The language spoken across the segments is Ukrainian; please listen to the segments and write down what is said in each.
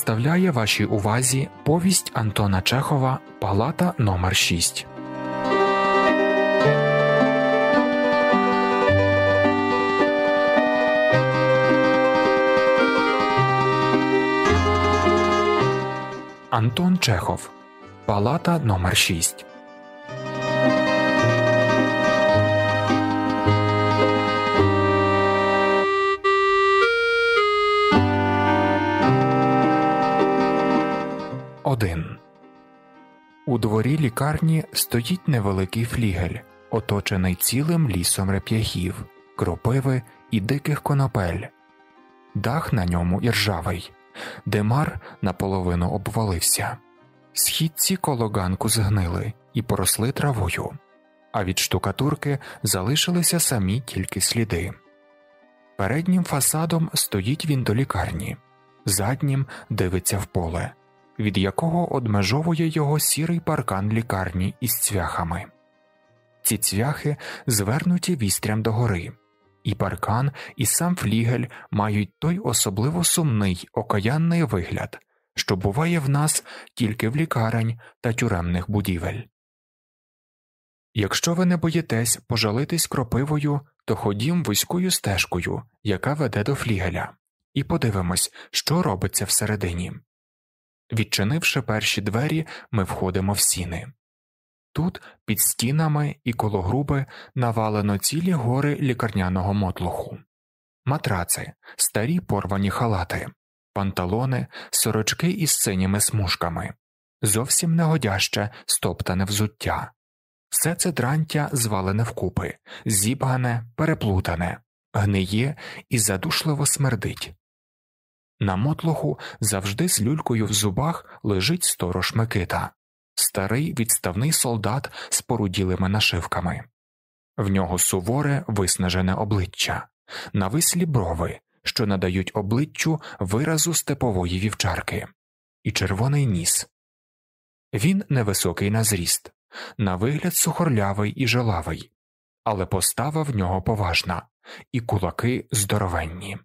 представляє вашій увазі повість Антона Чехова Палата номер 6 Антон Чехов Палата номер 6 дворі лікарні стоїть невеликий флігель, оточений цілим лісом реп'яхів, кропиви і диких конопель, дах на ньому іржавий, демар наполовину обвалився, східці коло ганку згнили і поросли травою, а від штукатурки залишилися самі тільки сліди. Переднім фасадом стоїть він до лікарні, заднім дивиться в поле від якого одмежовує його сірий паркан лікарні із цвяхами. Ці цвяхи звернуті вістрям догори, і паркан, і сам флігель мають той особливо сумний окаянний вигляд, що буває в нас тільки в лікарень та тюремних будівель. Якщо ви не боїтесь пожалитись кропивою, то ходім вузькою стежкою, яка веде до флігеля, і подивимось, що робиться всередині. Відчинивши перші двері, ми входимо в сіни. Тут під стінами і коло груби навалено цілі гори лікарняного мотлуху, матраци, старі порвані халати, панталони, сорочки із синіми смужками, зовсім негодяще стоптане взуття. Все це дрантя звалене вкупи, зібгане, переплутане, гниє і задушливо смердить. На мотлоху завжди з люлькою в зубах лежить сторож Микита, старий відставний солдат з поруділими нашивками. В нього суворе виснажене обличчя, навислі брови, що надають обличчю виразу степової вівчарки, і червоний ніс. Він невисокий на зріст, на вигляд сухорлявий і жалавий, але постава в нього поважна, і кулаки здоровенні.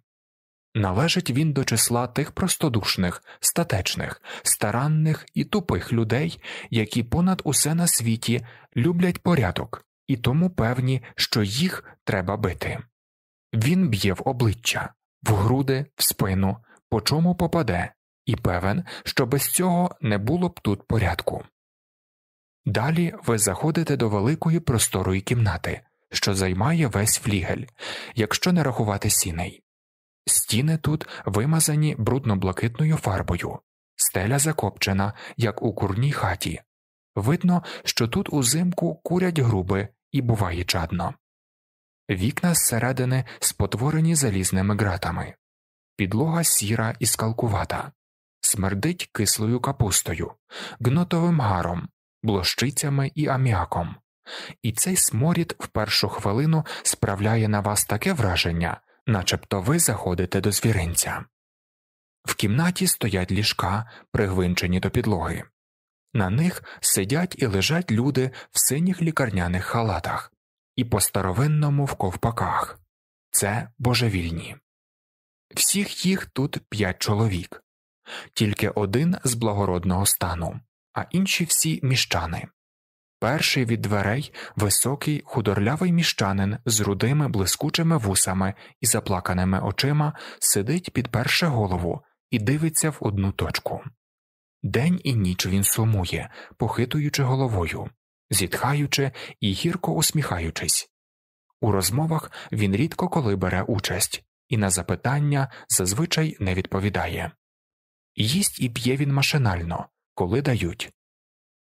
Належить він до числа тих простодушних, статечних, старанних і тупих людей, які понад усе на світі люблять порядок і тому певні, що їх треба бити. Він б'є в обличчя, в груди, в спину, по чому попаде, і певен, що без цього не було б тут порядку. Далі ви заходите до великої просторої кімнати, що займає весь флігель, якщо не рахувати сіней. Стіни тут вимазані брудно-блакитною фарбою, стеля закопчена, як у курній хаті. Видно, що тут узимку курять груби і буває чадно. Вікна зсередини спотворені залізними ґратами, підлога сіра і скалкувата, смердить кислою капустою, гнотовим гаром, блощицями і аміаком, і цей сморід в першу хвилину справляє на вас таке враження начебто ви заходите до звіринця. В кімнаті стоять ліжка, пригвинчені до підлоги. На них сидять і лежать люди в синіх лікарняних халатах і по старовинному в ковпаках це божевільні. Всіх їх тут п'ять чоловік, тільки один з благородного стану, а інші всі міщани. Перший від дверей високий худорлявий міщанин з рудими блискучими вусами і заплаканими очима сидить підперше голову і дивиться в одну точку. День і ніч він сумує, похитуючи головою, зітхаючи і гірко усміхаючись. У розмовах він рідко коли бере участь і на запитання зазвичай не відповідає. Їсть і п'є він машинально, коли дають,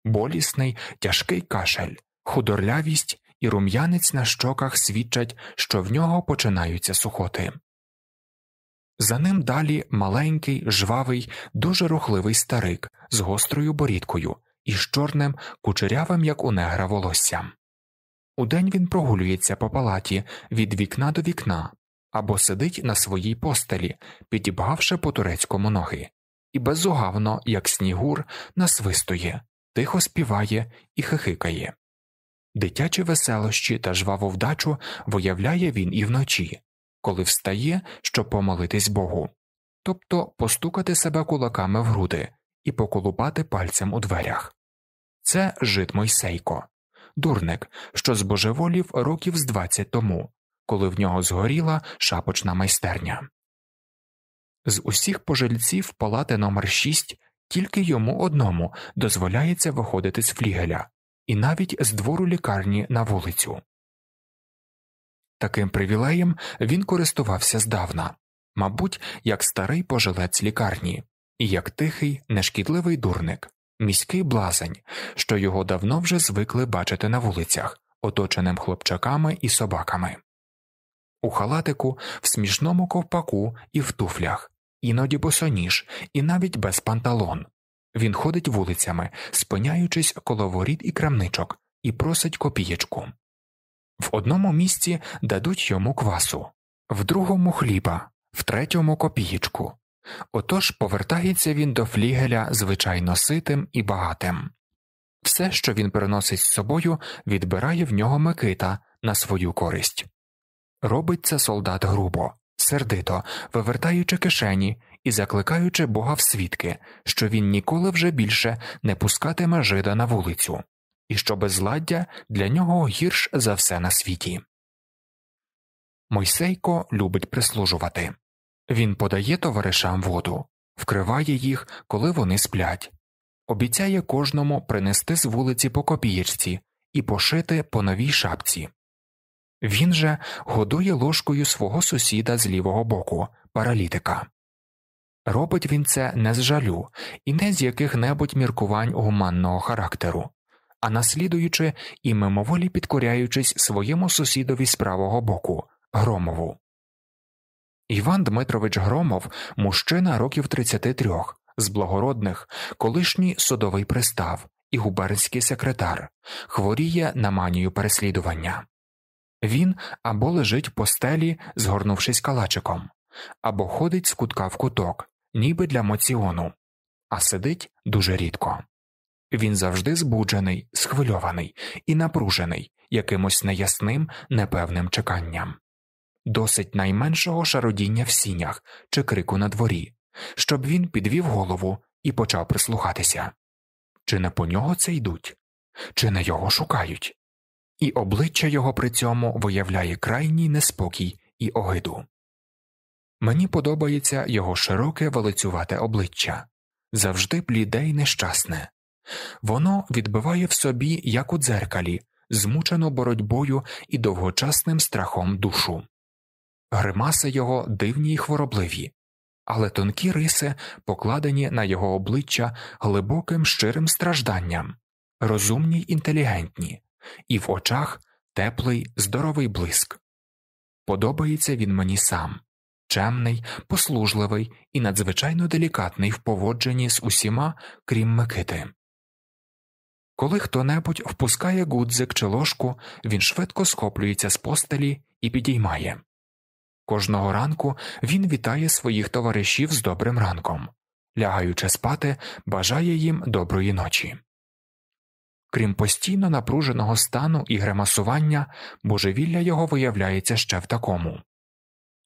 болісний, тяжкий кашель, худорлявість і рум'янець на щоках свідчать, що в нього починаються сухоти. За ним далі маленький, жвавий, дуже рухливий старик з гострою борідкою і з чорним, кучерявим, як у негра волоссям. Удень він прогулюється по палаті від вікна до вікна або сидить на своїй постелі, підібгавши по турецькому ноги, і безугавно, як снігур, насвистує, тихо співає і хихикає. Дитячі веселощі та жваву вдачу виявляє він і вночі, коли встає, щоб помолитись Богу, тобто постукати себе кулаками в груди і поколупати пальцем у дверях. Це жит Мойсейко, дурник, що збожеволів років з 20 тому, коли в нього згоріла шапочна майстерня. З усіх пожильців палати номер 6 тільки йому одному дозволяється виходити з флігеля і навіть з двору лікарні на вулицю. Таким привілеєм він користувався здавна, мабуть, як старий пожилець лікарні, і як тихий, нешкідливий дурник, міський блазень, що його давно вже звикли бачити на вулицях, оточеним хлопчаками і собаками, у халатику, в смішному ковпаку і в туфлях іноді босоніж, і навіть без панталон. Він ходить вулицями, спиняючись коло воріт і крамничок, і просить копієчку. В одному місці дадуть йому квасу, в другому хліба, в третьому копієчку. Отож повертається він до флігеля звичайно ситим і багатим. Все, що він переносить з собою, відбирає в нього Микита на свою користь. Робить це солдат грубо, сердито вивертаючи кишені і закликаючи бога в свідки, що він ніколи вже більше не пускатиме жида на вулицю, і що безладдя для нього гірш за все на світі. Мойсейко любить прислужувати. Він подає товаришам воду, вкриває їх, коли вони сплять, обіцяє кожному принести з вулиці по копієчці і пошити по новій шапці. Він же годує ложкою свого сусіда з лівого боку, паралітика. Робить він це не з жалю і не з яких небудь міркувань гуманного характеру, а наслідуючи і мимоволі підкоряючись своєму сусідові з правого боку громову. Іван Дмитрович Громов, мужчина років 33, з благородних, колишній судовий пристав і губернський секретар, хворіє на манію переслідування. Він або лежить в постелі, згорнувшись калачиком, або ходить з кутка в куток, ніби для моціону, а сидить дуже рідко. Він завжди збуджений, схвильований і напружений якимось неясним, непевним чеканням, досить найменшого шародіння в сінях чи крику на дворі, щоб він підвів голову і почав прислухатися чи не по нього це йдуть, чи не його шукають і обличчя його при цьому виявляє крайній неспокій і огиду. Мені подобається його широке велицювате обличчя завжди бліде й нещасне, воно відбиває в собі, як у дзеркалі, змучену боротьбою і довгочасним страхом душу. Гримаси його дивні й хворобливі, але тонкі риси покладені на його обличчя глибоким щирим стражданням, розумні й інтелігентні, і в очах теплий, здоровий блиск. Подобається він мені сам чемний, послужливий і надзвичайно делікатний в поводженні з усіма, крім Микити. Коли хто небудь впускає гудзик чи ложку, він швидко схоплюється з постелі і підіймає. Кожного ранку він вітає своїх товаришів з добрим ранком, лягаючи спати, бажає їм доброї ночі. Крім постійно напруженого стану і гримасування, божевілля його виявляється ще в такому.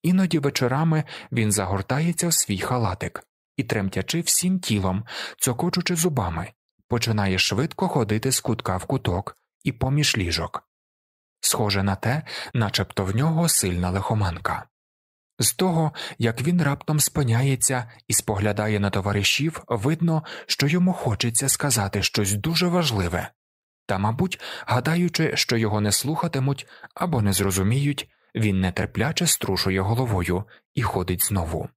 Іноді вечорами він загортається в свій халатик і, тремтячи всім тілом, цокочучи зубами, починає швидко ходити з кутка в куток і поміж ліжок. Схоже на те, начебто в нього сильна лихоманка. З того, як він раптом спиняється і споглядає на товаришів, видно, що йому хочеться сказати щось дуже важливе, та, мабуть, гадаючи, що його не слухатимуть або не зрозуміють, він нетерпляче струшує головою і ходить знову.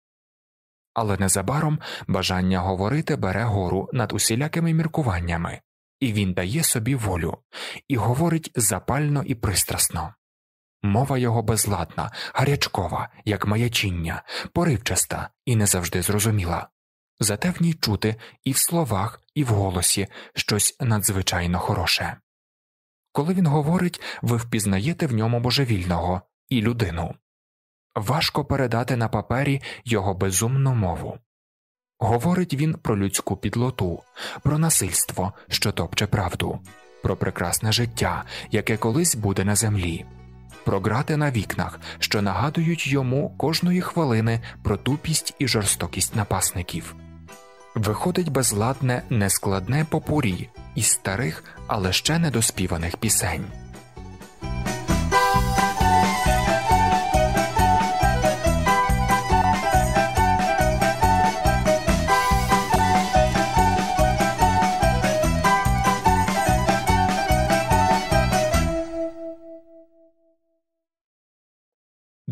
Але незабаром бажання говорити бере гору над усілякими міркуваннями, і він дає собі волю і говорить запально і пристрасно. Мова його безладна, гарячкова, як маячіння, поривчаста і не завжди зрозуміла. Зате в ній чути і в словах, і в голосі щось надзвичайно хороше. Коли він говорить, ви впізнаєте в ньому божевільного і людину. Важко передати на папері його безумну мову. Говорить він про людську підлоту, про насильство, що топче правду, про прекрасне життя, яке колись буде на землі. Програти на вікнах, що нагадують йому кожної хвилини про тупість і жорстокість напасників. Виходить безладне, нескладне попурі із старих, але ще недоспіваних пісень.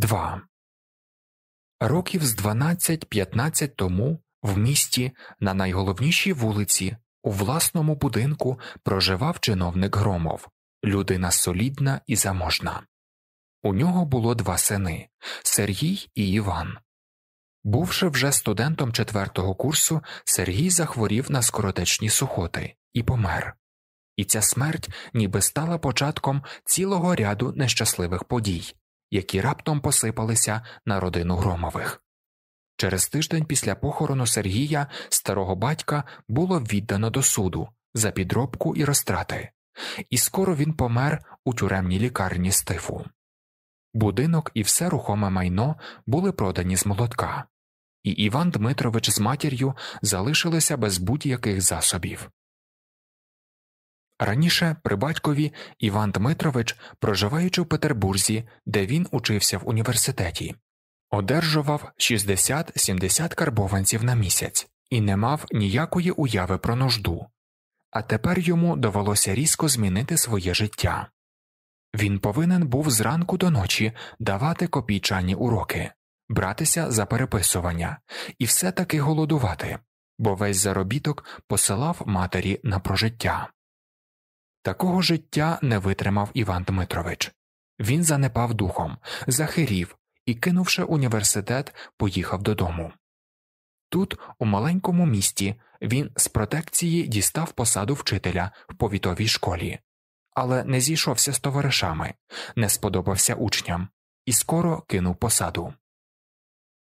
2. Років з 12-15 тому в місті на найголовнішій вулиці у власному будинку проживав чиновник громов, людина солідна і заможна. У нього було два сини Сергій і Іван. Бувши вже студентом четвертого курсу, Сергій захворів на скоротечні сухоти і помер, і ця смерть ніби стала початком цілого ряду нещасливих подій які раптом посипалися на родину громових. Через тиждень після похорону Сергія старого батька було віддано до суду за підробку і розтрати, і скоро він помер у тюремній лікарні стифу. Будинок і все рухоме майно були продані з молотка, і Іван Дмитрович з матір'ю залишилися без будь яких засобів. Раніше при батькові Іван Дмитрович, проживаючи в Петербурзі, де він учився в університеті, одержував 60-70 карбованців на місяць і не мав ніякої уяви про нужду, а тепер йому довелося різко змінити своє життя. Він повинен був зранку до ночі давати копійчані уроки, братися за переписування і все таки голодувати, бо весь заробіток посилав матері на прожиття. Такого життя не витримав Іван Дмитрович. Він занепав духом, захирів і, кинувши університет, поїхав додому. Тут, у маленькому місті, він з протекції дістав посаду вчителя в повітовій школі, але не зійшовся з товаришами, не сподобався учням і скоро кинув посаду.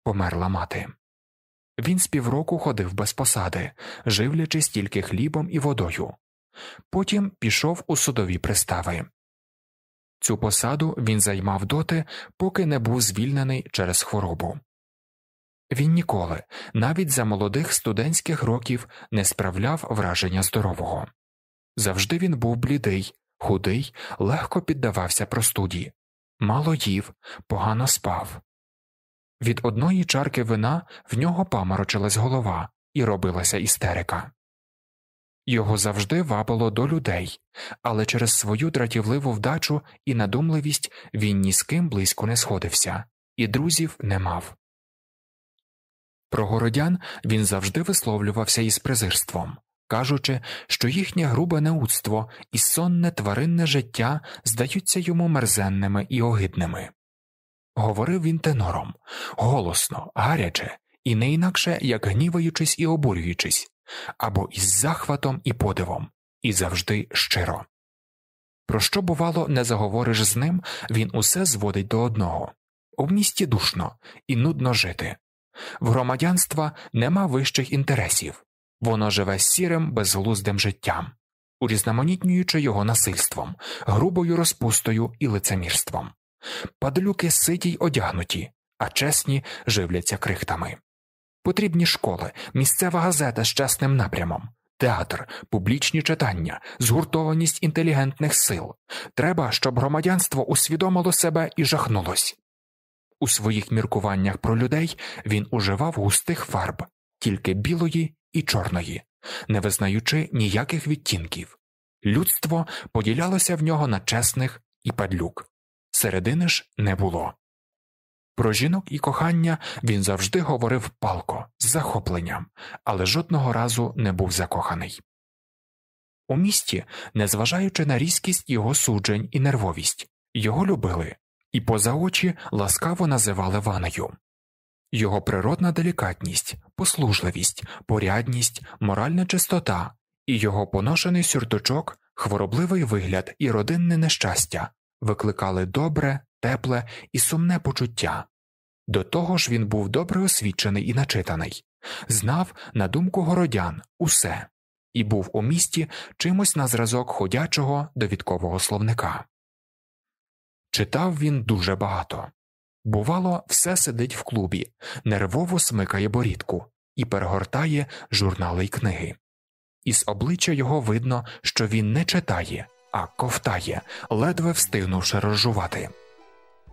Померла мати. Він з півроку ходив без посади, живлячись тільки хлібом і водою, потім пішов у судові пристави. Цю посаду він займав доти, поки не був звільнений через хворобу. Він ніколи, навіть за молодих студентських років, не справляв враження здорового. Завжди він був блідий, худий, легко піддавався простуді, мало їв, погано спав. Від одної чарки вина в нього паморочилась голова і робилася істерика. Його завжди вабило до людей, але через свою дратівливу вдачу і надумливість він ні з ким близько не сходився, і друзів не мав. Про городян він завжди висловлювався із презирством, кажучи, що їхнє грубе неудство і сонне тваринне життя здаються йому мерзенними і огидними. Говорив він тенором голосно, гаряче і не інакше як гніваючись і обурюючись або із захватом і подивом, і завжди щиро. Про що, бувало, не заговориш з ним, він усе зводить до одного у місті душно і нудно жити. В громадянства нема вищих інтересів воно живе сірим, безглуздим життям, урізноманітнюючи його насильством, грубою розпустою і лицемірством. Падлюки ситі й одягнуті, а чесні живляться крихтами потрібні школи, місцева газета з чесним напрямом, театр, публічні читання, згуртованість інтелігентних сил. Треба, щоб громадянство усвідомило себе і жахнулось. У своїх міркуваннях про людей він уживав густих фарб, тільки білої і чорної, не визнаючи ніяких відтінків. Людство поділялося в нього на чесних і падлюк середини ж не було. Про жінок і кохання він завжди говорив палко, з захопленням, але жодного разу не був закоханий. У місті, незважаючи на різкість його суджень і нервовість, його любили і поза очі ласкаво називали ваною. Його природна делікатність, послужливість, порядність, моральна чистота і його поношений сюрточок, хворобливий вигляд і родинне нещастя викликали добре, тепле і сумне почуття. До того ж він був добре освічений і начитаний, знав, на думку городян, усе і був у місті чимось на зразок ходячого довідкового словника. Читав він дуже багато. Бувало, все сидить в клубі, нервово смикає борідку і перегортає журнали й книги. Із обличчя його видно, що він не читає, а ковтає, ледве встигнувши розжувати.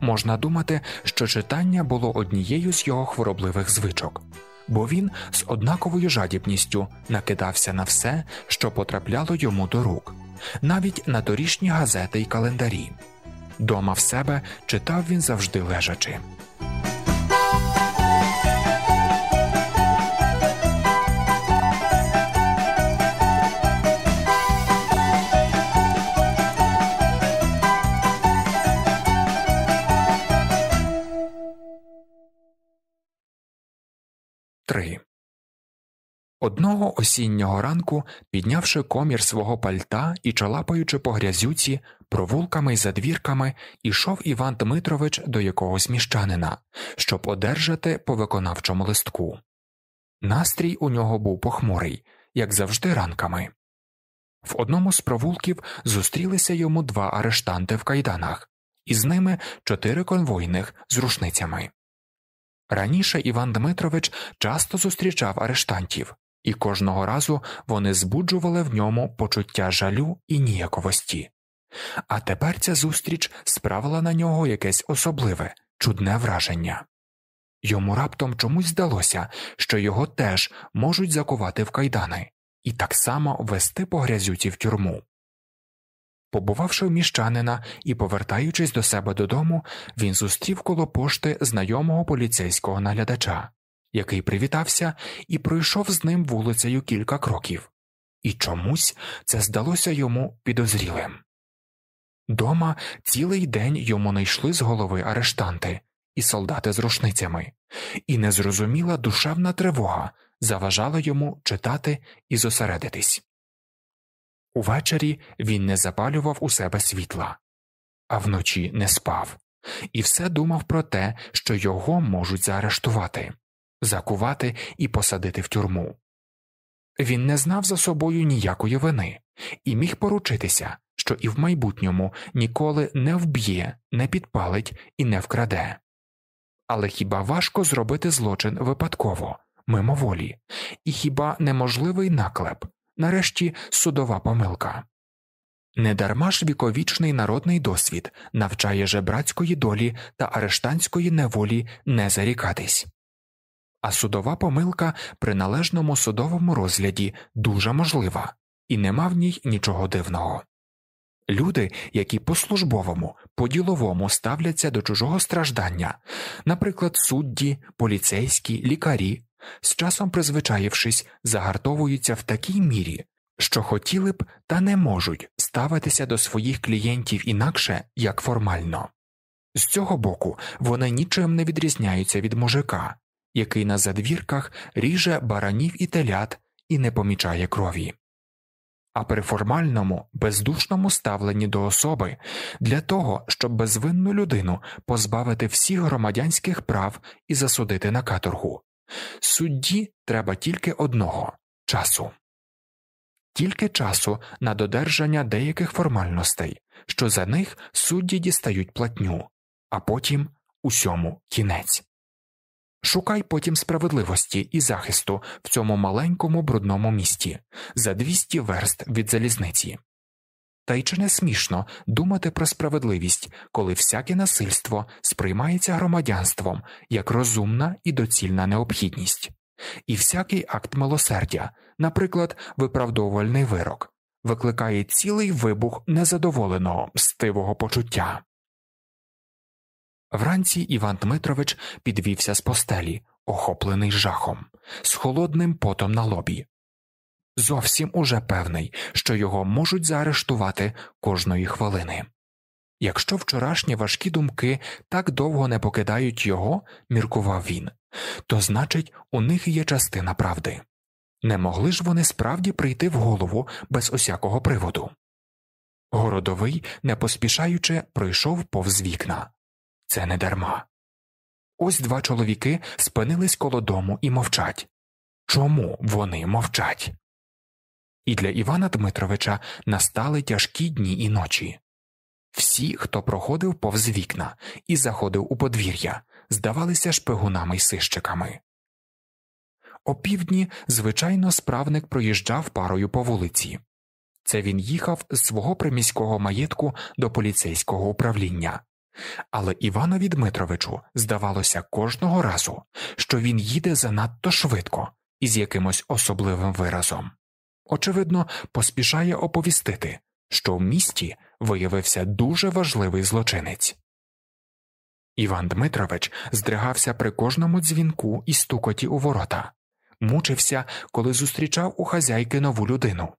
Можна думати, що читання було однією з його хворобливих звичок, бо він з однаковою жадібністю накидався на все, що потрапляло йому до рук, навіть на торішні газети й календарі. Дома в себе читав він завжди лежачи. 3. Одного осіннього ранку, піднявши комір свого пальта і чалапаючи по грязюці, провулками й задвірками, ішов Іван Дмитрович до якогось міщанина, щоб одержати по виконавчому листку. Настрій у нього був похмурий, як завжди, ранками. В одному з провулків зустрілися йому два арештанти в кайданах, і з ними чотири конвойних з рушницями. Раніше Іван Дмитрович часто зустрічав арештантів, і кожного разу вони збуджували в ньому почуття жалю і ніяковості. А тепер ця зустріч справила на нього якесь особливе, чудне враження. Йому раптом чомусь здалося, що його теж можуть закувати в кайдани і так само вести по грязюці в тюрму. Побувавши в міщанина і повертаючись до себе додому, він зустрів коло пошти знайомого поліцейського наглядача, який привітався і пройшов з ним вулицею кілька кроків, і чомусь це здалося йому підозрілим. Дома цілий день йому найшли з голови арештанти і солдати з рушницями, і незрозуміла душевна тривога заважала йому читати і зосередитись. Увечері він не запалював у себе світла, а вночі не спав, і все думав про те, що його можуть заарештувати, закувати і посадити в тюрму. Він не знав за собою ніякої вини і міг поручитися, що і в майбутньому ніколи не вб'є, не підпалить і не вкраде. Але хіба важко зробити злочин випадково, мимоволі, і хіба неможливий наклеп нарешті судова помилка. Недарма ж віковічний народний досвід навчає жебрацької долі та арештанської неволі не зарікатись, а судова помилка при належному судовому розгляді дуже можлива, і нема в ній нічого дивного. Люди, які по службовому, по діловому ставляться до чужого страждання, наприклад, судді, поліцейські, лікарі, з часом призвичаївшись, загартовуються в такій мірі, що хотіли б та не можуть ставитися до своїх клієнтів інакше як формально. З цього боку вони нічим не відрізняються від мужика, який на задвірках ріже баранів і телят і не помічає крові. А при формальному, бездушному ставленні до особи для того, щоб безвинну людину позбавити всіх громадянських прав і засудити на каторгу, Судді треба тільки одного часу, тільки часу на додержання деяких формальностей, що за них судді дістають платню, а потім усьому кінець. Шукай потім справедливості і захисту в цьому маленькому брудному місті за 200 верст від залізниці. Та й чи не смішно думати про справедливість, коли всяке насильство сприймається громадянством як розумна і доцільна необхідність, і всякий акт милосердя, наприклад, виправдовувальний вирок, викликає цілий вибух незадоволеного, мстивого почуття. Вранці Іван Дмитрович підвівся з постелі, охоплений жахом, з холодним потом на лобі зовсім уже певний, що його можуть заарештувати кожної хвилини. Якщо вчорашні важкі думки так довго не покидають його, міркував він, то значить, у них є частина правди. Не могли ж вони справді прийти в голову без усякого приводу. Городовий, не поспішаючи, пройшов повз вікна. Це не дарма. Ось два чоловіки спинились коло дому і мовчать. Чому вони мовчать? і для Івана Дмитровича настали тяжкі дні і ночі. Всі, хто проходив повз вікна і заходив у подвір'я, здавалися шпигунами й сищиками. О півдні, звичайно, справник проїжджав парою по вулиці. Це він їхав з свого приміського маєтку до поліцейського управління. Але Іванові Дмитровичу здавалося кожного разу, що він їде занадто швидко і з якимось особливим виразом очевидно, поспішає оповістити, що в місті виявився дуже важливий злочинець. Іван Дмитрович здригався при кожному дзвінку і стукоті у ворота, мучився, коли зустрічав у хазяйки нову людину.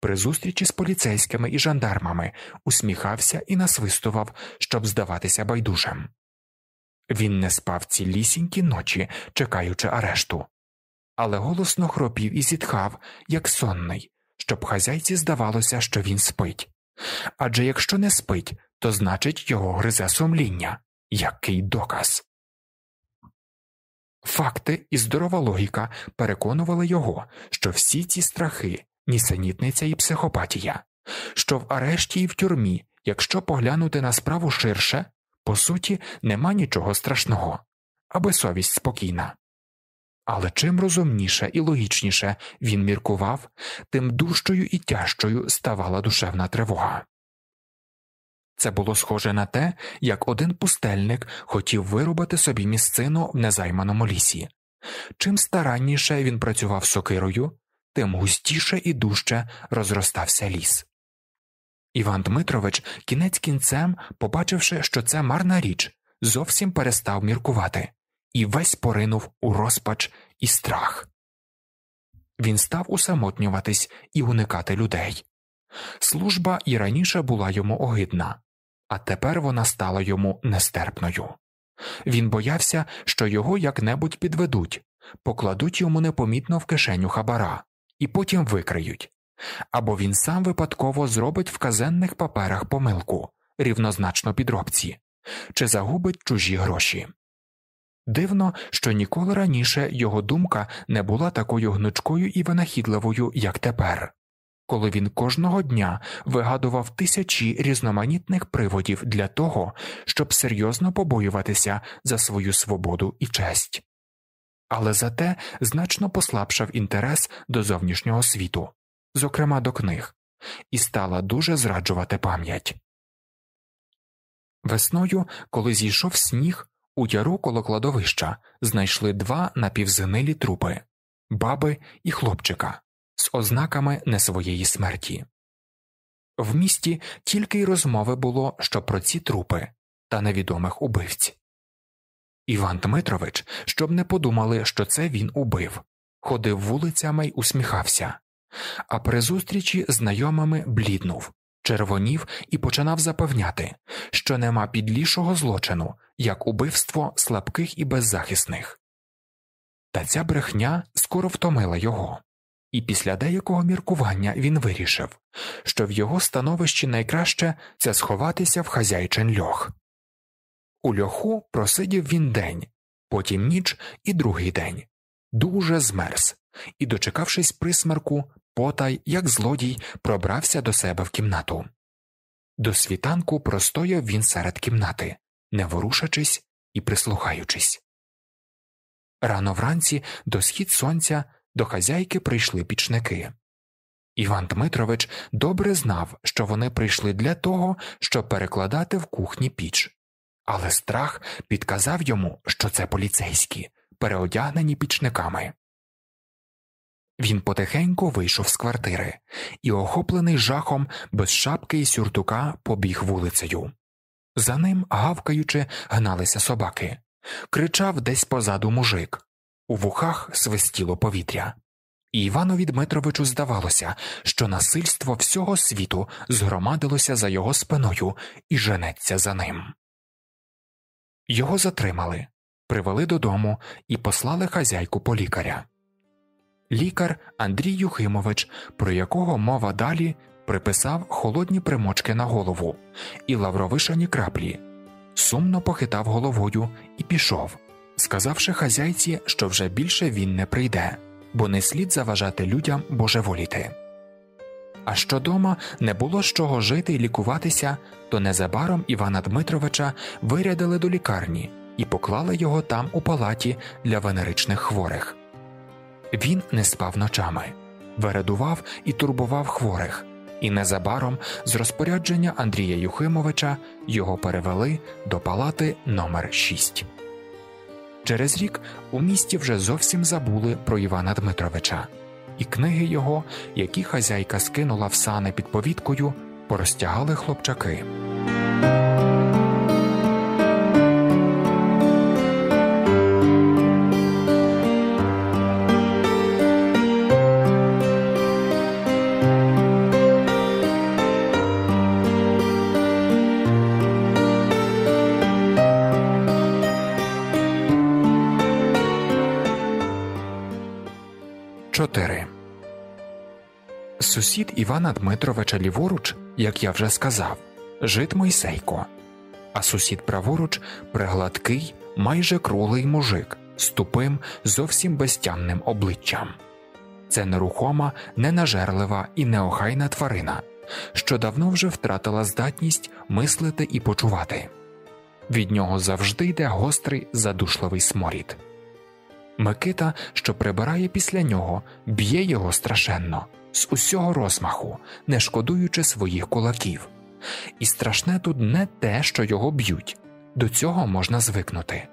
При зустрічі з поліцейськими і жандармами усміхався і насвистував, щоб здаватися байдужим. Він не спав цілісінькі ночі, чекаючи арешту, але голосно хропів і зітхав, як сонний, щоб хазяйці здавалося, що він спить. Адже якщо не спить, то значить його гризе сумління, який доказ. Факти і здорова логіка переконували його, що всі ці страхи, нісенітниця і психопатія, що в арешті і в тюрмі, якщо поглянути на справу ширше, по суті, нема нічого страшного, аби совість спокійна. Але чим розумніше і логічніше він міркував, тим дужчою і тяжчою ставала душевна тривога. Це було схоже на те, як один пустельник хотів виробити собі місцину в незайманому лісі. Чим старанніше він працював сокирою, тим густіше і дужче розростався ліс. Іван Дмитрович кінець кінцем, побачивши, що це марна річ, зовсім перестав міркувати і весь поринув у розпач і страх. Він став усамотнюватись і уникати людей. Служба і раніше була йому огидна, а тепер вона стала йому нестерпною. Він боявся, що його як небудь підведуть, покладуть йому непомітно в кишеню хабара і потім викриють, або він сам випадково зробить в казенних паперах помилку, рівнозначно підробці, чи загубить чужі гроші. Дивно, що ніколи раніше його думка не була такою гнучкою і винахідливою, як тепер, коли він кожного дня вигадував тисячі різноманітних приводів для того, щоб серйозно побоюватися за свою свободу і честь, але зате значно послабшав інтерес до зовнішнього світу, зокрема до книг, і стала дуже зраджувати пам'ять. Весною, коли зійшов сніг. У яру коло кладовища знайшли два напівзгнилі трупи баби і хлопчика з ознаками не своєї смерті. В місті тільки й розмови було що про ці трупи та невідомих убивць. Іван Дмитрович, щоб не подумали, що це він убив, ходив вулицями й усміхався, а при зустрічі знайомими бліднув, червонів і починав запевняти, що нема підлішого злочину як убивство слабких і беззахисних. Та ця брехня скоро втомила його, і після деякого міркування він вирішив, що в його становищі найкраще це сховатися в хазяйчин льох. У льоху просидів він день, потім ніч і другий день, дуже змерз, і, дочекавшись присмерку, потай, як злодій, пробрався до себе в кімнату. До світанку простояв він серед кімнати, не ворушачись і прислухаючись. Рано вранці до схід сонця до хазяйки прийшли пічники. Іван Дмитрович добре знав, що вони прийшли для того, щоб перекладати в кухні піч, але страх підказав йому, що це поліцейські, переодягнені пічниками. Він потихеньку вийшов з квартири і, охоплений жахом без шапки і сюртука, побіг вулицею. За ним, гавкаючи, гналися собаки, кричав десь позаду мужик, у вухах свистіло повітря. І Іванові Дмитровичу здавалося, що насильство всього світу згромадилося за його спиною і женеться за ним. Його затримали, привели додому і послали хазяйку по лікаря. Лікар Андрій Юхимович, про якого мова далі приписав холодні примочки на голову і лавровишані краплі, сумно похитав головою і пішов, сказавши хазяйці, що вже більше він не прийде, бо не слід заважати людям божеволіти. А що дома не було з чого жити і лікуватися, то незабаром Івана Дмитровича вирядили до лікарні і поклали його там у палаті для венеричних хворих. Він не спав ночами, вередував і турбував хворих, і незабаром з розпорядження Андрія Юхимовича його перевели до палати номер 6 Через рік у місті вже зовсім забули про Івана Дмитровича, і книги його, які хазяйка скинула в сани під повідкою, поростягали хлопчаки. 4. Сусід Івана Дмитровича ліворуч, як я вже сказав, жит Мойсейко, а сусід праворуч пригладкий, майже круглий мужик з тупим, зовсім безтямним обличчям. Це нерухома, ненажерлива і неохайна тварина, що давно вже втратила здатність мислити і почувати. Від нього завжди йде гострий задушливий сморід. Микита, що прибирає після нього, б'є його страшенно, з усього розмаху, не шкодуючи своїх кулаків. І страшне тут не те, що його б'ють, до цього можна звикнути,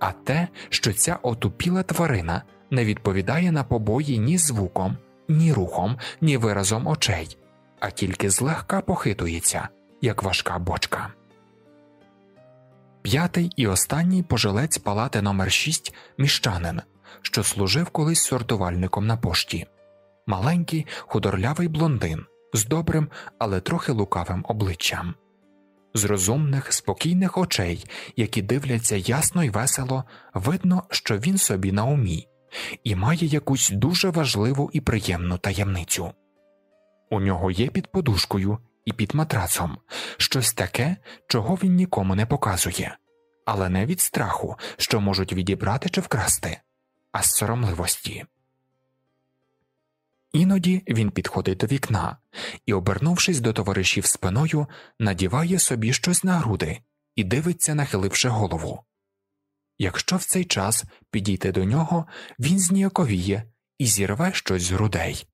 а те, що ця отупіла тварина не відповідає на побої ні звуком, ні рухом, ні виразом очей, а тільки злегка похитується, як важка бочка п'ятий і останній пожилець палати номер 6 міщанин, що служив колись сортувальником на пошті, маленький худорлявий блондин з добрим, але трохи лукавим обличчям, з розумних, спокійних очей, які дивляться ясно і весело, видно, що він собі на умі і має якусь дуже важливу і приємну таємницю. У нього є під подушкою і під матрацом, щось таке, чого він нікому не показує, але не від страху, що можуть відібрати чи вкрасти, а з соромливості. Іноді він підходить до вікна і, обернувшись до товаришів спиною, надіває собі щось на груди і дивиться, нахиливши голову. Якщо в цей час підійти до нього, він зніяковіє і зірве щось з грудей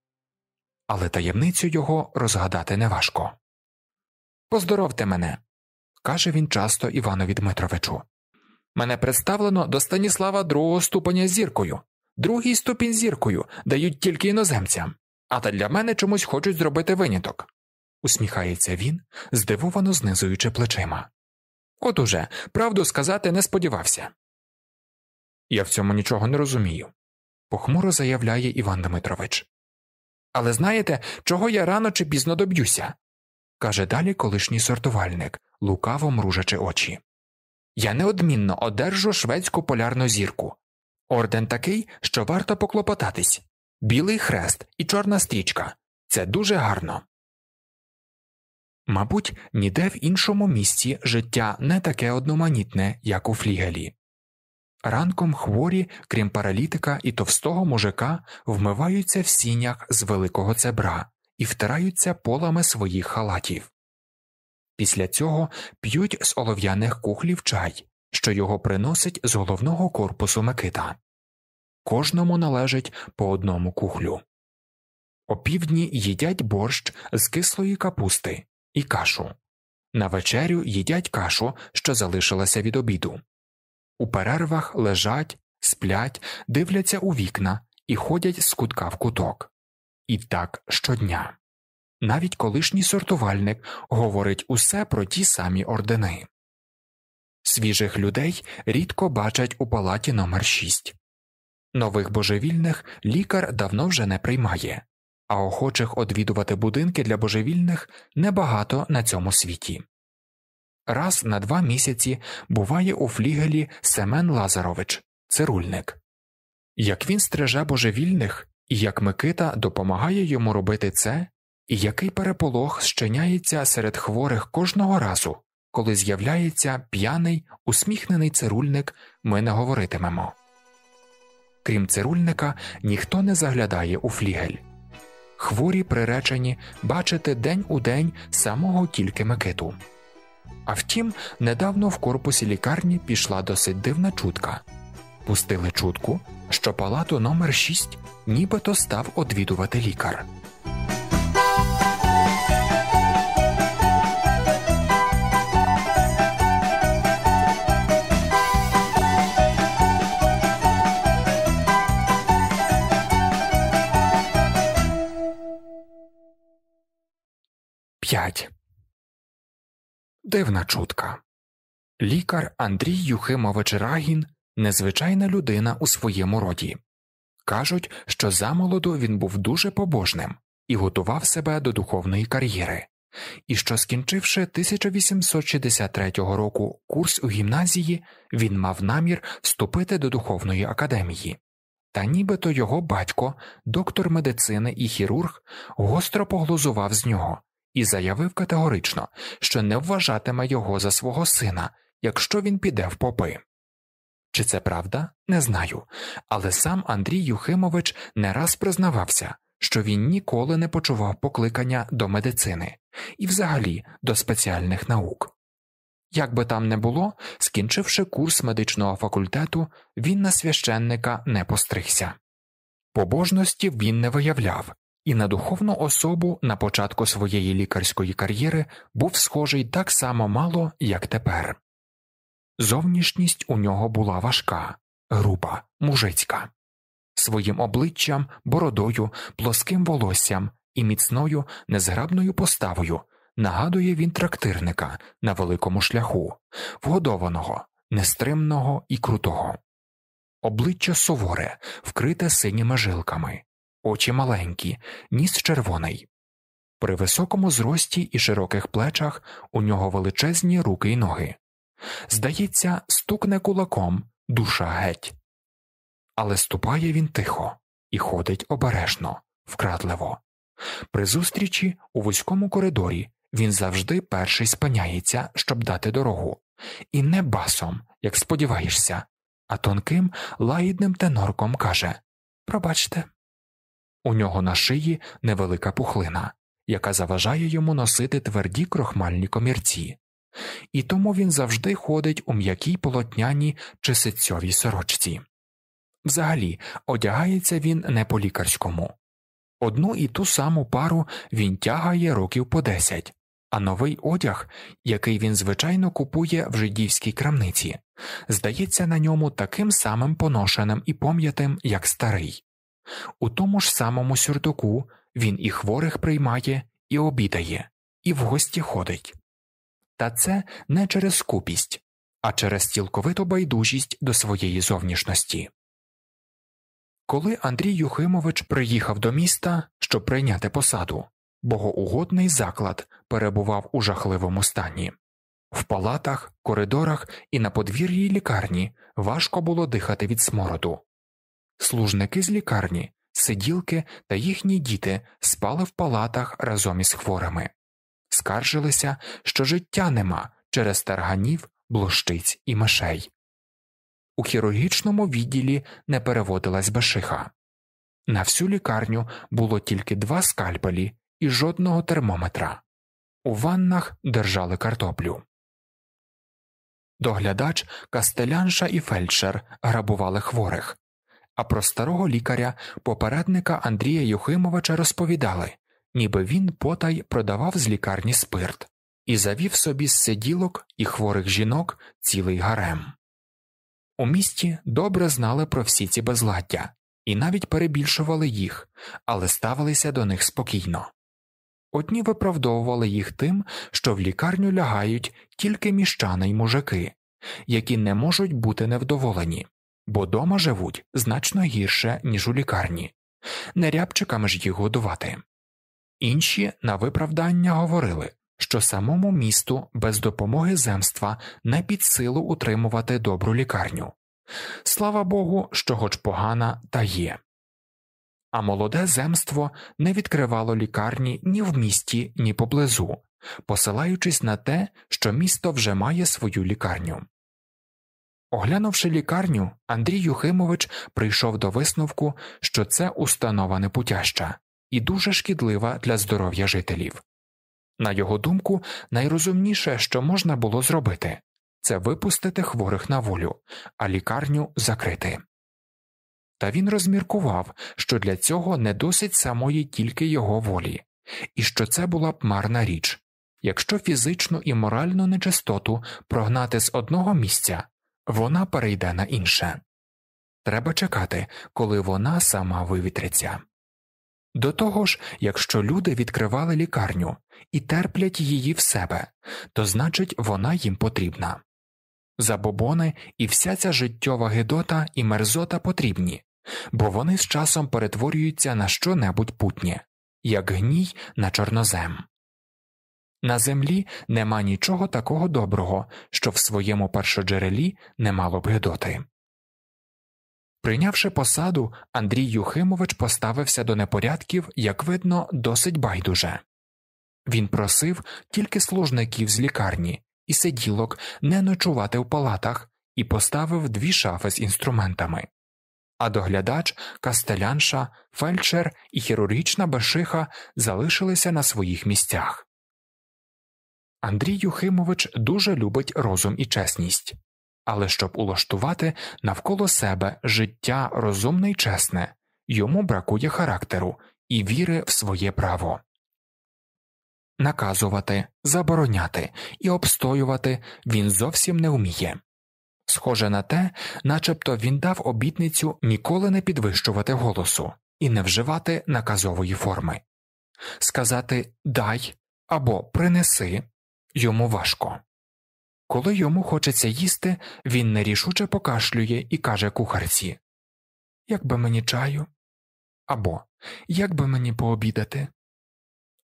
але таємницю його розгадати неважко. Поздоровте мене, каже він часто Іванові Дмитровичу. Мене представлено до Станіслава другого ступеня зіркою, другий ступінь зіркою дають тільки іноземцям, а та для мене чомусь хочуть зробити виняток, усміхається він, здивовано знизуючи плечима. От уже правду сказати не сподівався. Я в цьому нічого не розумію, похмуро заявляє Іван Дмитрович але знаєте, чого я рано чи пізно доб'юся, каже далі колишній сортувальник, лукаво мружачи очі. Я неодмінно одержу шведську полярну зірку. Орден такий, що варто поклопотатись білий хрест і чорна стрічка. Це дуже гарно. Мабуть, ніде в іншому місці життя не таке одноманітне, як у флігелі. Ранком хворі, крім паралітика і товстого мужика, вмиваються в сінях з великого цебра і втираються полами своїх халатів. Після цього п'ють з олов'яних кухлів чай, що його приносить з головного корпусу Микита. Кожному належить по одному кухлю. Опівдні їдять борщ з кислої капусти і кашу. На вечерю їдять кашу, що залишилася від обіду. У перервах лежать, сплять, дивляться у вікна і ходять з кутка в куток. І так щодня. Навіть колишній сортувальник говорить усе про ті самі ордени. Свіжих людей рідко бачать у палаті номер 6 Нових божевільних лікар давно вже не приймає, а охочих одвідувати будинки для божевільних небагато на цьому світі раз на два місяці буває у флігелі Семен Лазарович, цирульник. Як він стриже божевільних, і як Микита допомагає йому робити це, і який переполох щиняється серед хворих кожного разу, коли з'являється п'яний, усміхнений цирульник, ми не говоритимемо. Крім цирульника, ніхто не заглядає у флігель. Хворі приречені бачити день у день самого тільки Микиту. А втім, недавно в корпусі лікарні пішла досить дивна чутка. Пустили чутку, що палату номер 6 нібито став одвідувати лікар. П'ять дивна чутка. Лікар Андрій Юхимович Рагін незвичайна людина у своєму роді. Кажуть, що замолоду він був дуже побожним і готував себе до духовної кар'єри, і що, скінчивши 1863 року курс у гімназії, він мав намір вступити до духовної академії. Та нібито його батько, доктор медицини і хірург, гостро поглузував з нього і заявив категорично, що не вважатиме його за свого сина, якщо він піде в попи. Чи це правда, не знаю, але сам Андрій Юхимович не раз признавався, що він ніколи не почував покликання до медицини і взагалі до спеціальних наук. Як би там не було, скінчивши курс медичного факультету, він на священника не постригся. Побожності він не виявляв і на духовну особу на початку своєї лікарської кар'єри був схожий так само мало, як тепер. Зовнішність у нього була важка, груба, мужицька, своїм обличчям, бородою, плоским волоссям і міцною незграбною поставою нагадує він трактирника на великому шляху, вгодованого, нестримного і крутого. Обличчя суворе, вкрите синіми жилками, очі маленькі, ніс червоний. При високому зрості і широких плечах у нього величезні руки й ноги. Здається, стукне кулаком душа геть. Але ступає він тихо і ходить обережно, вкрадливо. При зустрічі у вузькому коридорі він завжди перший спиняється, щоб дати дорогу, і не басом, як сподіваєшся, а тонким лагідним тенорком каже Пробачте. У нього на шиї невелика пухлина, яка заважає йому носити тверді крохмальні комірці, і тому він завжди ходить у м'якій полотняній чи ситцьовій сорочці. Взагалі, одягається він не по лікарському. Одну і ту саму пару він тягає років по десять, а новий одяг, який він звичайно купує в жидівській крамниці, здається на ньому таким самим поношеним і пом'ятим, як старий. У тому ж самому сюртуку він і хворих приймає, і обідає, і в гості ходить. Та це не через скупість, а через цілковиту байдужість до своєї зовнішності. Коли Андрій Юхимович приїхав до міста, щоб прийняти посаду, богоугодний заклад перебував у жахливому стані. В палатах, коридорах і на подвір'ї лікарні важко було дихати від смороду служники з лікарні, сиділки та їхні діти спали в палатах разом із хворими, скаржилися, що життя нема через тарганів, блощиць і мишей. У хірургічному відділі не переводилась башиха. На всю лікарню було тільки два скальпелі і жодного термометра. У ваннах держали картоплю. Доглядач, кастелянша і фельдшер грабували хворих, а про старого лікаря, попередника Андрія Юхимовича розповідали, ніби він потай продавав з лікарні спирт і завів собі з сиділок і хворих жінок цілий гарем. У місті добре знали про всі ці безладдя і навіть перебільшували їх, але ставилися до них спокійно. Одні виправдовували їх тим, що в лікарню лягають тільки міщани й мужики, які не можуть бути невдоволені, бо дома живуть значно гірше, ніж у лікарні, не рябчиками ж їх годувати. Інші на виправдання говорили, що самому місту без допомоги земства не під силу утримувати добру лікарню. Слава Богу, що хоч погана, та є. А молоде земство не відкривало лікарні ні в місті, ні поблизу, посилаючись на те, що місто вже має свою лікарню. Оглянувши лікарню, Андрій Юхимович прийшов до висновку, що це установа непутяща і дуже шкідлива для здоров'я жителів. На його думку, найрозумніше, що можна було зробити, це випустити хворих на волю, а лікарню закрити. Та він розміркував, що для цього не досить самої тільки його волі, і що це була б марна річ якщо фізичну і моральну нечистоту прогнати з одного місця вона перейде на інше. Треба чекати, коли вона сама вивітриться. До того ж, якщо люди відкривали лікарню і терплять її в себе, то значить вона їм потрібна. Забобони і вся ця життєва гидота і мерзота потрібні, бо вони з часом перетворюються на що небудь путнє, як гній на чорнозем. На землі нема нічого такого доброго, що в своєму першоджерелі не мало б гидоти. Прийнявши посаду, Андрій Юхимович поставився до непорядків, як видно, досить байдуже. Він просив тільки служників з лікарні і сиділок не ночувати в палатах і поставив дві шафи з інструментами. А доглядач, кастелянша, фельдшер і хірургічна башиха залишилися на своїх місцях. Андрій Юхимович дуже любить розум і чесність, але щоб улаштувати навколо себе життя розумне і чесне, йому бракує характеру і віри в своє право. Наказувати, забороняти і обстоювати він зовсім не вміє. Схоже на те, начебто він дав обітницю ніколи не підвищувати голосу і не вживати наказової форми сказати дай або принеси йому важко. Коли йому хочеться їсти, він нерішуче покашлює і каже кухарці Як би мені чаю або Як би мені пообідати.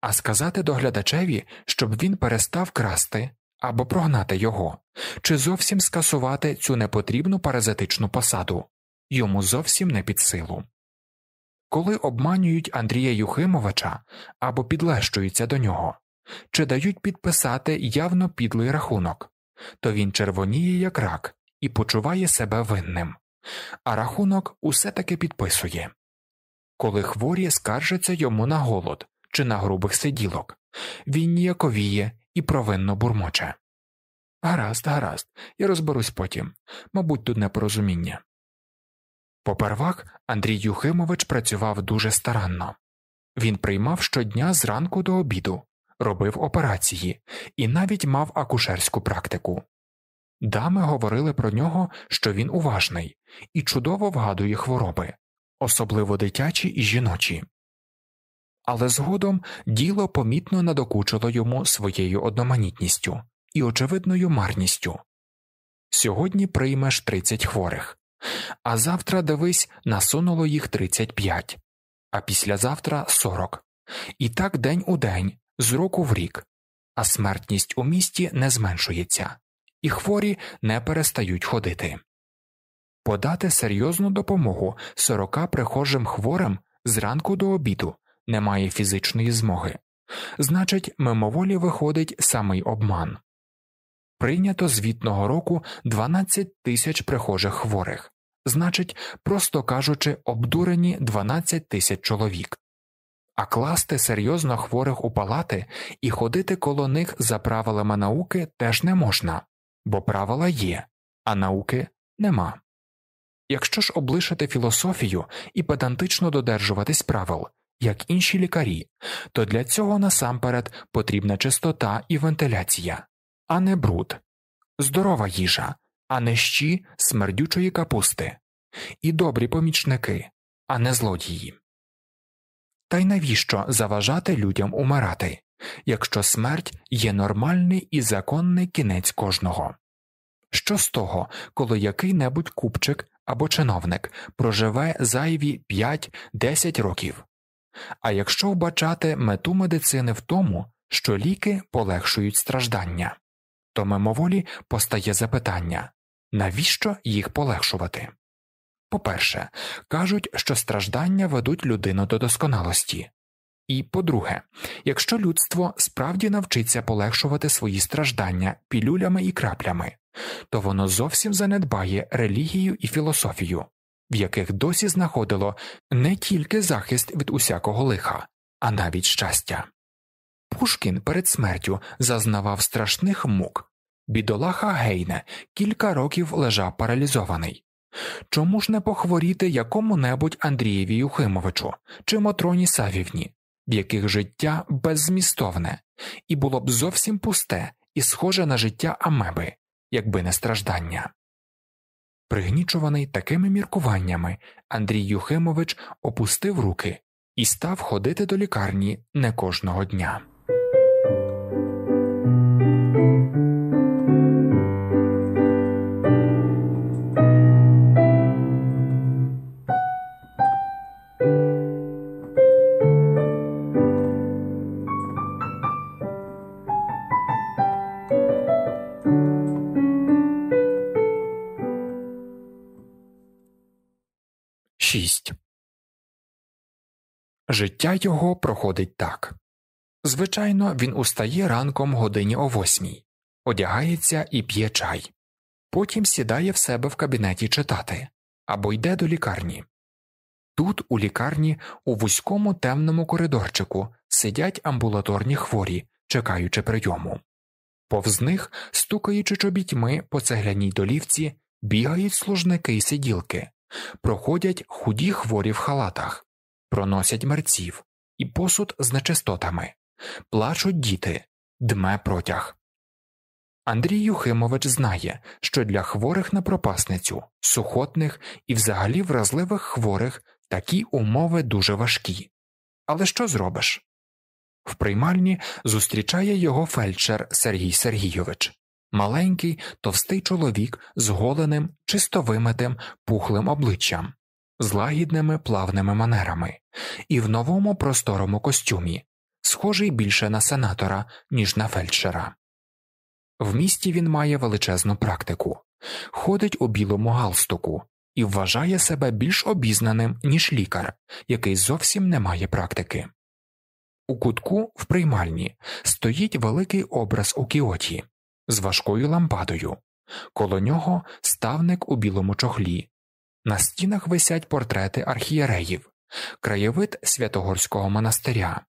А сказати доглядачеві, щоб він перестав красти або прогнати його, чи зовсім скасувати цю непотрібну паразитичну посаду йому зовсім не під силу. Коли обманюють Андрія Юхимовича або підлещуються до нього, чи дають підписати явно підлий рахунок, то він червоніє як рак і почуває себе винним, а рахунок усе таки підписує. Коли хворі скаржаться йому на голод чи на грубих сиділок, він ніяковіє і провинно бурмоче. Гаразд, гаразд, я розберусь потім, мабуть, тут непорозуміння. Попервах Андрій Юхимович працював дуже старанно він приймав щодня зранку до обіду, робив операції і навіть мав акушерську практику. Дами говорили про нього, що він уважний і чудово вгадує хвороби, особливо дитячі і жіночі. Але згодом діло помітно надокучило йому своєю одноманітністю і очевидною марністю сьогодні приймеш 30 хворих, а завтра дивись, насунуло їх 35, а післязавтра 40. І так день у день, з року в рік, а смертність у місті не зменшується, і хворі не перестають ходити. Подати серйозну допомогу 40 прихожим хворим зранку до обіду немає фізичної змоги, значить, мимоволі виходить самий обман. Прийнято звітного року 12 тисяч прихожих хворих, значить, просто кажучи, обдурені 12 тисяч чоловік а класти серйозно хворих у палати і ходити коло них за правилами науки теж не можна, бо правила є, а науки нема. Якщо ж облишити філософію і педантично додержуватись правил, як інші лікарі, то для цього насамперед потрібна чистота і вентиляція, а не бруд, здорова їжа, а не щі смердючої капусти, і добрі помічники, а не злодії. Та й навіщо заважати людям умирати, якщо смерть є нормальний і законний кінець кожного? Що з того, коли який небудь купчик або чиновник проживе зайві 5-10 років? А якщо вбачати мету медицини в тому, що ліки полегшують страждання, то мимоволі постає запитання навіщо їх полегшувати? По-перше, кажуть, що страждання ведуть людину до досконалості. І по-друге, якщо людство справді навчиться полегшувати свої страждання пілюлями і краплями, то воно зовсім занедбає релігію і філософію, в яких досі знаходило не тільки захист від усякого лиха, а навіть щастя. Пушкін перед смертю зазнавав страшних мук бідолаха Гейне кілька років лежав паралізований. Чому ж не похворіти якому небудь Андрієві Юхимовичу чи Матроні Савівні, в яких життя беззмістовне, і було б зовсім пусте і схоже на життя Амеби, якби не страждання. Пригнічуваний такими міркуваннями, Андрій Юхимович опустив руки і став ходити до лікарні не кожного дня. 6. Життя його проходить так. Звичайно, він устає ранком годині о восьмій, одягається і п'є чай, потім сідає в себе в кабінеті читати або йде до лікарні. Тут, у лікарні, у вузькому темному коридорчику сидять амбулаторні хворі, чекаючи прийому. Повз них, стукаючи чобітьми по цегляній долівці, бігають служники й сиділки, проходять худі хворі в халатах, проносять мерців і посуд з нечистотами, плачуть діти, дме протяг. Андрій Юхимович знає, що для хворих на пропасницю, сухотних і взагалі вразливих хворих такі умови дуже важкі. Але що зробиш? В приймальні зустрічає його фельдшер Сергій Сергійович маленький товстий чоловік з голеним, чисто вимитим пухлим обличчям, з лагідними плавними манерами, і в новому просторому костюмі, схожий більше на сенатора, ніж на фельдшера. В місті він має величезну практику, ходить у білому галстуку і вважає себе більш обізнаним, ніж лікар, який зовсім не має практики. У кутку в приймальні стоїть великий образ у кіоті, з важкою лампадою, коло нього ставник у білому чохлі. На стінах висять портрети архієреїв, краєвид Святогорського монастиря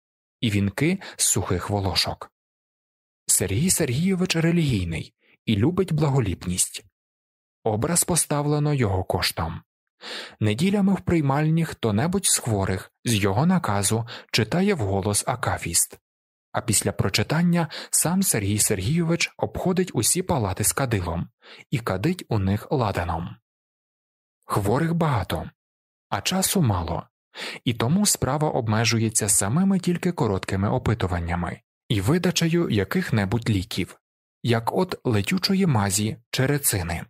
і вінки з сухих волошок. Сергій Сергійович релігійний і любить благоліпність. Образ поставлено його коштом. Неділями в приймальні хто небудь з хворих з його наказу читає вголос акафіст. А після прочитання сам Сергій Сергійович обходить усі палати з кадилом і кадить у них ладаном. Хворих багато, а часу мало, і тому справа обмежується самими тільки короткими опитуваннями і видачею яких небудь ліків, як от летючої мазі черецини.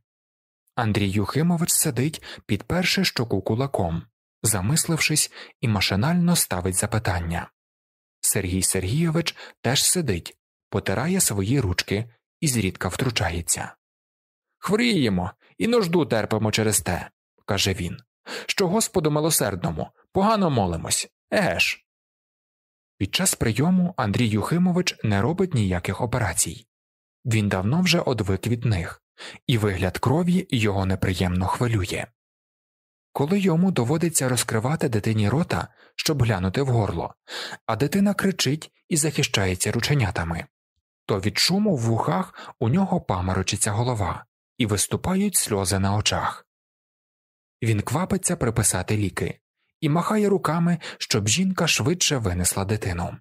Андрій Юхимович сидить, підперши щоку кулаком, замислившись, і машинально ставить запитання. Сергій Сергійович теж сидить, потирає свої ручки і зрідка втручається. Хворіємо і нужду терпимо через те, каже він, що Господу милосердному погано молимось, еге ж. Під час прийому Андрій Юхимович не робить ніяких операцій. Він давно вже одвик від них, і вигляд крові його неприємно хвилює коли йому доводиться розкривати дитині рота, щоб глянути в горло, а дитина кричить і захищається рученятами, то від шуму в вухах у нього паморочиться голова і виступають сльози на очах. Він квапиться приписати ліки і махає руками, щоб жінка швидше винесла дитину.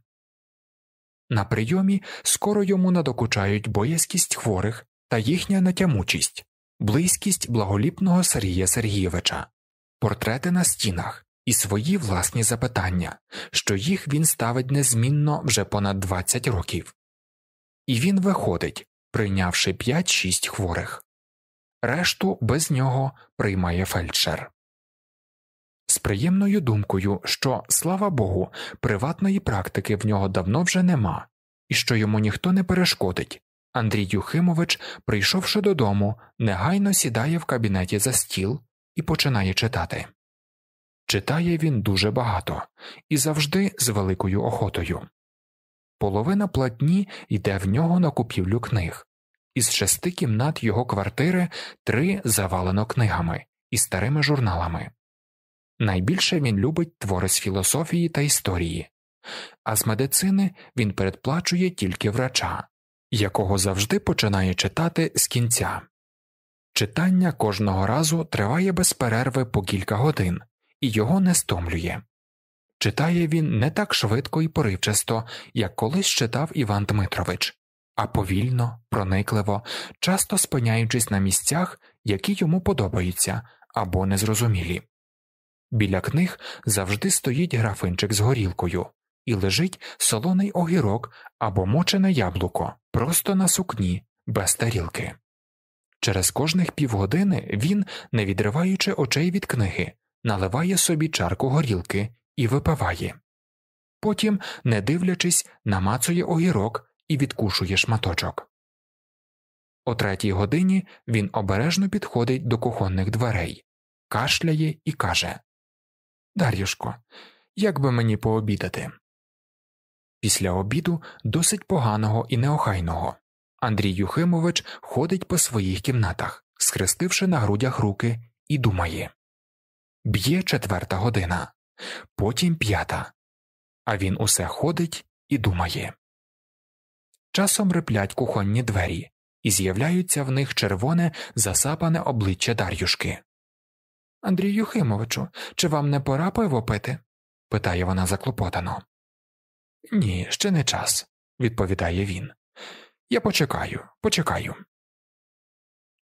На прийомі скоро йому надокучають боязкість хворих та їхня натямучість, близькість благоліпного Сергія Сергійовича, портрети на стінах і свої власні запитання, що їх він ставить незмінно вже понад 20 років. І він виходить, прийнявши 5-6 хворих. Решту без нього приймає фельдшер. З приємною думкою, що, слава Богу, приватної практики в нього давно вже нема, і що йому ніхто не перешкодить, Андрій Юхимович, прийшовши додому, негайно сідає в кабінеті за стіл і починає читати. Читає він дуже багато і завжди з великою охотою. Половина платні йде в нього на купівлю книг, із шести кімнат його квартири три завалено книгами і старими журналами. Найбільше він любить твори з філософії та історії, а з медицини він передплачує тільки врача, якого завжди починає читати з кінця. Читання кожного разу триває без перерви по кілька годин і його не стомлює. Читає він не так швидко і поривчасто, як колись читав Іван Дмитрович, а повільно, проникливо, часто спиняючись на місцях, які йому подобаються або незрозумілі. Біля книг завжди стоїть графинчик з горілкою і лежить солоний огірок або мочене яблуко просто на сукні без тарілки. Через кожних півгодини він, не відриваючи очей від книги, наливає собі чарку горілки і випиває. Потім, не дивлячись, намацує огірок і відкушує шматочок. О третій годині він обережно підходить до кухонних дверей, кашляє і каже Дар'юшко, як би мені пообідати? Після обіду досить поганого і неохайного. Андрій Юхимович ходить по своїх кімнатах, схрестивши на грудях руки, і думає Б'є четверта година, потім п'ята. А він усе ходить і думає. Часом реплять кухонні двері, і з'являються в них червоне, засапане обличчя Дар'юшки. Андрій Юхимовичу, чи вам не пора пиво пити? питає вона заклопотано. Ні, ще не час, відповідає він. Я почекаю, почекаю.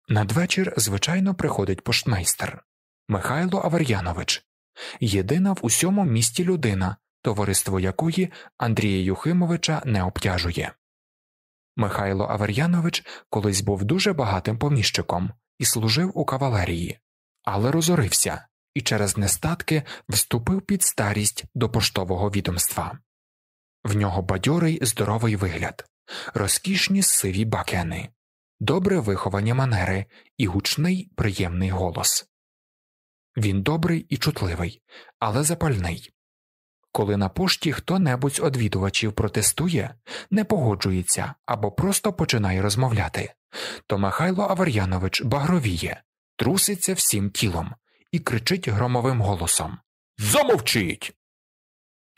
Надвечір, звичайно, приходить поштмейстер Михайло Авар'янович, єдина в усьому місті людина, товариство якої Андрія Юхимовича не обтяжує. Михайло Авар'янович колись був дуже багатим поміщиком і служив у кавалерії, але розорився і через нестатки вступив під старість до поштового відомства. В нього бадьорий здоровий вигляд розкішні сиві бакени, добре виховані манери і гучний приємний голос. Він добрий і чутливий, але запальний. Коли на пошті хто небудь одвідувачів протестує, не погоджується або просто починає розмовляти, то Михайло Авар'янович багровіє, труситься всім тілом і кричить громовим голосом Замовчіть!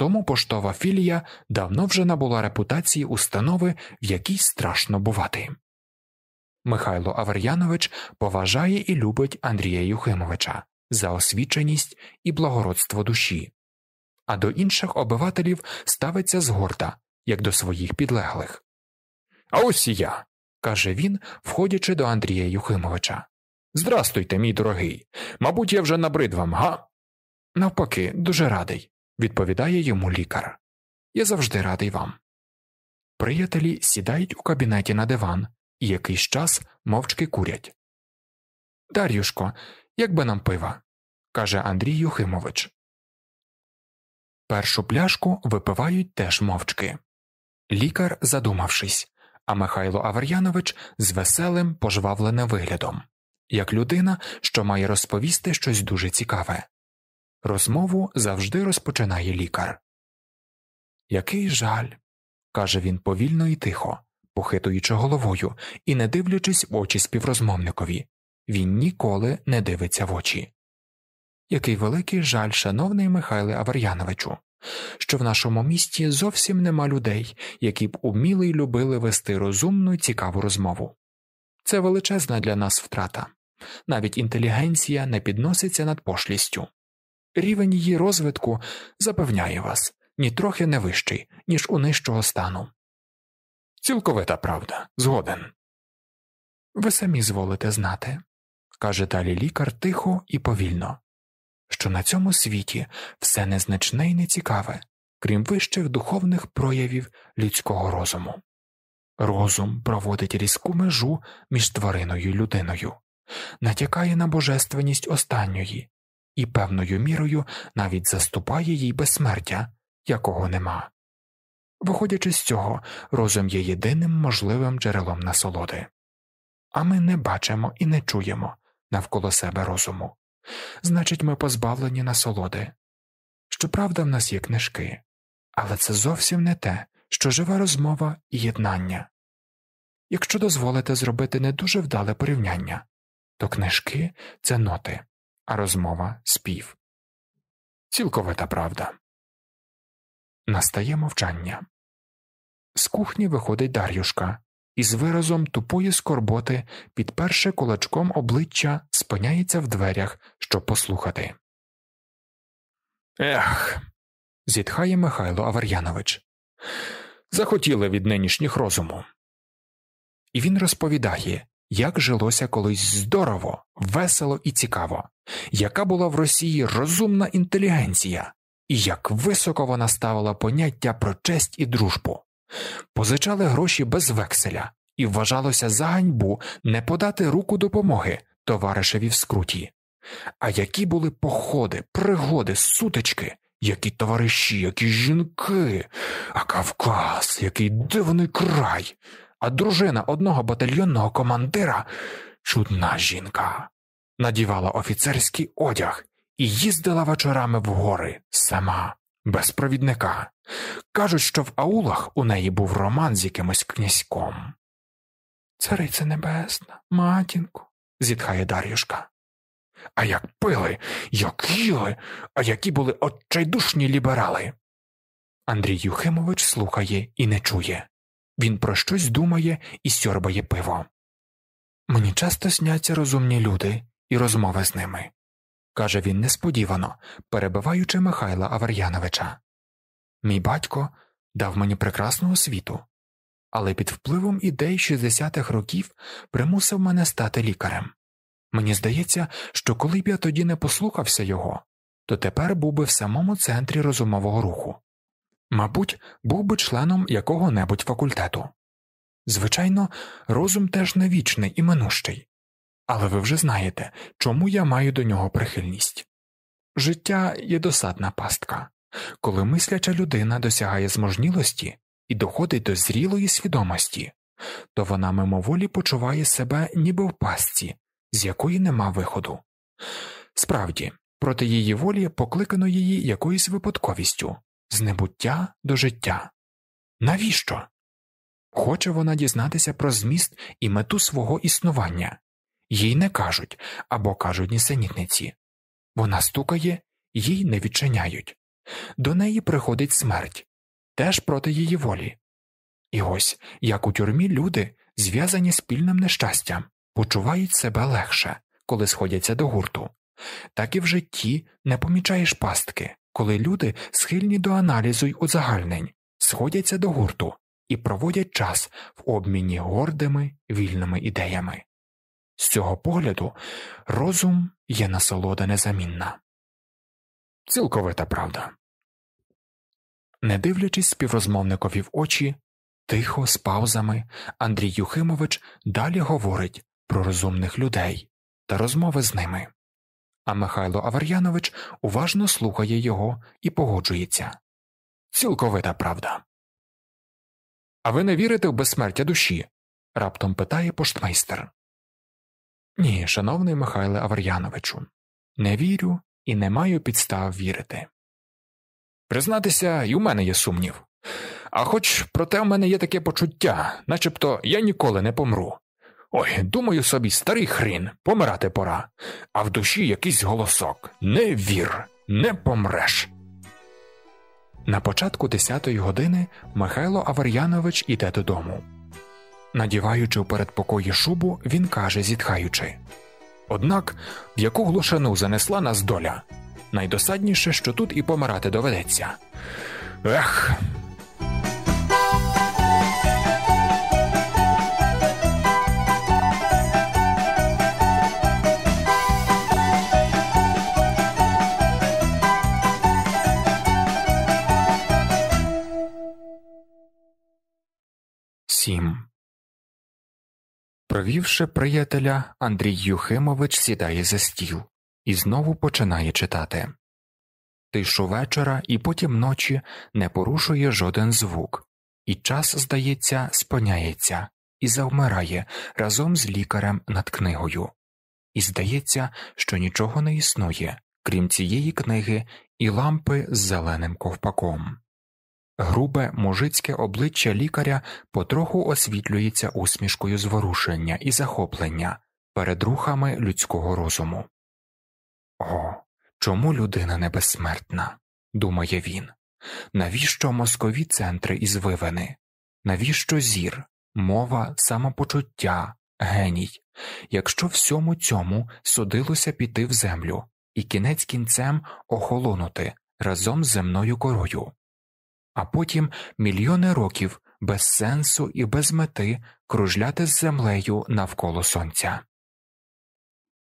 Тому поштова філія давно вже набула репутації установи, в якій страшно бувати. Михайло Авер'янович поважає і любить Андрія Юхимовича за освіченість і благородство душі, а до інших обивателів ставиться згорда, як до своїх підлеглих. А ось і я. каже він, входячи до Андрія Юхимовича. Здрастуйте, мій дорогий. Мабуть, я вже набрид вам, га? Навпаки, дуже радий відповідає йому лікар. Я завжди радий вам. Приятелі сідають у кабінеті на диван і якийсь час мовчки курять. Дар'юшко, як би нам пива. каже Андрій Юхимович. Першу пляшку випивають теж мовчки. Лікар, задумавшись, а Михайло Авер'янович з веселим, пожвавленим виглядом як людина, що має розповісти щось дуже цікаве. Розмову завжди розпочинає лікар. Який жаль. каже він повільно і тихо, похитуючи головою і не дивлячись в очі співрозмовникові. Він ніколи не дивиться в очі. Який великий жаль, шановний Михайле Авар'яновичу, що в нашому місті зовсім нема людей, які б уміли й любили вести розумну і цікаву розмову. Це величезна для нас втрата, навіть інтелігенція не підноситься над пошлістю. Рівень її розвитку запевняє вас нітрохи не вищий, ніж у нижчого стану. Цілковита правда, згоден. Ви самі зволите знати, каже далі лікар тихо і повільно, що на цьому світі все незначне і нецікаве, крім вищих духовних проявів людського розуму. Розум проводить різку межу між твариною і людиною, натякає на божественність останньої і певною мірою навіть заступає їй безсмертя, якого нема. Виходячи з цього, розум є єдиним можливим джерелом насолоди, а ми не бачимо і не чуємо навколо себе розуму. Значить, ми позбавлені насолоди. Щоправда, в нас є книжки, але це зовсім не те, що жива розмова і єднання. Якщо дозволите зробити не дуже вдале порівняння, то книжки це ноти, а розмова спів. Цілковита правда. Настає мовчання. З кухні виходить Дар'юшка і з виразом тупої скорботи під перше кулачком обличчя спиняється в дверях, щоб послухати. Ех. зітхає Михайло Авар'янович. Захотіли від нинішніх розуму. І він розповідає, як жилося колись здорово, весело і цікаво, яка була в Росії розумна інтелігенція, і як високо вона ставила поняття про честь і дружбу, позичали гроші без векселя, і вважалося за ганьбу не подати руку допомоги товаришеві в скруті. А які були походи, пригоди, сутички, які товариші, які жінки, а Кавказ, який дивний край а дружина одного батальйонного командира, чудна жінка, надівала офіцерський одяг і їздила вечорами в гори сама, без провідника. Кажуть, що в аулах у неї був роман з якимось князьком. Цариця небесна, матінку, зітхає Дар'юшка. А як пили, як їли, а які були отчайдушні ліберали. Андрій Юхимович слухає і не чує він про щось думає і сьорбає пиво. Мені часто сняться розумні люди і розмови з ними, каже він несподівано, перебиваючи Михайла Авер'яновича. Мій батько дав мені прекрасну освіту, але під впливом ідей 60-х років примусив мене стати лікарем. Мені здається, що коли б я тоді не послухався його, то тепер був би в самому центрі розумового руху мабуть, був би членом якого небудь факультету. Звичайно, розум теж не вічний і минущий, але ви вже знаєте, чому я маю до нього прихильність. Життя є досадна пастка, коли мисляча людина досягає зможнілості і доходить до зрілої свідомості, то вона мимоволі почуває себе ніби в пастці, з якої нема виходу. Справді, проти її волі покликано її якоюсь випадковістю, з небуття до життя. Навіщо? Хоче вона дізнатися про зміст і мету свого існування, їй не кажуть або кажуть нісенітниці. Вона стукає, їй не відчиняють. До неї приходить смерть теж проти її волі. І ось як у тюрмі люди, зв'язані спільним нещастям, почувають себе легше, коли сходяться до гурту, так і в житті не помічаєш пастки, коли люди схильні до аналізу й узагальнень, сходяться до гурту і проводять час в обміні гордими вільними ідеями. З цього погляду розум є насолода незамінна. Цілковита правда. Не дивлячись співрозмовникові в очі, тихо, з паузами, Андрій Юхимович далі говорить про розумних людей та розмови з ними а Михайло Авар'янович уважно слухає його і погоджується. Цілковита правда. А ви не вірите в безсмертя душі? раптом питає поштмейстер. Ні, шановний Михайле Авар'яновичу, не вірю і не маю підстав вірити. Признатися, і у мене є сумнів. А хоч проте в мене є таке почуття, начебто я ніколи не помру, Ой, думаю собі, старий хрін, помирати пора, а в душі якийсь голосок Не вір, не помреш. На початку 10-ї години Михайло Авер'янович іде додому. Надіваючи в передпокої шубу, він каже, зітхаючи Однак, в яку глушину занесла нас доля. Найдосадніше, що тут і помирати доведеться. Ех, сім. Провівши приятеля, Андрій Юхимович сідає за стіл і знову починає читати. Тишу вечора і потім ночі не порушує жоден звук, і час, здається, споняється і завмирає разом з лікарем над книгою. І здається, що нічого не існує, крім цієї книги і лампи з зеленим ковпаком. Грубе мужицьке обличчя лікаря потроху освітлюється усмішкою зворушення і захоплення перед рухами людського розуму. О, чому людина не безсмертна? думає він. Навіщо мозкові центри і звивини? Навіщо зір, мова, самопочуття, геній, якщо всьому цьому судилося піти в землю і кінець кінцем охолонути разом з земною корою? а потім мільйони років без сенсу і без мети кружляти з землею навколо сонця.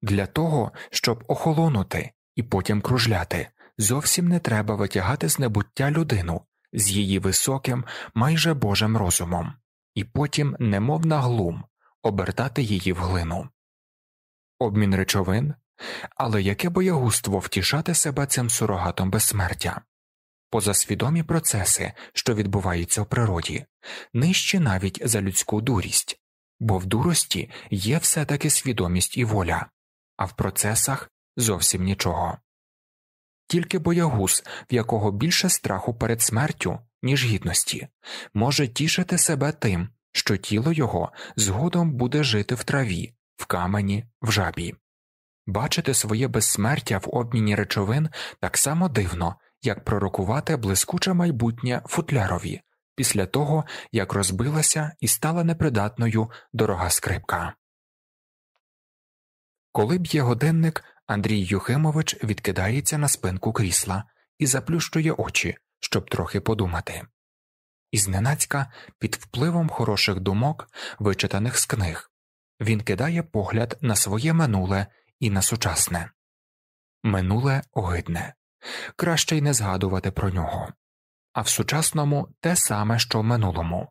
Для того, щоб охолонути і потім кружляти, зовсім не треба витягати з небуття людину з її високим, майже божим розумом, і потім, немов на глум, обертати її в глину. Обмін речовин, але яке боягузтво втішати себе цим сурогатом безсмертя позасвідомі процеси, що відбуваються в природі, нижче навіть за людську дурість, бо в дурості є все таки свідомість і воля, а в процесах зовсім нічого. Тільки боягуз, в якого більше страху перед смертю, ніж гідності, може тішити себе тим, що тіло його згодом буде жити в траві, в камені, в жабі. Бачити своє безсмертя в обміні речовин так само дивно, як пророкувати блискуче майбутнє футлярові після того, як розбилася і стала непридатною дорога скрипка. Коли б'є годинник, Андрій Юхимович відкидається на спинку крісла і заплющує очі, щоб трохи подумати. І зненацька під впливом хороших думок, вичитаних з книг, він кидає погляд на своє минуле і на сучасне минуле огидне, краще й не згадувати про нього, а в сучасному те саме, що в минулому.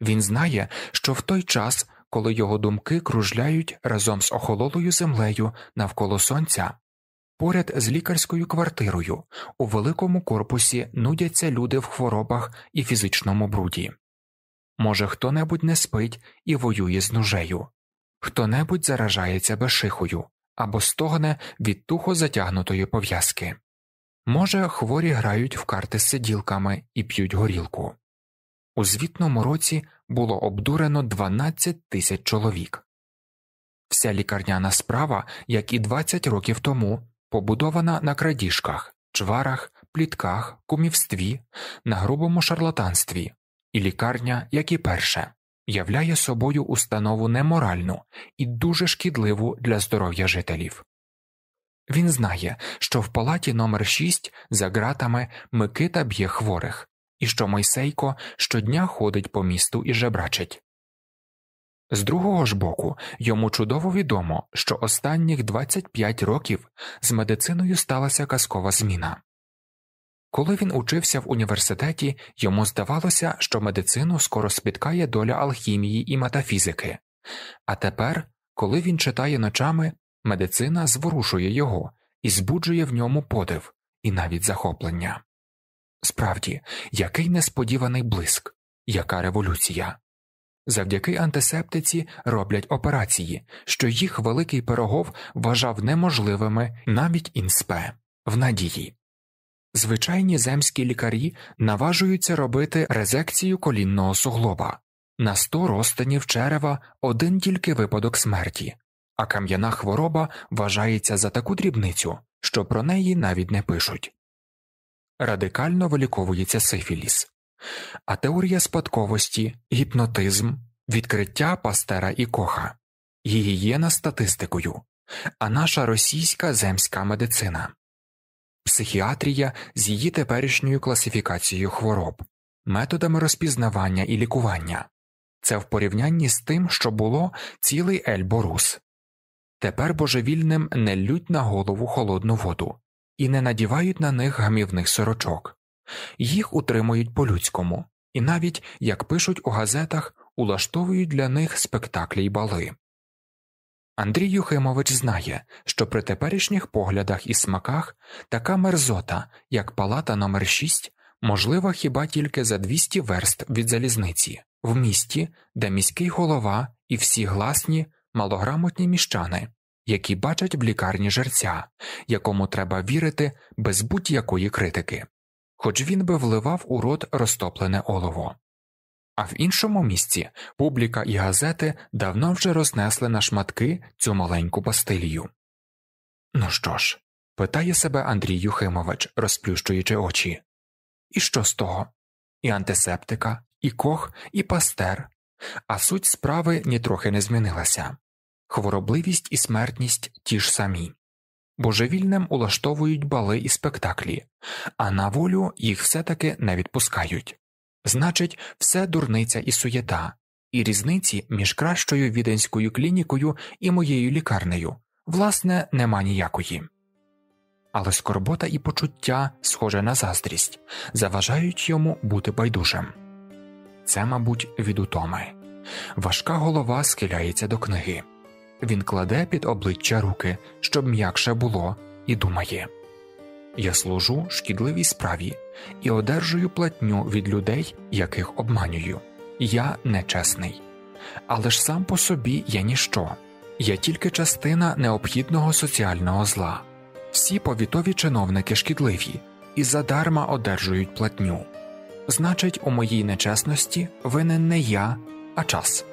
Він знає, що в той час, коли його думки кружляють разом з охололою землею навколо сонця, поряд з лікарською квартирою у великому корпусі нудяться люди в хворобах і фізичному бруді. Може, хто небудь не спить і воює з нужею, хто небудь заражається бешихою або стогне від тухо затягнутої пов'язки. Може, хворі грають в карти з сиділками і п'ють горілку. У звітному році було обдурено 12 тисяч чоловік. Вся лікарняна справа, як і 20 років тому, побудована на крадіжках, чварах, плітках, кумівстві, на грубому шарлатанстві, і лікарня, як і перше, являє собою установу неморальну і дуже шкідливу для здоров'я жителів. Він знає, що в палаті номер 6 за ґратами Микита б'є хворих, і що Мойсейко щодня ходить по місту і жебрачить. З другого ж боку, йому чудово відомо, що останніх 25 років з медициною сталася казкова зміна. Коли він учився в університеті, йому здавалося, що медицину скоро спіткає доля алхімії і метафізики, а тепер, коли він читає ночами Медицина зворушує його і збуджує в ньому подив і навіть захоплення. Справді, який несподіваний блиск, яка революція. Завдяки антисептиці роблять операції, що їх великий пирогов вважав неможливими навіть інспе в надії. Звичайні земські лікарі наважуються робити резекцію колінного суглоба на сто розтинів черева один тільки випадок смерті а кам'яна хвороба вважається за таку дрібницю, що про неї навіть не пишуть. Радикально виліковується сифіліс, а теорія спадковості, гіпнотизм, відкриття пастера і коха, її є на статистикою, а наша російська земська медицина, психіатрія з її теперішньою класифікацією хвороб, методами розпізнавання і лікування це в порівнянні з тим, що було цілий Ельборус тепер божевільним не лють на голову холодну воду і не надівають на них гамівних сорочок, їх утримують по людському, і навіть, як пишуть у газетах, улаштовують для них спектаклі й бали. Андрій Юхимович знає, що при теперішніх поглядах і смаках така мерзота, як палата номер 6 можлива хіба тільки за 200 верст від залізниці, в місті, де міський голова і всі гласні малограмотні міщани, які бачать в лікарні жерця, якому треба вірити без будь-якої критики, хоч він би вливав у рот розтоплене олово. А в іншому місці публіка і газети давно вже рознесли на шматки цю маленьку бастилію. Ну що ж, питає себе Андрій Юхимович, розплющуючи очі. І що з того? І антисептика, і кох, і пастер, а суть справи нітрохи не змінилася хворобливість і смертність ті ж самі. Божевільним улаштовують бали і спектаклі, а на волю їх все таки не відпускають. Значить, все дурниця і суєта, і різниці між кращою віденською клінікою і моєю лікарнею власне нема ніякої. Але скорбота і почуття, схоже на заздрість, заважають йому бути байдужим це, мабуть, від утоми. Важка голова схиляється до книги. Він кладе під обличчя руки, щоб м'якше було, і думає Я служу шкідливій справі і одержую платню від людей, яких обманюю. Я нечесний. Але ж сам по собі я ніщо, я тільки частина необхідного соціального зла. Всі повітові чиновники шкідливі і задарма одержують платню значить, у моїй нечесності винен не я, а час.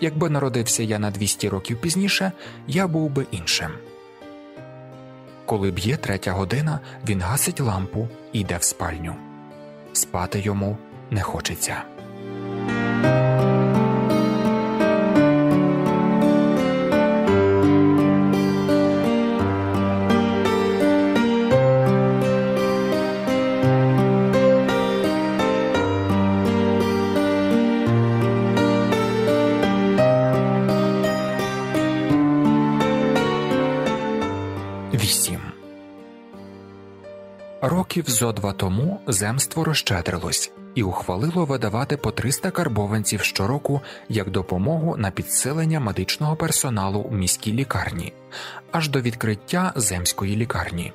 Якби народився я на 200 років пізніше, я був би іншим. Коли б'є третя година, він гасить лампу і йде в спальню. Спати йому не хочеться. років зо два тому земство розщедрилось і ухвалило видавати по 300 карбованців щороку як допомогу на підсилення медичного персоналу в міській лікарні, аж до відкриття земської лікарні.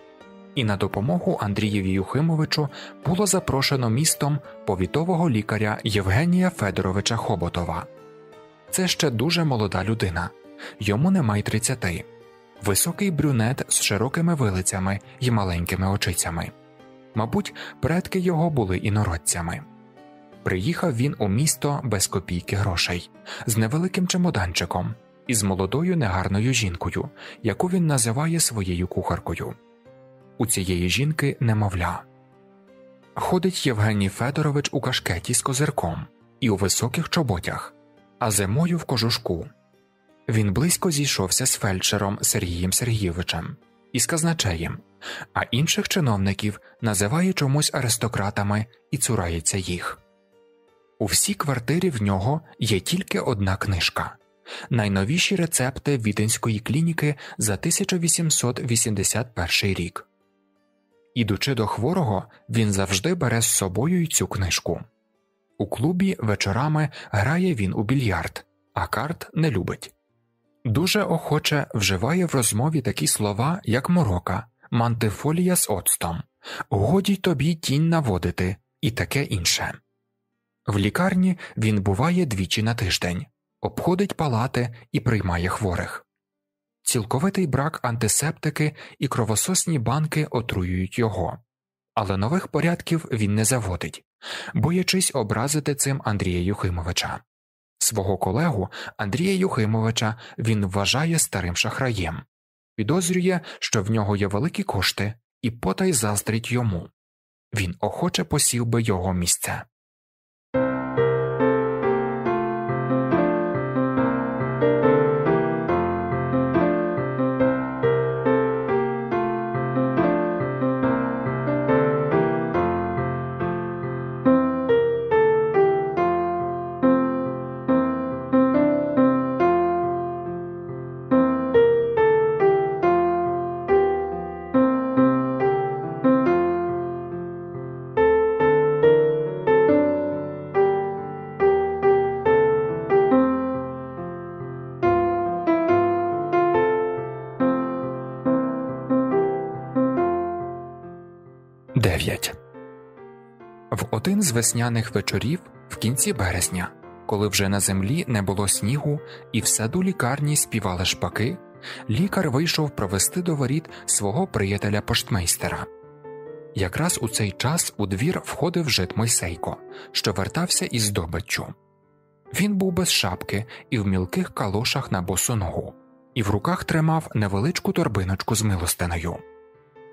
І на допомогу Андрієві Юхимовичу було запрошено містом повітового лікаря Євгенія Федоровича Хоботова. Це ще дуже молода людина, йому немає 30. високий брюнет з широкими вилицями і маленькими очицями мабуть, предки його були інородцями. Приїхав він у місто без копійки грошей, з невеликим чемоданчиком і з молодою негарною жінкою, яку він називає своєю кухаркою. У цієї жінки немовля. Ходить Євгеній Федорович у кашкеті з козирком і у високих чоботях, а зимою в кожушку. Він близько зійшовся з фельдшером Сергієм Сергійовичем і з казначеєм а інших чиновників називає чомусь аристократами і цурається їх. У всій квартирі в нього є тільки одна книжка найновіші рецепти Віденської клініки за 1881 рік. Ідучи до хворого, він завжди бере з собою й цю книжку. У клубі вечорами грає він у більярд, а карт не любить. Дуже охоче вживає в розмові такі слова, як морока, мантифолія з оцтом, годі тобі тінь наводити і таке інше. В лікарні він буває двічі на тиждень, обходить палати і приймає хворих. Цілковитий брак антисептики і кровососні банки отруюють його, але нових порядків він не заводить, боячись образити цим Андрія Юхимовича. Свого колегу Андрія Юхимовича він вважає старим шахраєм, підозрює, що в нього є великі кошти, і потай заздрить йому він охоче посів би його місця. весняних вечорів в кінці березня, коли вже на землі не було снігу і в саду лікарні співали шпаки, лікар вийшов провести до воріт свого приятеля поштмейстера. Якраз у цей час у двір входив жит Мойсейко, що вертався із добиччю. Він був без шапки і в мілких калошах на босу ногу, і в руках тримав невеличку торбиночку з милостиною.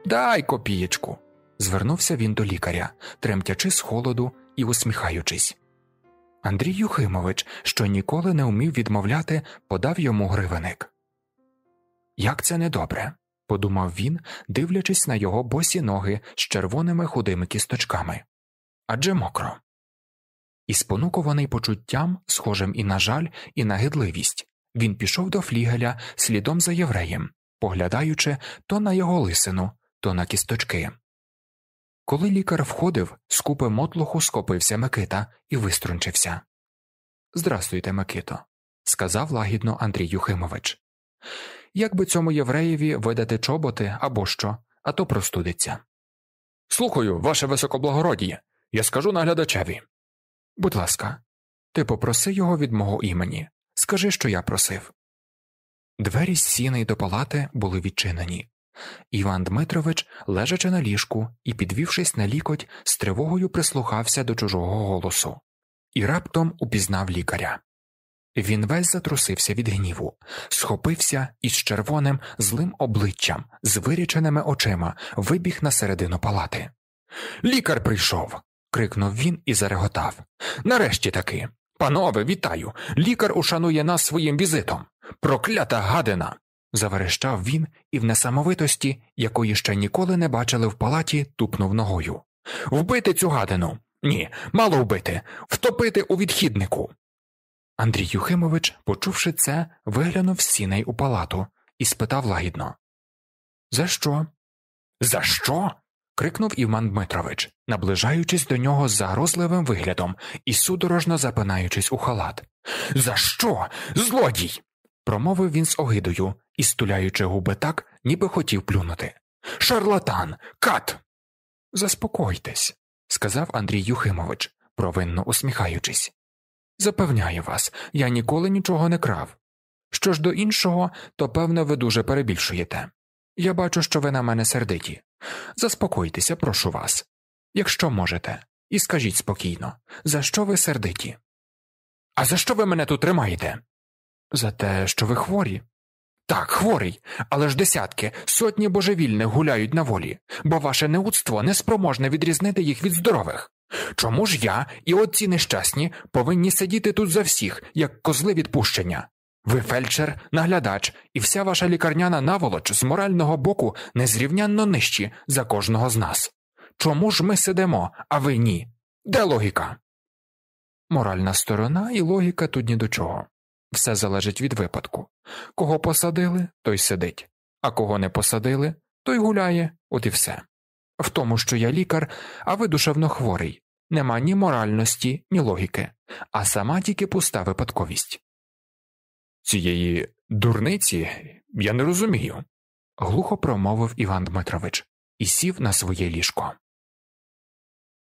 Дай копієчку. Звернувся він до лікаря, тремтячи з холоду і усміхаючись. Андрій Юхимович, що ніколи не умів відмовляти, подав йому гривеник. Як це недобре, подумав він, дивлячись на його босі ноги з червоними худими кісточками. Адже мокро. І спонукований почуттям, схожим і на жаль, і на гидливість, він пішов до флігеля слідом за євреєм, поглядаючи то на його лисину, то на кісточки. Коли лікар входив, з купи мотлуху скопився Микита і виструнчився. Здрастуйте, Микито, сказав лагідно Андрій Юхимович. Як би цьому євреєві видати чоботи або що, а то простудиться. Слухаю, ваше високоблагородіє, я скажу наглядачеві. Будь ласка, ти попроси його від мого імені. Скажи, що я просив. Двері з сіни до палати були відчинені. Іван Дмитрович, лежачи на ліжку і, підвівшись на лікоть, з тривогою прислухався до чужого голосу і раптом упізнав лікаря. Він весь затрусився від гніву, схопився і з червоним, злим обличчям, з виріченими очима вибіг на середину палати. Лікар прийшов. крикнув він і зареготав. Нарешті таки. Панове, вітаю! Лікар ушанує нас своїм візитом. Проклята гадина! заверещав він і в несамовитості, якої ще ніколи не бачили в палаті, тупнув ногою. Вбити цю гадину. Ні, мало вбити, втопити у відхіднику. Андрій Юхимович, почувши це, виглянув сіней у палату і спитав лагідно За що? За що? крикнув Іван Дмитрович, наближаючись до нього з загрозливим виглядом і судорожно запинаючись у халат. За що? Злодій? промовив він з огидою і стуляючи губи так, ніби хотів плюнути. Шарлатан, кат. Заспокойтесь, сказав Андрій Юхимович, провинно усміхаючись. Запевняю вас, я ніколи нічого не крав. Що ж до іншого, то певно, ви дуже перебільшуєте. Я бачу, що ви на мене сердиті. Заспокойтеся, прошу вас, якщо можете, і скажіть спокійно, за що ви сердиті? А за що ви мене тут тримаєте? За те, що ви хворі. Так, хворий, але ж десятки, сотні божевільних гуляють на волі, бо ваше неудство не спроможне відрізнити їх від здорових. Чому ж я і оці нещасні повинні сидіти тут за всіх, як козли відпущення? Ви фельдшер, наглядач, і вся ваша лікарняна наволоч з морального боку незрівнянно нижчі за кожного з нас. Чому ж ми сидимо, а ви ні? Де логіка? Моральна сторона і логіка тут ні до чого. Все залежить від випадку. Кого посадили, той сидить, а кого не посадили, той гуляє, от і все. В тому, що я лікар, а ви душевно хворий, нема ні моральності, ні логіки, а сама тільки пуста випадковість. Цієї дурниці я не розумію, глухо промовив Іван Дмитрович і сів на своє ліжко.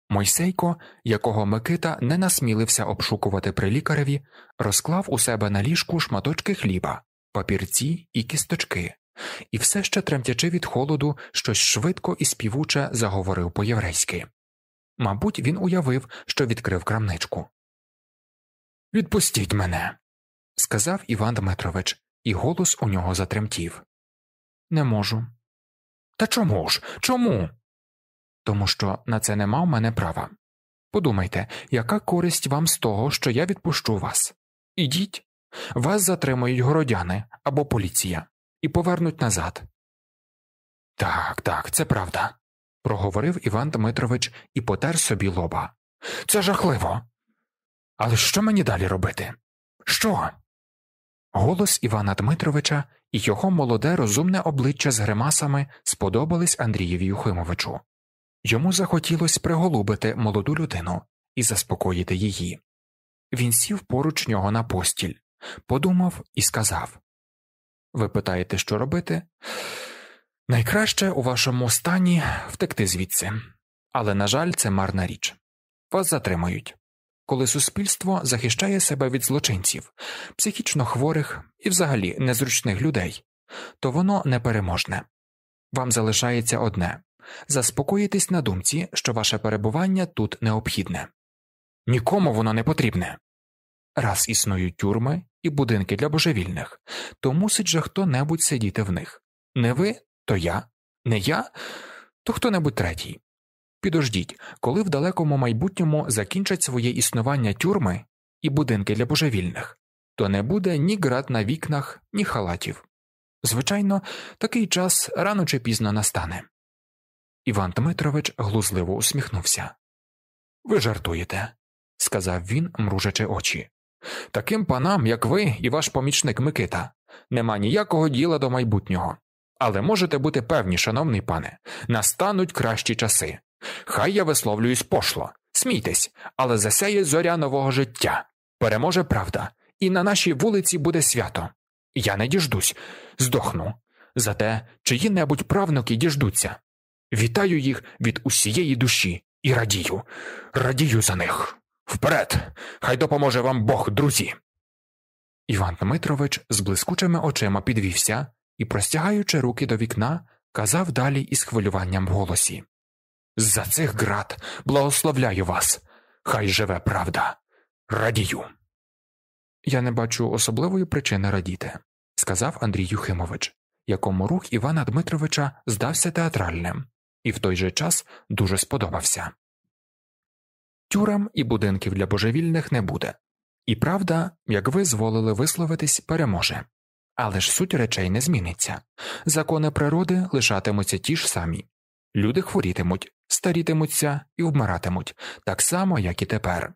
Мойсейко, якого Микита не насмілився обшукувати при лікареві, розклав у себе на ліжку шматочки хліба, папірці і кісточки, і все ще тремтячи від холоду, щось швидко і співуче заговорив по єврейськи. Мабуть, він уявив, що відкрив крамничку. Відпустіть мене, сказав Іван Дмитрович, і голос у нього затремтів. Не можу. Та чому ж? Чому? тому що на це нема в мене права. Подумайте, яка користь вам з того, що я відпущу вас? Ідіть, вас затримують городяни або поліція і повернуть назад. Так, так, це правда, проговорив Іван Дмитрович і потер собі лоба. Це жахливо. Але що мені далі робити? Що? Голос Івана Дмитровича і його молоде розумне обличчя з гримасами сподобались Андрієві Юхимовичу. Йому захотілося приголубити молоду людину і заспокоїти її. Він сів поруч нього на постіль, подумав і сказав Ви питаєте, що робити? Найкраще у вашому стані втекти звідси, але, на жаль, це марна річ. Вас затримають. Коли суспільство захищає себе від злочинців, психічно хворих і взагалі незручних людей, то воно непереможне. Вам залишається одне заспокоїтесь на думці, що ваше перебування тут необхідне, нікому воно не потрібне. Раз існують тюрми і будинки для божевільних, то мусить же хто небудь сидіти в них. Не ви, то я, не я, то хто небудь третій. Підождіть, коли в далекому майбутньому закінчать своє існування тюрми і будинки для божевільних, то не буде ні град на вікнах, ні халатів. Звичайно, такий час рано чи пізно настане. Іван Дмитрович глузливо усміхнувся. Ви жартуєте, сказав він, мружачи очі. Таким панам, як ви і ваш помічник Микита, нема ніякого діла до майбутнього. Але можете бути певні, шановний пане, настануть кращі часи. Хай я висловлююсь пошло, смійтесь, але засяє зоря нового життя. Переможе правда, і на нашій вулиці буде свято. Я не діждусь, здохну. Зате чиї небудь правнуки діждуться. Вітаю їх від усієї душі і радію, радію за них. Вперед! Хай допоможе вам Бог, друзі. Іван Дмитрович з блискучими очима підвівся і, простягаючи руки до вікна, казав далі із хвилюванням в голосі За цих град благословляю вас. Хай живе правда. Радію. Я не бачу особливої причини радіти, сказав Андрій Юхимович, якому рух Івана Дмитровича здався театральним і в той же час дуже сподобався. Тюрам і будинків для божевільних не буде, і правда, як ви зволили висловитись, переможе. Але ж суть речей не зміниться закони природи лишатимуться ті ж самі люди хворітимуть, старітимуться і вмиратимуть так само, як і тепер.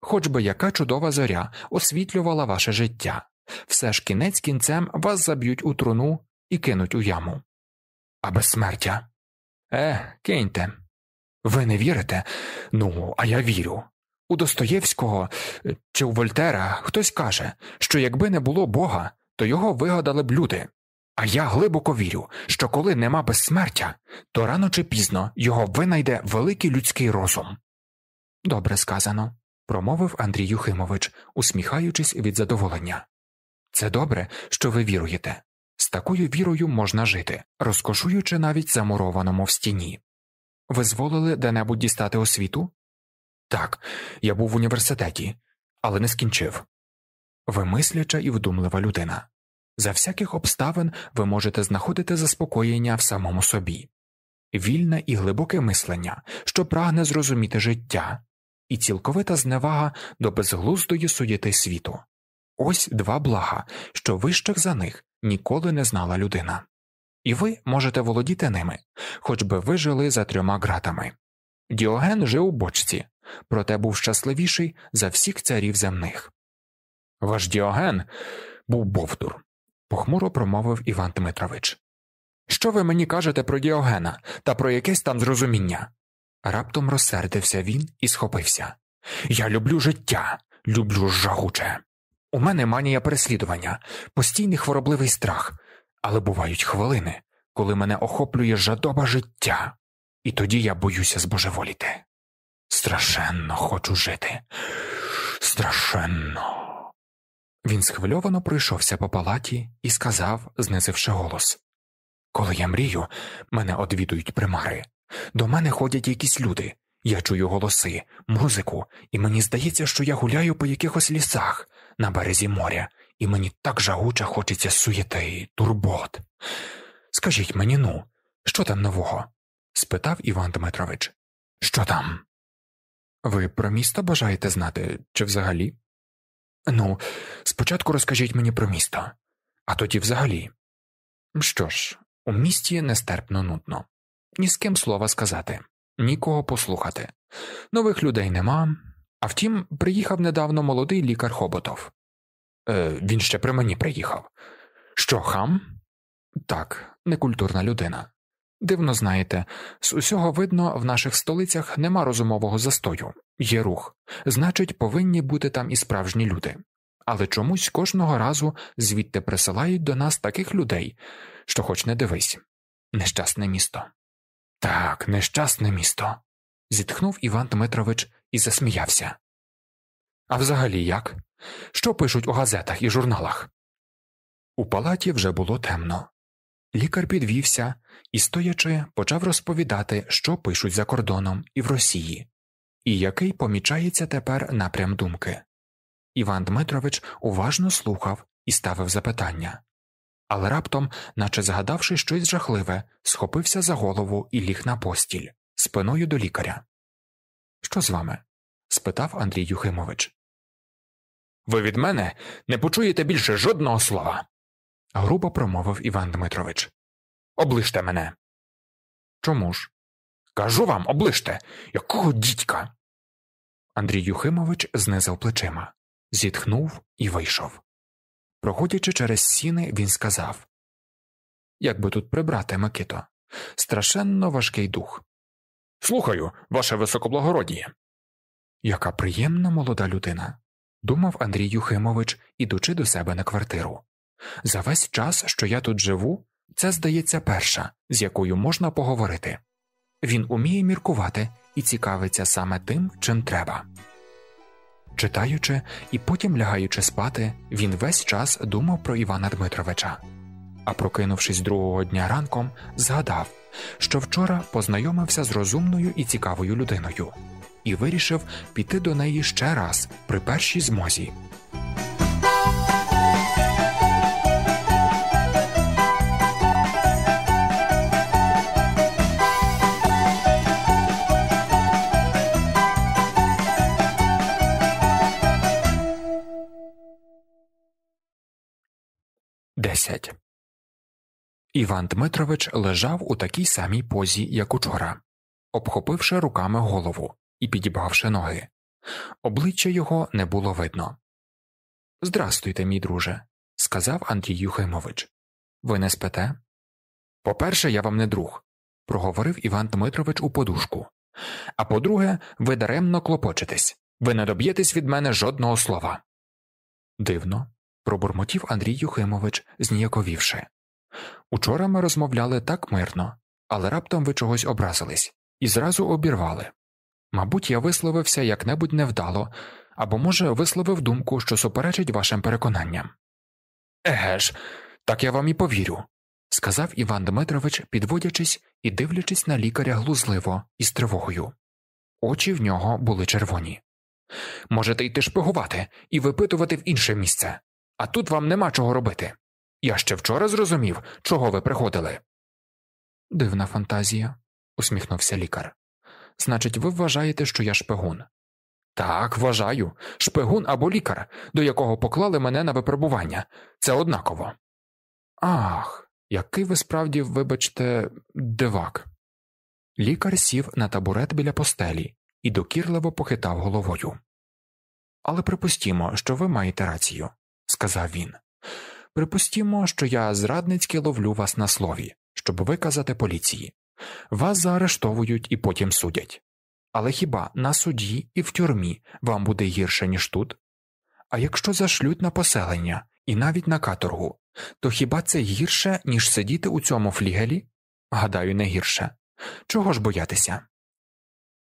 Хоч би яка чудова зоря освітлювала ваше життя, все ж кінець кінцем вас заб'ють у труну і кинуть у яму. А безсмертя Е, киньте. Ви не вірите? Ну, а я вірю. У Достоєвського е, чи у Вольтера хтось каже, що якби не було Бога, то його вигадали б люди. А я глибоко вірю, що коли нема безсмертя, то рано чи пізно його винайде великий людський розум. Добре сказано, промовив Андрій Юхимович, усміхаючись від задоволення. Це добре, що ви віруєте такою вірою можна жити, розкошуючи навіть замурованому в стіні. Ви зволили де небудь дістати освіту? Так, я був в університеті, але не скінчив. Ви мисляча і вдумлива людина. За всяких обставин ви можете знаходити заспокоєння в самому собі, вільне і глибоке мислення, що прагне зрозуміти життя, і цілковита зневага до безглуздої суєти світу. Ось два блага, що вищих за них ніколи не знала людина, і ви можете володіти ними, хоч би ви жили за трьома ґратами. Діоген жив у бочці, проте був щасливіший за всіх царів земних. Ваш діоген був бовтур, похмуро промовив Іван Дмитрович. Що ви мені кажете про діогена та про якесь там зрозуміння? Раптом розсердився він і схопився. Я люблю життя, люблю жагуче. У мене манія переслідування, постійний хворобливий страх, але бувають хвилини, коли мене охоплює жадоба життя, і тоді я боюся збожеволіти. Страшенно хочу жити. Страшенно. Він схвильовано пройшовся по палаті і сказав, знизивши голос Коли я мрію, мене одвідують примари. До мене ходять якісь люди. Я чую голоси, музику, і мені здається, що я гуляю по якихось лісах на березі моря, і мені так жагуче хочеться суєти і турбот. Скажіть мені ну, що там нового? спитав Іван Дмитрович. Що там? Ви про місто бажаєте знати, чи взагалі? Ну, спочатку розкажіть мені про місто, а тоді взагалі. Що ж, у місті нестерпно нудно, ні з ким слова сказати, нікого послухати. Нових людей нема, а втім, приїхав недавно молодий лікар Хоботов. Е, Він ще при мені приїхав. Що, хам? Так, некультурна людина. Дивно знаєте, з усього видно, в наших столицях нема розумового застою, є рух, значить, повинні бути там і справжні люди. Але чомусь кожного разу звідти присилають до нас таких людей, що хоч не дивись. Нещасне місто. Так, нещасне місто. зітхнув Іван Дмитрович, і засміявся. А взагалі як? Що пишуть у газетах і журналах? У палаті вже було темно. Лікар підвівся і, стоячи, почав розповідати, що пишуть за кордоном і в Росії, і який помічається тепер напрям думки. Іван Дмитрович уважно слухав і ставив запитання, але раптом, наче згадавши щось жахливе, схопився за голову і ліг на постіль спиною до лікаря. Що з вами? спитав Андрій Юхимович. Ви від мене не почуєте більше жодного слова, грубо промовив Іван Дмитрович. Оближте мене. Чому ж? Кажу вам, оближте, якого дідька. Андрій Юхимович знизав плечима, зітхнув і вийшов. Проходячи через сіни, він сказав Як би тут прибрати, Микито? Страшенно важкий дух. Слухаю, ваше високоблагородіє. Яка приємна молода людина, думав Андрій Юхимович, ідучи до себе на квартиру. За весь час, що я тут живу, це здається перша, з якою можна поговорити. Він уміє міркувати і цікавиться саме тим, чим треба. Читаючи і потім лягаючи спати, він весь час думав про Івана Дмитровича. А прокинувшись другого дня ранком, згадав що вчора познайомився з розумною і цікавою людиною, і вирішив піти до неї ще раз при першій змозі. Десять Іван Дмитрович лежав у такій самій позі, як учора, обхопивши руками голову і підібгавши ноги. Обличчя його не було видно. Здрастуйте, мій друже, сказав Андрій Юхимович. Ви не спите? По перше, я вам не друг, проговорив Іван Дмитрович у подушку. А по друге, ви даремно клопочетесь, ви не доб'єтесь від мене жодного слова. Дивно, пробурмотів Андрій Юхимович, зніяковівши. Учора ми розмовляли так мирно, але раптом ви чогось образились і зразу обірвали. Мабуть, я висловився як небудь невдало, або, може, висловив думку, що суперечить вашим переконанням. Еге ж, так я вам і повірю, сказав Іван Дмитрович, підводячись і дивлячись на лікаря глузливо і з тривогою. Очі в нього були червоні. Можете йти шпигувати і випитувати в інше місце, а тут вам нема чого робити. Я ще вчора зрозумів, чого ви приходили. Дивна фантазія, усміхнувся лікар. Значить, ви вважаєте, що я шпигун? Так, вважаю. Шпигун або лікар, до якого поклали мене на випробування. Це однаково. Ах, який ви справді, вибачте, дивак. Лікар сів на табурет біля постелі і докірливо похитав головою. Але припустімо, що ви маєте рацію, сказав він. Припустімо, що я зрадницьки ловлю вас на слові, щоб виказати поліції. Вас заарештовують і потім судять. Але хіба на суді і в тюрмі вам буде гірше, ніж тут? А якщо зашлють на поселення і навіть на каторгу, то хіба це гірше, ніж сидіти у цьому флігелі? Гадаю, не гірше. Чого ж боятися?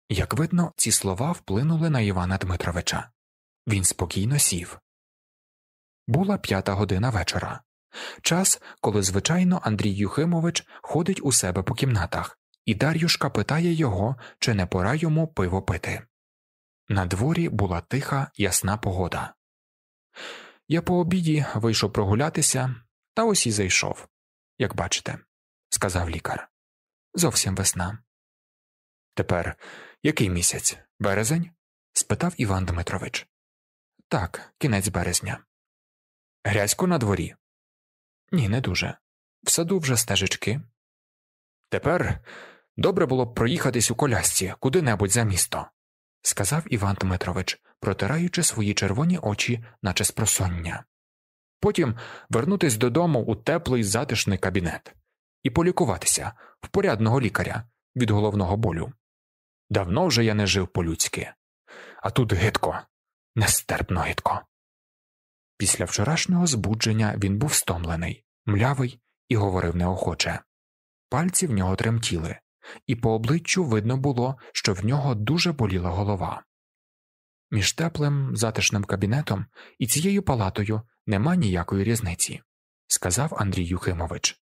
Як видно, ці слова вплинули на Івана Дмитровича. Він спокійно сів, була п'ята година вечора, час, коли, звичайно, Андрій Юхимович ходить у себе по кімнатах, і Дар'юшка питає його, чи не пора йому пиво пити. На дворі була тиха, ясна погода. Я по обіді вийшов прогулятися, та ось і зайшов, як бачите, сказав лікар. Зовсім весна. Тепер який місяць? Березень? спитав Іван Дмитрович. Так, кінець березня. Грязько на дворі? Ні, не дуже. В саду вже стежечки. Тепер добре було б проїхатись у колясці куди небудь за місто, сказав Іван Дмитрович, протираючи свої червоні очі, наче спросоння. Потім вернутись додому у теплий затишний кабінет і полікуватися в порядного лікаря від головного болю. Давно вже я не жив по людськи, а тут гидко, нестерпно гидко. Після вчорашнього збудження він був стомлений, млявий і говорив неохоче. Пальці в нього тремтіли, і по обличчю видно було, що в нього дуже боліла голова. Між теплим, затишним кабінетом і цією палатою нема ніякої різниці, сказав Андрій Юхимович.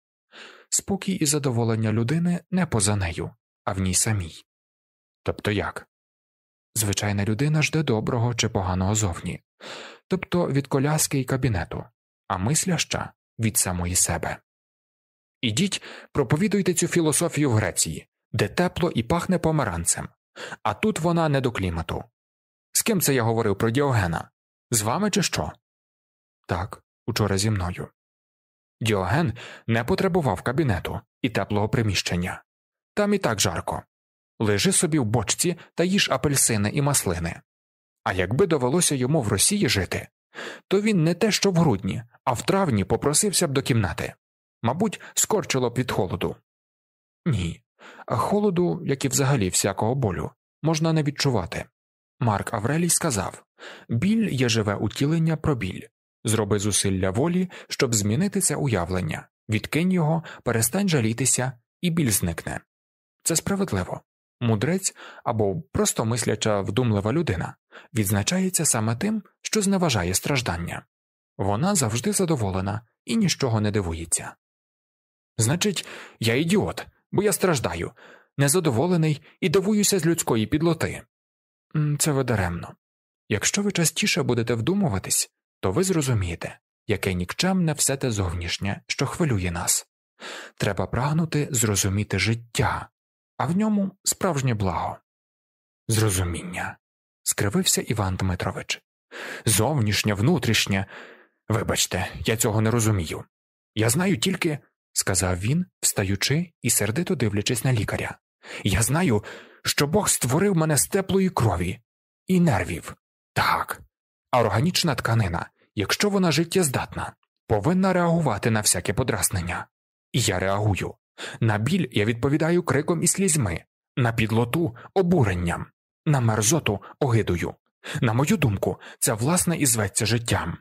Спокій і задоволення людини не поза нею, а в ній самій. Тобто як? Звичайна людина жде доброго чи поганого зовні, тобто від коляски і кабінету, а мисляща від самої себе. Ідіть, проповідуйте цю філософію в Греції, де тепло і пахне помаранцем, а тут вона не до клімату. З ким це я говорив про Діогена? З вами чи що? Так, учора зі мною. Діоген не потребував кабінету і теплого приміщення. Там і так жарко лежи собі в бочці та їж апельсини і маслини. А якби довелося йому в Росії жити, то він не те що в грудні, а в травні попросився б до кімнати. Мабуть, скорчило б від холоду. Ні. холоду, як і взагалі всякого болю, можна не відчувати. Марк Аврелій сказав біль є живе утілення про біль, зроби зусилля волі, щоб змінити це уявлення, відкинь його, перестань жалітися, і біль зникне. Це справедливо. Мудрець або просто мисляча вдумлива людина відзначається саме тим, що зневажає страждання вона завжди задоволена і нічого не дивується. Значить, я ідіот, бо я страждаю, незадоволений і дивуюся з людської підлоти. Це видаремно. Якщо ви частіше будете вдумуватись, то ви зрозумієте, яке нікчемне все те зовнішнє, що хвилює нас. Треба прагнути зрозуміти життя а в ньому справжнє благо. Зрозуміння. скривився Іван Дмитрович. Зовнішнє, внутрішнє. Вибачте, я цього не розумію. Я знаю тільки, сказав він, встаючи і сердито дивлячись на лікаря. Я знаю, що Бог створив мене з теплої крові і нервів. Так, а органічна тканина, якщо вона життєздатна, повинна реагувати на всяке подразнення. І я реагую. На біль я відповідаю криком і слізьми, на підлоту обуренням, на мерзоту огидою. На мою думку, це власне і зветься життям.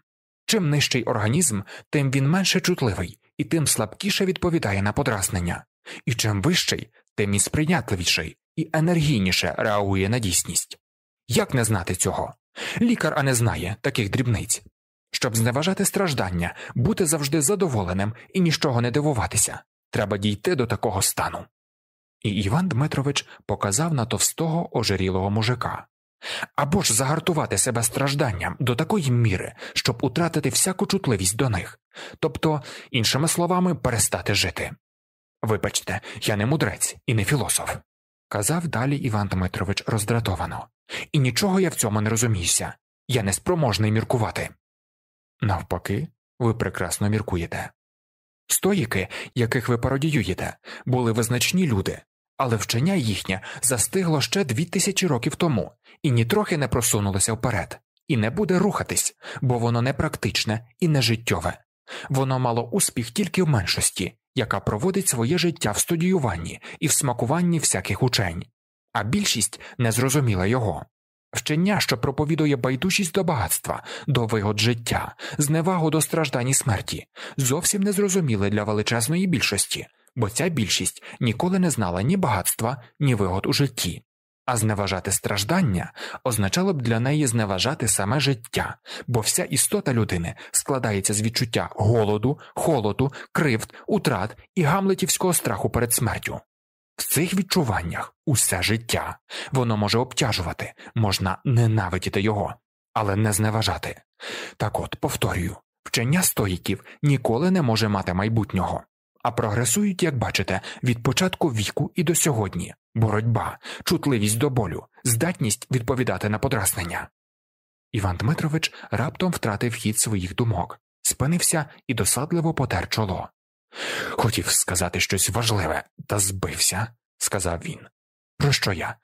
Чим нижчий організм, тим він менше чутливий і тим слабкіше відповідає на подразнення, і чим вищий, тим і сприйнятливіший і енергійніше реагує на дійсність. Як не знати цього? Лікар а не знає таких дрібниць. Щоб зневажати страждання, бути завжди задоволеним і нічого не дивуватися, Треба дійти до такого стану. І Іван Дмитрович показав на товстого ожирілого мужика або ж загартувати себе стражданням до такої міри, щоб утратити всяку чутливість до них, тобто, іншими словами, перестати жити. Вибачте, я не мудрець і не філософ, казав далі Іван Дмитрович роздратовано, і нічого я в цьому не розуміюся. Я не спроможний міркувати. Навпаки, ви прекрасно міркуєте. Стоїки, яких ви пародіюєте, були визначні люди, але вчення їхнє застигло ще дві тисячі років тому і нітрохи не просунулося вперед, і не буде рухатись, бо воно не практичне і не життєве. Воно мало успіх тільки в меншості, яка проводить своє життя в студіюванні і в смакуванні всяких учень, а більшість не зрозуміла його. Вчення, що проповідує байдужість до багатства, до вигод життя, зневагу до страждань і смерті, зовсім незрозуміле для величезної більшості, бо ця більшість ніколи не знала ні багатства, ні вигод у житті. А зневажати страждання означало б для неї зневажати саме життя, бо вся істота людини складається з відчуття голоду, холоду, кривд, утрат і гамлетівського страху перед смертю. В цих відчуваннях усе життя воно може обтяжувати, можна ненавидіти його, але не зневажати. Так от, повторюю, вчення стоїків ніколи не може мати майбутнього, а прогресують, як бачите, від початку віку і до сьогодні боротьба, чутливість до болю, здатність відповідати на подразнення. Іван Дмитрович раптом втратив хід своїх думок, спинився і досадливо потер чоло. Хотів сказати щось важливе, та збився, сказав він. Про що я?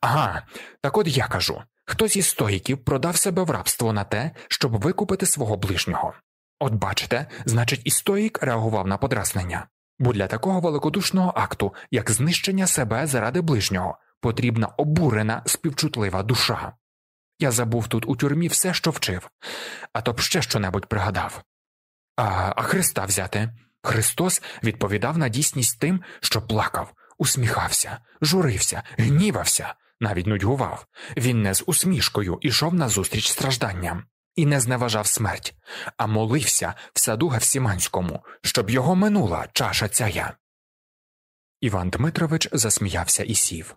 Ага, так от я кажу хтось із стоїків продав себе в рабство на те, щоб викупити свого ближнього. От бачите, значить, і стоїк реагував на подразнення. Бо для такого великодушного акту, як знищення себе заради ближнього, потрібна обурена, співчутлива душа. Я забув тут у тюрмі все, що вчив, а то б ще щонебудь пригадав. А, а Христа взяти. Христос відповідав на дійсність тим, що плакав, усміхався, журився, гнівався, навіть нудьгував. Він не з усмішкою ішов назустріч стражданням. І не зневажав смерть, а молився в саду Гавсіманському, щоб його минула чаша цяя. Іван Дмитрович засміявся і сів.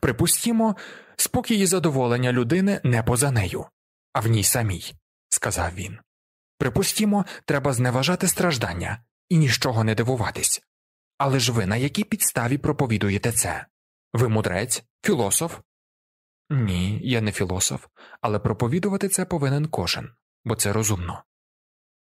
Припустімо, спокій і задоволення людини не поза нею, а в ній самій, сказав він. Припустімо, треба зневажати страждання і нічого не дивуватись. Але ж ви на якій підставі проповідуєте це? Ви мудрець, філософ? Ні, я не філософ, але проповідувати це повинен кожен, бо це розумно.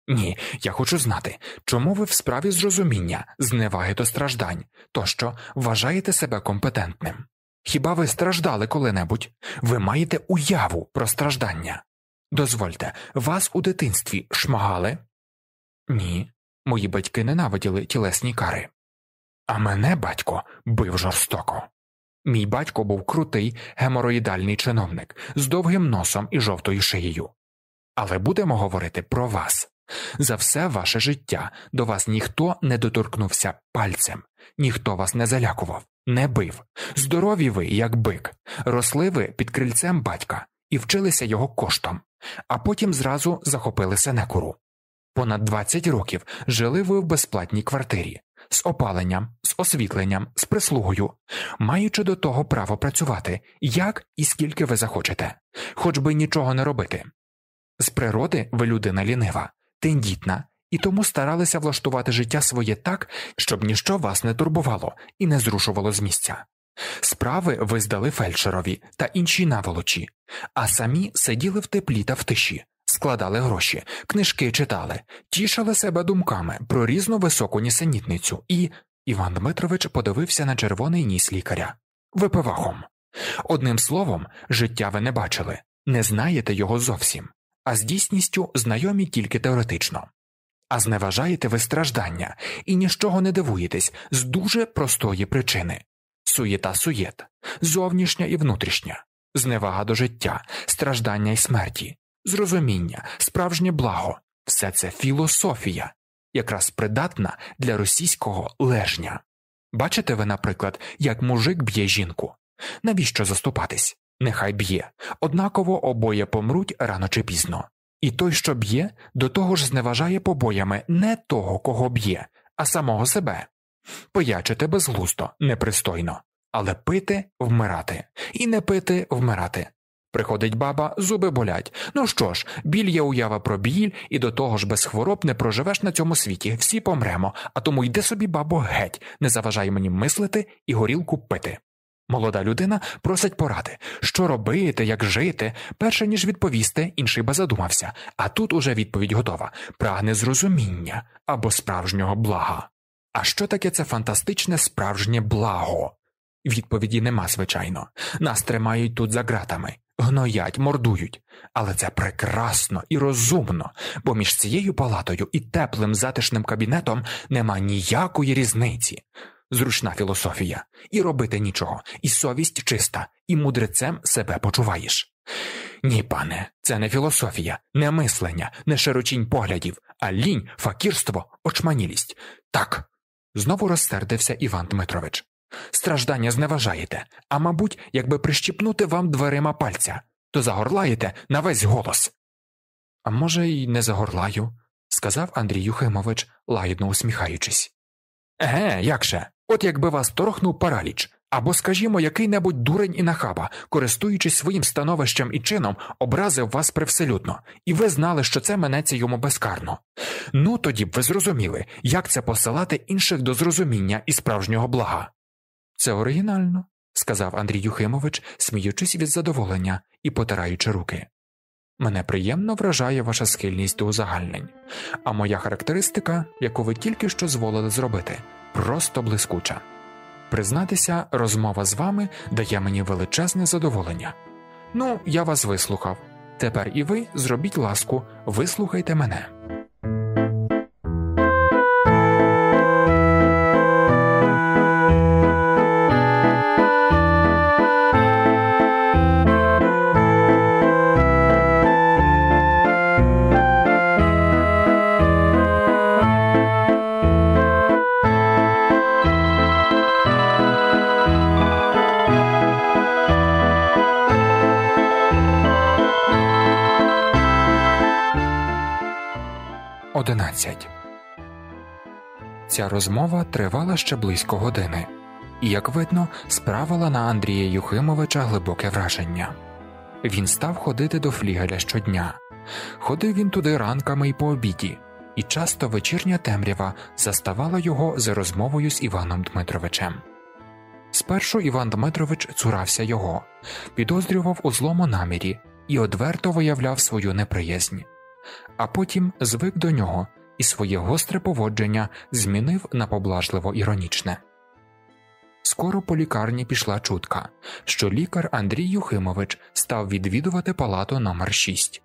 Ні, я хочу знати, чому ви в справі зрозуміння, зневаги до страждань тощо вважаєте себе компетентним. Хіба ви страждали коли-небудь? Ви маєте уяву про страждання. Дозвольте, вас у дитинстві шмагали? Ні. Мої батьки ненавиділи тілесні кари. А мене батько бив жорстоко. Мій батько був крутий гемороїдальний чиновник з довгим носом і жовтою шиєю. Але будемо говорити про вас за все ваше життя до вас ніхто не доторкнувся пальцем, ніхто вас не залякував, не бив. Здорові ви, як бик, росли ви під крильцем батька і вчилися його коштом, а потім зразу захопили сенекуру понад 20 років жили ви в безплатній квартирі з опаленням, з освітленням, з прислугою, маючи до того право працювати як і скільки ви захочете, хоч би нічого не робити. З природи ви людина лінива, тендітна. І тому старалися влаштувати життя своє так, щоб ніщо вас не турбувало і не зрушувало з місця. Справи ви здали фельдшерові та іншій наволочі, а самі сиділи в теплі та в тиші, складали гроші, книжки читали, тішили себе думками про різну високу нісенітницю, і Іван Дмитрович подивився на червоний ніс лікаря випивахом. Одним словом, життя ви не бачили, не знаєте його зовсім, а з дійсністю знайомі тільки теоретично. А зневажаєте ви страждання і нічого не дивуєтесь з дуже простої причини суєта суєт, зовнішня і внутрішня, зневага до життя, страждання і смерті, зрозуміння, справжнє благо, все це філософія, якраз придатна для російського лежня. Бачите ви, наприклад, як мужик б'є жінку? Навіщо заступатись? Нехай б'є, однаково обоє помруть рано чи пізно. І той, що б'є, до того ж зневажає побоями не того, кого б'є, а самого себе. Пиячити безглусто, непристойно, але пити вмирати, і не пити вмирати Приходить баба, зуби болять. Ну що ж, біль є уява про біль, і до того ж без хвороб не проживеш на цьому світі, всі помремо, а тому йди собі, бабо, геть, не заважай мені мислити і горілку пити. Молода людина просить поради, що робити, як жити, перше ніж відповісти, інший би задумався, а тут уже відповідь готова прагне зрозуміння або справжнього блага. А що таке це фантастичне справжнє благо? Відповіді нема, звичайно, нас тримають тут за ґратами гноять, мордують. Але це прекрасно і розумно, бо між цією палатою і теплим затишним кабінетом нема ніякої різниці. Зручна філософія, і робити нічого, і совість чиста, і мудрецем себе почуваєш. Ні, пане, це не філософія, не мислення, не широчінь поглядів, а лінь, факірство, очманілість. Так. Знову розсердився Іван Дмитрович. Страждання зневажаєте, а мабуть, якби прищіпнути вам дверима пальця, то загорлаєте на весь голос. А може, й не загорлаю, сказав Андрій Юхимович, лагідно усміхаючись. Еге, як же? От якби вас торохнув параліч, або, скажімо, який небудь дурень і нахаба, користуючись своїм становищем і чином, образив вас привселюдно, і ви знали, що це менеться йому безкарно. Ну тоді б ви зрозуміли, як це посилати інших до зрозуміння і справжнього блага. Це оригінально, сказав Андрій Юхимович, сміючись від задоволення і потираючи руки. Мене приємно вражає ваша схильність до узагальнень, а моя характеристика, яку ви тільки що зволили зробити, просто блискуча. Признатися, розмова з вами дає мені величезне задоволення. Ну, я вас вислухав. Тепер і ви зробіть ласку, вислухайте мене. 11. Ця розмова тривала ще близько години, і, як видно, справила на Андрія Юхимовича глибоке враження. Він став ходити до флігеля щодня. Ходив він туди ранками і по обіді, і часто вечірня темрява заставала його за розмовою з Іваном Дмитровичем. Спершу Іван Дмитрович цурався його, підозрював у злому намірі і одверто виявляв свою неприязнь а потім звик до нього і своє гостре поводження змінив на поблажливо іронічне. Скоро по лікарні пішла чутка, що лікар Андрій Юхимович став відвідувати палату номер 6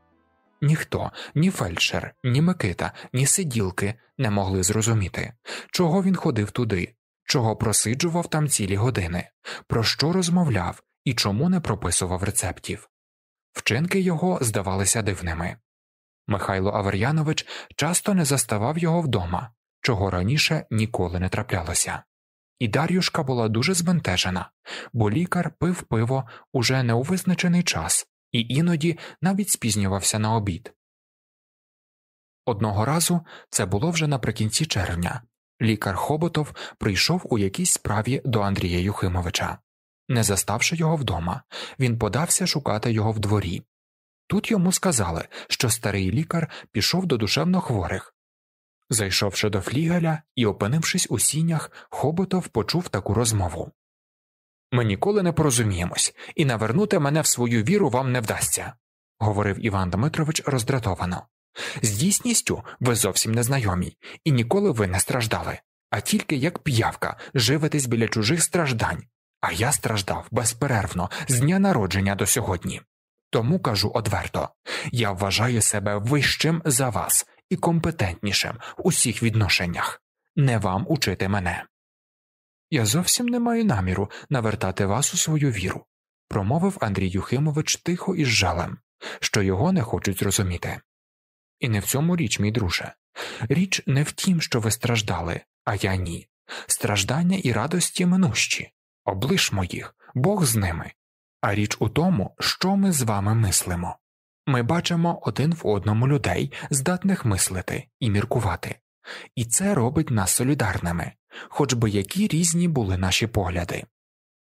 Ніхто, ні фельдшер, ні Микита, ні сиділки не могли зрозуміти, чого він ходив туди, чого просиджував там цілі години, про що розмовляв і чому не прописував рецептів. Вчинки його здавалися дивними, Михайло Авер'янович часто не заставав його вдома, чого раніше ніколи не траплялося. І Дар'юшка була дуже збентежена, бо лікар пив пиво уже не у визначений час і іноді навіть спізнювався на обід. Одного разу це було вже наприкінці червня. Лікар Хоботов прийшов у якійсь справі до Андрія Юхимовича. Не заставши його вдома, він подався шукати його в дворі, Тут йому сказали, що старий лікар пішов до душевно хворих. Зайшовши до флігеля і опинившись у сінях, Хоботов почув таку розмову Ми ніколи не порозуміємось, і навернути мене в свою віру вам не вдасться, говорив Іван Дмитрович роздратовано. З дійсністю ви зовсім не знайомі, і ніколи ви не страждали, а тільки як п'явка живитесь біля чужих страждань. А я страждав безперервно з дня народження до сьогодні. Тому кажу одверто я вважаю себе вищим за вас і компетентнішим в усіх відношеннях, не вам учити мене. Я зовсім не маю наміру навертати вас у свою віру, промовив Андрій Юхимович тихо і з жалем, що його не хочуть зрозуміти. І не в цьому річ, мій друже. Річ не в тім, що ви страждали, а я ні. Страждання і радості минущі. Облиш моїх, Бог з ними, а річ у тому, що ми з вами мислимо. Ми бачимо один в одному людей, здатних мислити і міркувати, і це робить нас солідарними, хоч би які різні були наші погляди.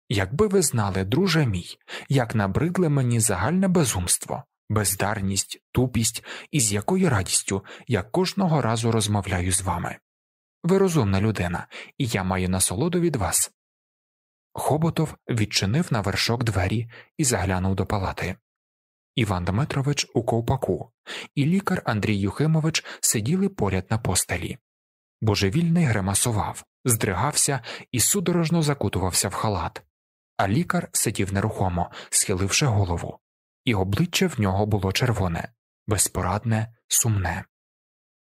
Якби ви знали, друже мій, як набридле мені загальне безумство, бездарність, тупість і з якою радістю я кожного разу розмовляю з вами. Ви розумна людина, і я маю насолоду від вас, Хоботов відчинив на вершок двері і заглянув до палати. Іван Дмитрович у ковпаку, і лікар Андрій Юхимович сиділи поряд на постелі. Божевільний гримасував, здригався і судорожно закутувався в халат, а лікар сидів нерухомо, схиливши голову, і обличчя в нього було червоне, безпорадне, сумне.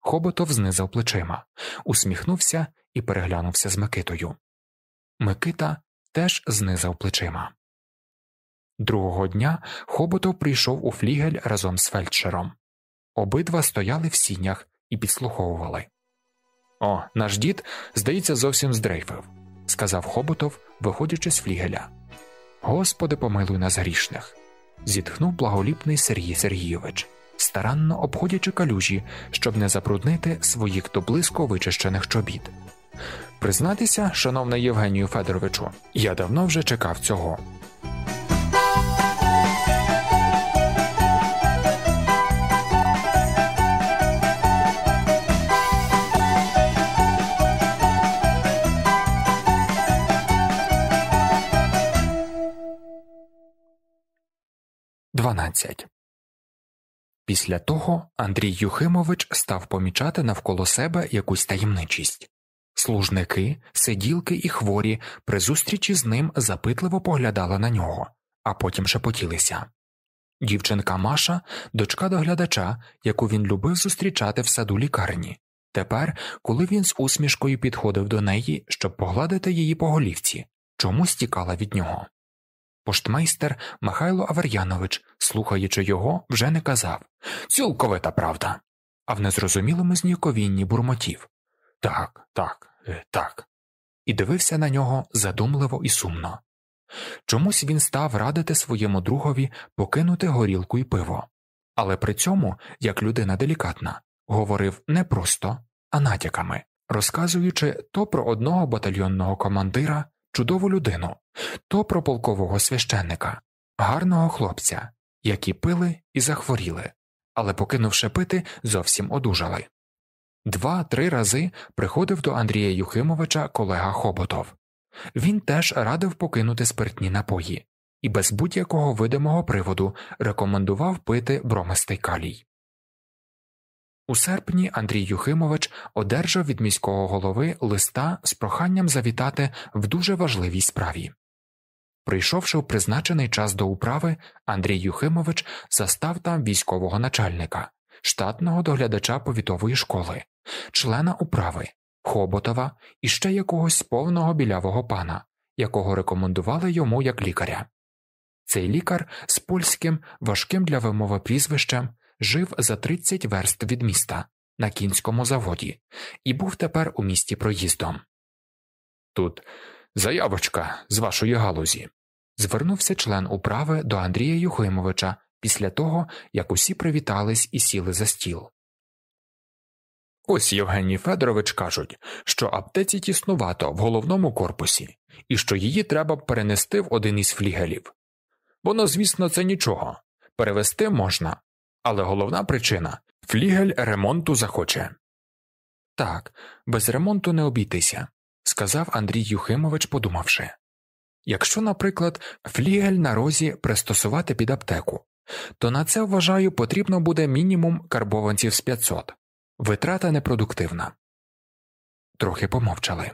Хоботов знизав плечима, усміхнувся і переглянувся з Микитою. Микита теж знизав плечима. Другого дня Хоботов прийшов у флігель разом з фельдшером. Обидва стояли в сінях і підслуховували. О, наш дід, здається, зовсім здрейфив, сказав Хоботов, виходячи з флігеля. Господи, помилуй нас грішних. зітхнув благоліпний Сергій Сергійович, старанно обходячи калюжі, щоб не забруднити своїх то близько вичищених чобіт признатися, шановне Євгенію Федоровичу, я давно вже чекав цього. Після того Андрій Юхимович став помічати навколо себе якусь таємничість. Служники, сиділки і хворі при зустрічі з ним запитливо поглядали на нього, а потім шепотілися. Дівчинка Маша, дочка доглядача, яку він любив зустрічати в саду лікарні. Тепер, коли він з усмішкою підходив до неї, щоб погладити її по голівці, чомусь тікала від нього. Поштмейстер Михайло Авер'янович, слухаючи його, вже не казав Цілковита правда. А в незрозумілому зніковінні бурмотів так, так, е, так. І дивився на нього задумливо і сумно. Чомусь він став радити своєму другові покинути горілку і пиво, але при цьому, як людина делікатна, говорив не просто, а натяками, розказуючи то про одного батальйонного командира, чудову людину, то про полкового священника, гарного хлопця, які пили і захворіли, але, покинувши пити, зовсім одужали. Два-три рази приходив до Андрія Юхимовича колега Хоботов. Він теж радив покинути спиртні напої і без будь-якого видимого приводу рекомендував пити бромистий калій. У серпні Андрій Юхимович одержав від міського голови листа з проханням завітати в дуже важливій справі. Прийшовши в призначений час до управи, Андрій Юхимович застав там військового начальника, штатного доглядача повітової школи, члена управи, Хоботова і ще якогось повного білявого пана, якого рекомендували йому як лікаря. Цей лікар з польським, важким для вимови прізвищем, жив за 30 верст від міста на кінському заводі і був тепер у місті проїздом. Тут заявочка з вашої галузі. Звернувся член управи до Андрія Юхимовича після того, як усі привітались і сіли за стіл. Ось Євгеній Федорович кажуть, що аптеці тіснувато в головному корпусі і що її треба перенести в один із флігелів. Воно, звісно, це нічого перевести можна, але головна причина флігель ремонту захоче. Так, без ремонту не обійтися, сказав Андрій Юхимович, подумавши. Якщо, наприклад, флігель на розі пристосувати під аптеку, то на це вважаю потрібно буде мінімум карбованців з 500. Витрата непродуктивна. Трохи помовчали.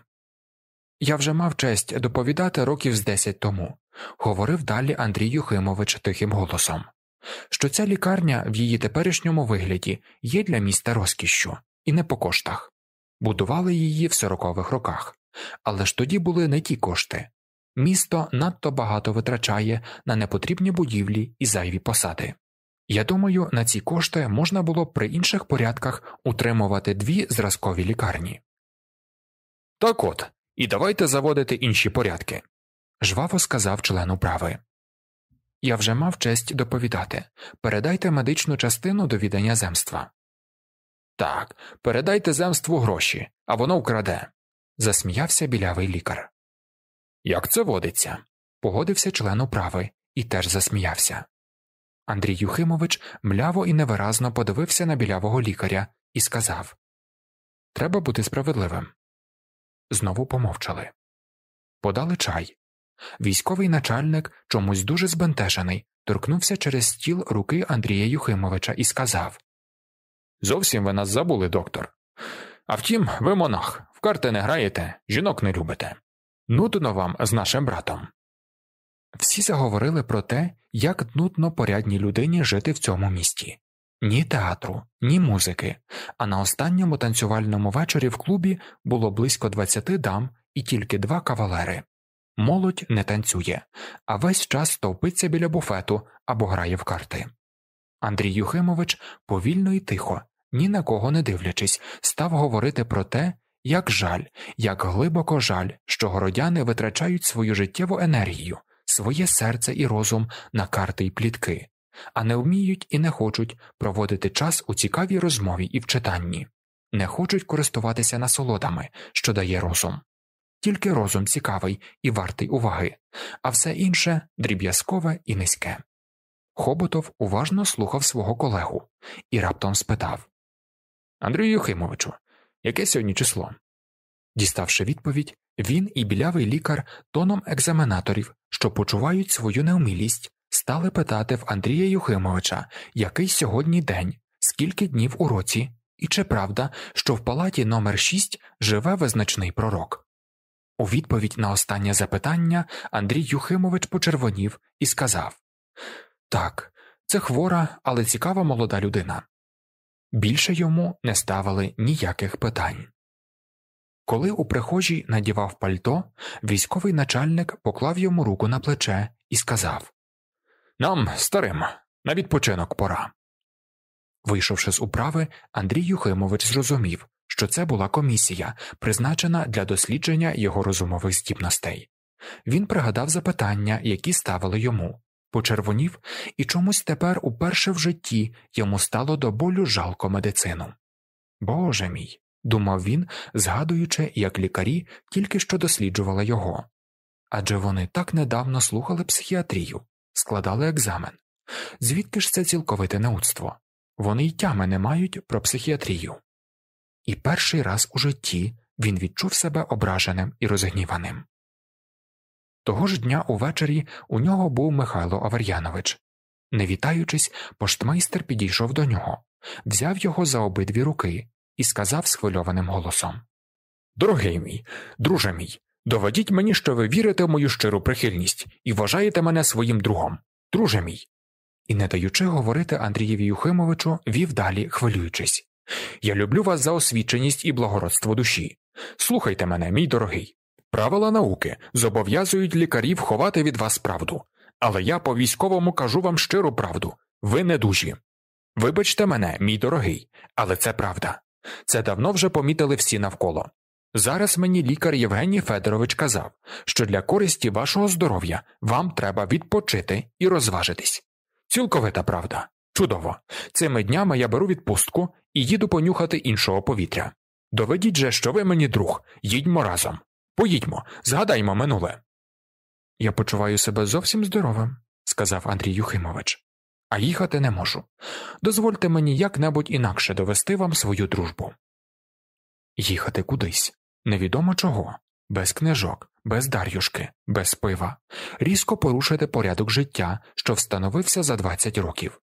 Я вже мав честь доповідати років з десять тому, говорив далі Андрій Юхимович тихим голосом, що ця лікарня в її теперішньому вигляді є для міста розкішшю і не по коштах. Будували її в сорокових роках, але ж тоді були не ті кошти. Місто надто багато витрачає на непотрібні будівлі і зайві посади. Я думаю, на ці кошти можна було б при інших порядках утримувати дві зразкові лікарні. Так от, і давайте заводити інші порядки, жваво сказав член управи. Я вже мав честь доповідати передайте медичну частину до відання земства. Так, передайте земству гроші, а воно вкраде. засміявся білявий лікар. Як це водиться? погодився член управи і теж засміявся. Андрій Юхимович мляво і невиразно подивився на білявого лікаря і сказав Треба бути справедливим. Знову помовчали. Подали чай. Військовий начальник, чомусь дуже збентежений, торкнувся через стіл руки Андрія Юхимовича і сказав Зовсім ви нас забули, доктор. А втім, ви монах, в карти не граєте, жінок не любите. Нудно вам з нашим братом. Всі заговорили про те, як нудно порядній людині жити в цьому місті ні театру, ні музики, а на останньому танцювальному вечорі в клубі було близько 20 дам і тільки два кавалери. Молодь не танцює, а весь час стовпиться біля буфету або грає в карти. Андрій Юхимович повільно і тихо, ні на кого не дивлячись, став говорити про те, як жаль, як глибоко жаль, що городяни витрачають свою життєву енергію, своє серце і розум на карти й плітки, а не вміють і не хочуть проводити час у цікавій розмові і в читанні, не хочуть користуватися насолодами, що дає розум. Тільки розум цікавий і вартий уваги, а все інше дріб'язкове і низьке. Хоботов уважно слухав свого колегу і раптом спитав Андрію Юхимовичу, яке сьогодні число? Діставши відповідь, він і білявий лікар тоном екзаменаторів, що почувають свою неумілість, стали питати в Андрія Юхимовича, який сьогодні день, скільки днів у році, і чи правда, що в палаті номер 6 живе визначний пророк. У відповідь на останнє запитання Андрій Юхимович почервонів і сказав Так, це хвора, але цікава молода людина. Більше йому не ставили ніяких питань. Коли у прихожій надівав пальто, військовий начальник поклав йому руку на плече і сказав Нам, старим, на відпочинок пора. Вийшовши з управи, Андрій Юхимович зрозумів, що це була комісія, призначена для дослідження його розумових здібностей. Він пригадав запитання, які ставили йому, почервонів, і чомусь тепер уперше в житті йому стало до болю жалко медицину. Боже мій, думав він, згадуючи, як лікарі тільки що досліджували його. Адже вони так недавно слухали психіатрію, складали екзамен. Звідки ж це цілковите неудство? Вони й тями не мають про психіатрію. І перший раз у житті він відчув себе ображеним і розгніваним. Того ж дня увечері у нього був Михайло Авер'янович. Не вітаючись, поштмейстер підійшов до нього, взяв його за обидві руки і сказав схвильованим голосом Дорогий мій, друже мій, доведіть мені, що ви вірите в мою щиру прихильність і вважаєте мене своїм другом, друже мій. І, не даючи говорити Андрієві Юхимовичу, вів далі, хвилюючись Я люблю вас за освіченість і благородство душі. Слухайте мене, мій дорогий. Правила науки зобов'язують лікарів ховати від вас правду, але я по військовому кажу вам щиру правду ви недужі. Вибачте мене, мій дорогий, але це правда. Це давно вже помітили всі навколо. Зараз мені лікар Євгеній Федорович казав, що для користі вашого здоров'я вам треба відпочити і розважитись. Цілковита правда. Чудово. Цими днями я беру відпустку і їду понюхати іншого повітря. Доведіть же, що ви мені друг, їдьмо разом. Поїдьмо, згадаймо минуле. Я почуваю себе зовсім здоровим, сказав Андрій Юхимович а їхати не можу. Дозвольте мені як небудь інакше довести вам свою дружбу. Їхати кудись, невідомо чого, без книжок, без дар'юшки, без пива, різко порушити порядок життя, що встановився за 20 років.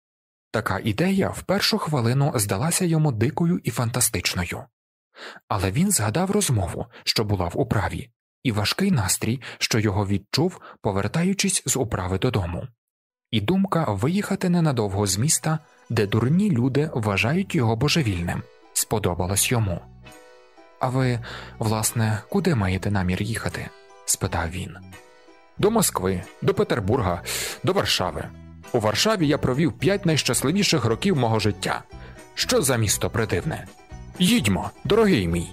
Така ідея в першу хвилину здалася йому дикою і фантастичною. Але він згадав розмову, що була в управі, і важкий настрій, що його відчув, повертаючись з управи додому і думка виїхати ненадовго з міста, де дурні люди вважають його божевільним, сподобалась йому. А ви, власне, куди маєте намір їхати? спитав він. До Москви, до Петербурга, до Варшави. У Варшаві я провів п'ять найщасливіших років мого життя. Що за місто придивне? Їдьмо, дорогий мій.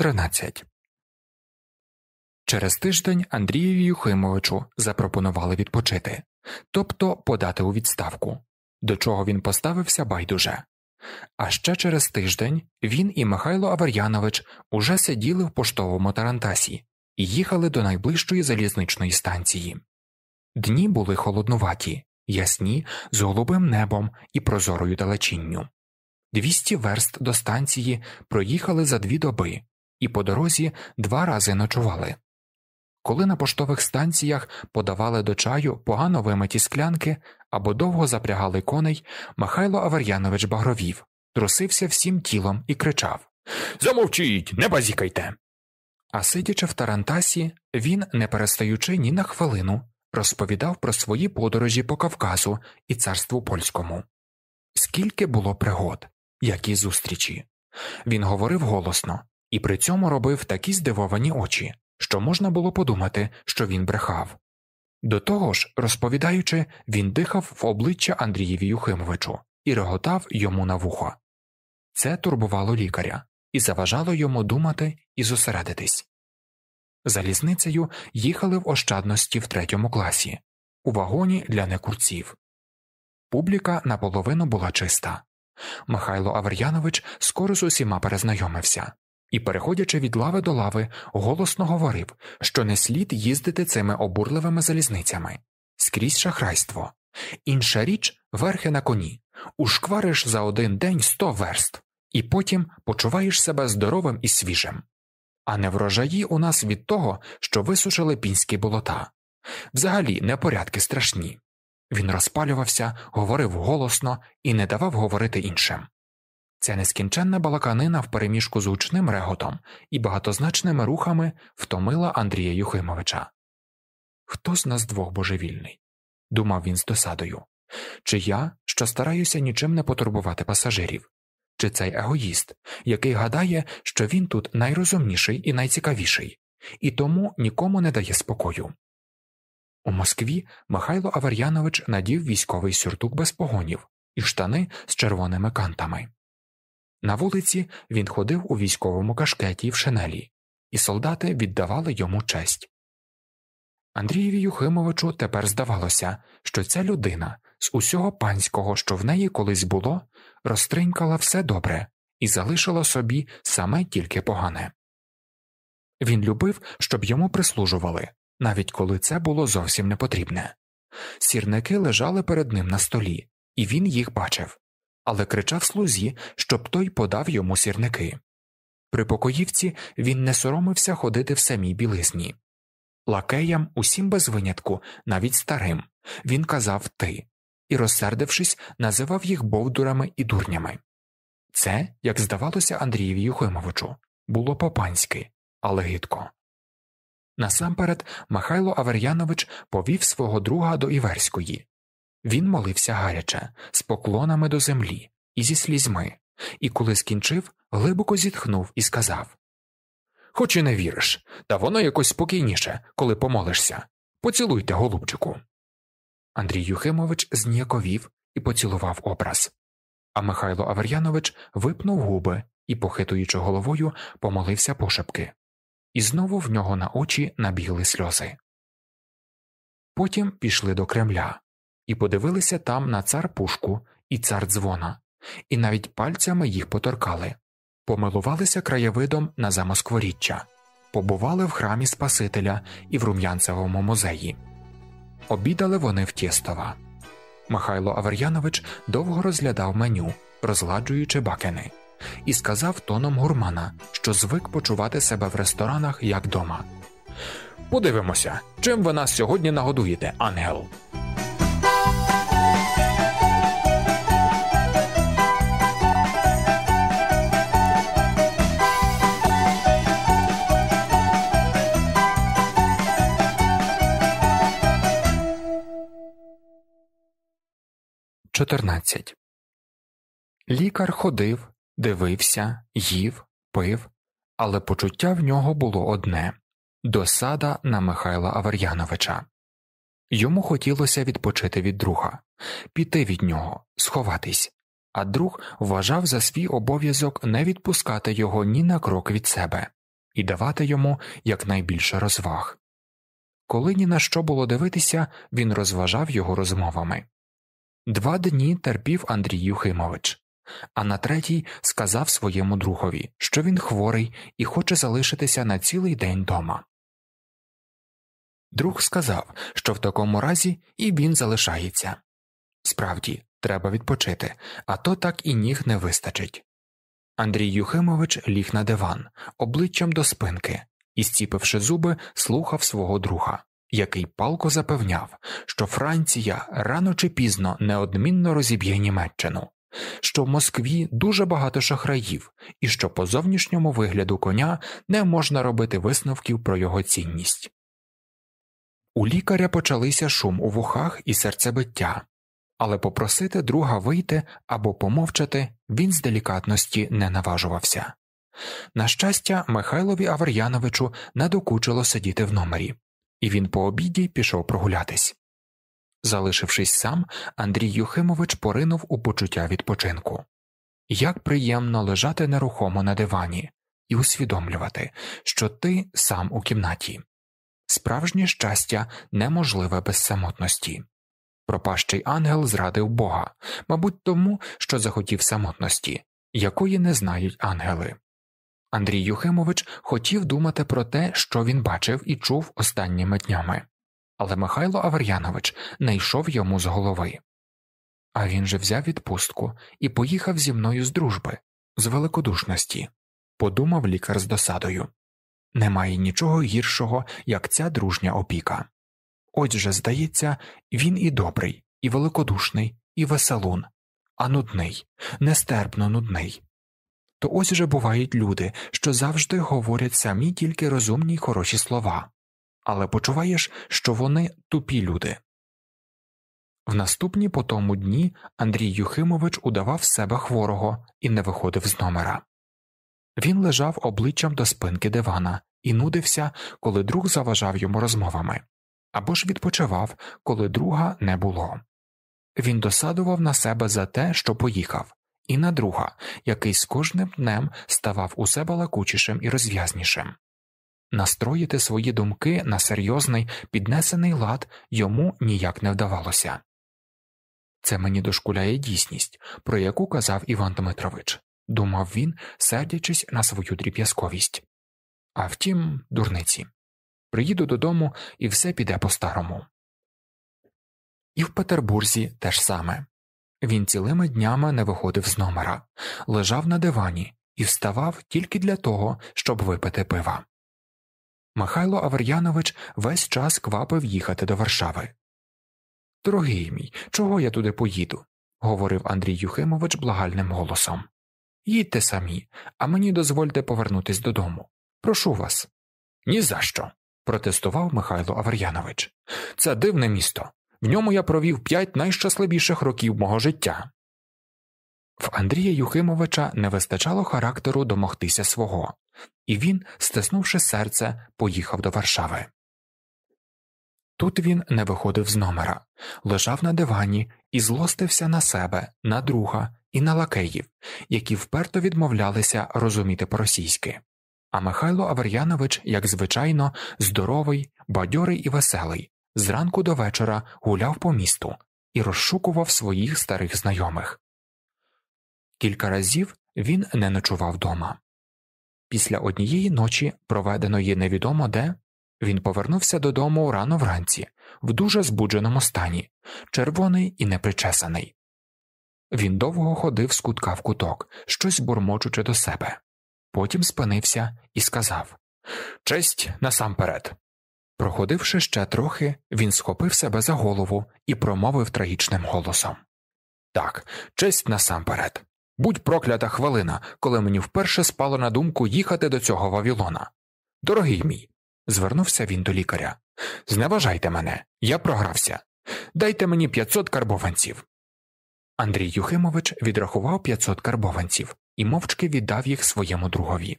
13. Через тиждень Андрію Юхимовичу запропонували відпочити, тобто подати у відставку, до чого він поставився байдуже. А ще через тиждень він і Михайло Авар'янович уже сиділи в поштовому тарантасі і їхали до найближчої залізничної станції. Дні були холоднуваті, ясні, з голубим небом і прозорою далечінню. 200 верст до станції проїхали за дві доби і по дорозі два рази ночували. Коли на поштових станціях подавали до чаю погано вимиті склянки або довго запрягали коней, Михайло Авер'янович багровів, трусився всім тілом і кричав Замовчіть, не базікайте. А сидячи в Тарантасі, він, не перестаючи ні на хвилину, розповідав про свої подорожі по Кавказу і царству польському. Скільки було пригод, які зустрічі. Він говорив голосно, і при цьому робив такі здивовані очі, що можна було подумати, що він брехав. До того ж, розповідаючи, він дихав в обличчя Андрієві Юхимовичу і реготав йому на вухо. Це турбувало лікаря і заважало йому думати і зосередитись. Залізницею їхали в ощадності в третьому класі, у вагоні для некурців. Публіка наполовину була чиста. Михайло Авер'янович скоро з усіма перезнайомився і, переходячи від лави до лави, голосно говорив, що не слід їздити цими обурливими залізницями скрізь шахрайство. Інша річ верхи на коні, ушквариш за один день сто верст, і потім почуваєш себе здоровим і свіжим. А не врожаї у нас від того, що висушили пінські болота. Взагалі, непорядки страшні. Він розпалювався, говорив голосно і не давав говорити іншим. Ця нескінченна балаканина впереміжку з гучним реготом і багатозначними рухами втомила Андрія Юхимовича. Хто з нас двох божевільний? думав він з досадою. Чи я, що стараюся нічим не потурбувати пасажирів, чи цей егоїст, який гадає, що він тут найрозумніший і найцікавіший, і тому нікому не дає спокою. У Москві Михайло Авер'янович надів військовий сюртук без погонів і штани з червоними кантами. На вулиці він ходив у військовому кашкеті в шинелі, і солдати віддавали йому честь. Андрієві Юхимовичу тепер здавалося, що ця людина з усього панського, що в неї колись було, розтринькала все добре і залишила собі саме тільки погане. Він любив, щоб йому прислужували, навіть коли це було зовсім непотрібне. Сірники лежали перед ним на столі, і він їх бачив але кричав слузі, щоб той подав йому сірники. При покоївці він не соромився ходити в самій білизні. Лакеям, усім без винятку, навіть старим, він казав ти і, розсердившись, називав їх бовдурами і дурнями. Це, як здавалося Андрієві Юхимовичу, було по панськи, але гидко. Насамперед Михайло Авер'янович повів свого друга до Іверської, він молився гаряче, з поклонами до землі і зі слізьми, і коли скінчив, глибоко зітхнув і сказав Хоч і не віриш, та воно якось спокійніше, коли помолишся. Поцілуйте, голубчику. Андрій Юхимович зніяковів і поцілував образ. А Михайло Авер'янович випнув губи і, похитуючи головою, помолився пошепки. І знову в нього на очі набігли сльози. Потім пішли до Кремля і подивилися там на цар пушку і цар дзвона, і навіть пальцями їх поторкали, помилувалися краєвидом на замоскворіччя, побували в храмі Спасителя і в рум'янцевому музеї. Обідали вони в Тєстова. Михайло Авер'янович довго розглядав меню, розгладжуючи бакени, і сказав тоном гурмана, що звик почувати себе в ресторанах як дома. Подивимося, чим ви нас сьогодні нагодуєте, Ангел. 14. Лікар ходив, дивився, їв, пив, але почуття в нього було одне досада на Михайла Авар'яновича Йому хотілося відпочити від друга, піти від нього, сховатись, а друг вважав за свій обов'язок не відпускати його ні на крок від себе і давати йому якнайбільше розваг. Коли ні на що було дивитися, він розважав його розмовами. Два дні терпів Андрій Юхимович, а на третій сказав своєму другові, що він хворий і хоче залишитися на цілий день дома. Друг сказав, що в такому разі і він залишається. Справді, треба відпочити, а то так і ніг не вистачить. Андрій Юхимович ліг на диван, обличчям до спинки і, стіпивши зуби, слухав свого друга який палко запевняв, що Франція рано чи пізно неодмінно розіб'є Німеччину, що в Москві дуже багато шахраїв і що по зовнішньому вигляду коня не можна робити висновків про його цінність. У лікаря почалися шум у вухах і серцебиття, але попросити друга вийти або помовчати він з делікатності не наважувався. На щастя, Михайлові Авер'яновичу надокучило сидіти в номері і він по обіді пішов прогулятись. Залишившись сам, Андрій Юхимович поринув у почуття відпочинку. Як приємно лежати нерухомо на дивані і усвідомлювати, що ти сам у кімнаті. Справжнє щастя неможливе без самотності. Пропащий ангел зрадив Бога, мабуть, тому, що захотів самотності, якої не знають ангели. Андрій Юхимович хотів думати про те, що він бачив і чув останніми днями, але Михайло Авер'янович не йшов йому з голови. А він же взяв відпустку і поїхав зі мною з дружби, з великодушності, подумав лікар з досадою. Немає нічого гіршого, як ця дружня опіка. Отже, здається, він і добрий, і великодушний, і веселун, а нудний, нестерпно нудний то ось уже бувають люди, що завжди говорять самі тільки розумні й хороші слова, але почуваєш, що вони тупі люди. В наступні по тому дні Андрій Юхимович удавав себе хворого і не виходив з номера. Він лежав обличчям до спинки дивана і нудився, коли друг заважав йому розмовами або ж відпочивав, коли друга не було. Він досадував на себе за те, що поїхав, і на друга, який з кожним днем ставав усе балакучішим і розв'язнішим. Настроїти свої думки на серйозний піднесений лад йому ніяк не вдавалося. Це мені дошкуляє дійсність, про яку казав Іван Дмитрович, думав він, сердячись на свою дріб'язковість. А втім, дурниці. Приїду додому і все піде по старому. І в Петербурзі теж саме. Він цілими днями не виходив з номера, лежав на дивані і вставав тільки для того, щоб випити пива. Михайло Авер'янович весь час квапив їхати до Варшави. Дорогий мій, чого я туди поїду? говорив Андрій Юхимович благальним голосом. Їдьте самі, а мені дозвольте повернутись додому. Прошу вас. «Ні за що!» – протестував Михайло Авер'янович. Це дивне місто. В ньому я провів п'ять найщасливіших років мого життя. В Андрія Юхимовича не вистачало характеру домогтися свого, і він, стиснувши серце, поїхав до Варшави. Тут він не виходив з номера, лежав на дивані і злостився на себе, на друга і на лакеїв, які вперто відмовлялися розуміти по-російськи. А Михайло Авер'янович, як звичайно, здоровий, бадьорий і веселий, зранку до вечора гуляв по місту і розшукував своїх старих знайомих. Кілька разів він не ночував вдома. Після однієї ночі, проведеної невідомо де, він повернувся додому рано вранці, в дуже збудженому стані, червоний і непричесаний. Він довго ходив з кутка в куток, щось бурмочучи до себе. Потім спинився і сказав Честь насамперед. Проходивши ще трохи, він схопив себе за голову і промовив трагічним голосом Так, честь насамперед. Будь проклята хвилина, коли мені вперше спало на думку їхати до цього Вавілона. Дорогий мій, звернувся він до лікаря. Зневажайте мене, я програвся. Дайте мені 500 карбованців. Андрій Юхимович відрахував 500 карбованців і мовчки віддав їх своєму другові.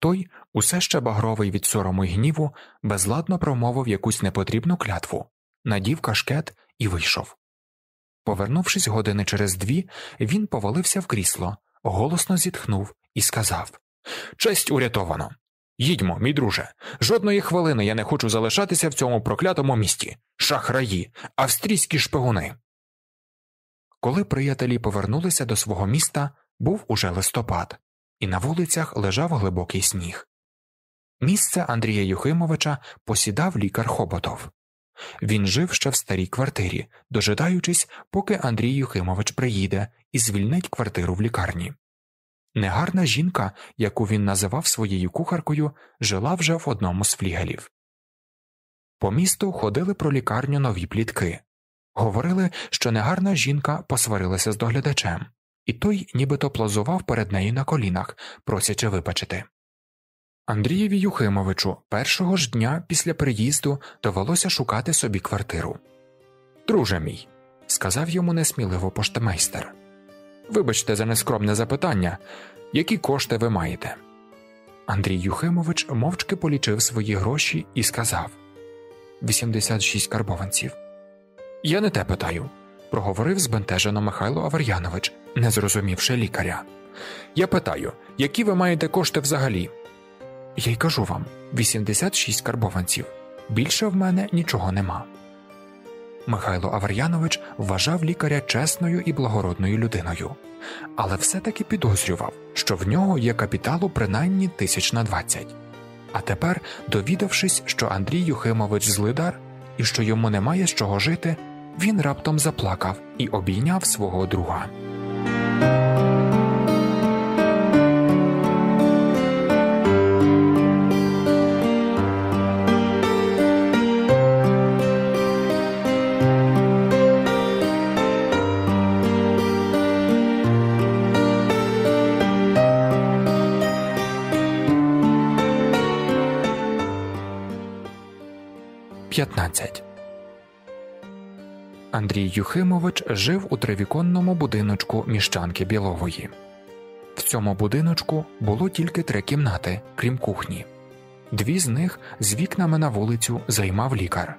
Той, усе ще багровий від сорому й гніву, безладно промовив якусь непотрібну клятву, надів кашкет і вийшов. Повернувшись години через дві, він повалився в крісло, голосно зітхнув і сказав Честь урятовано. Їдьмо, мій друже. Жодної хвилини я не хочу залишатися в цьому проклятому місті. Шахраї, австрійські шпигуни. Коли приятелі повернулися до свого міста, був уже листопад і на вулицях лежав глибокий сніг. Місце Андрія Юхимовича посідав лікар Хоботов. Він жив ще в старій квартирі, дожидаючись, поки Андрій Юхимович приїде і звільнить квартиру в лікарні. Негарна жінка, яку він називав своєю кухаркою, жила вже в одному з флігелів. По місту ходили про лікарню нові плітки. Говорили, що негарна жінка посварилася з доглядачем, і той нібито плазував перед нею на колінах, просячи вибачити. Андрієві Юхимовичу першого ж дня після приїзду довелося шукати собі квартиру. Друже мій, сказав йому несміливо поштемейстер. Вибачте за нескромне запитання, які кошти ви маєте. Андрій Юхимович мовчки полічив свої гроші і сказав 86 карбованців. Я не те питаю проговорив збентежено Михайло Авар'янович, не зрозумівши лікаря. Я питаю, які ви маєте кошти взагалі? Я й кажу вам 86 карбованців. Більше в мене нічого нема. Михайло Авар'янович вважав лікаря чесною і благородною людиною, але все таки підозрював, що в нього є капіталу принаймні тисяч на двадцять. А тепер, довідавшись, що Андрій Юхимович злидар і що йому немає з чого жити, він раптом заплакав і обійняв свого друга. П'ятнадцять Андрій Юхимович жив у тривіконному будиночку міщанки Білової. В цьому будиночку було тільки три кімнати, крім кухні. Дві з них з вікнами на вулицю займав лікар,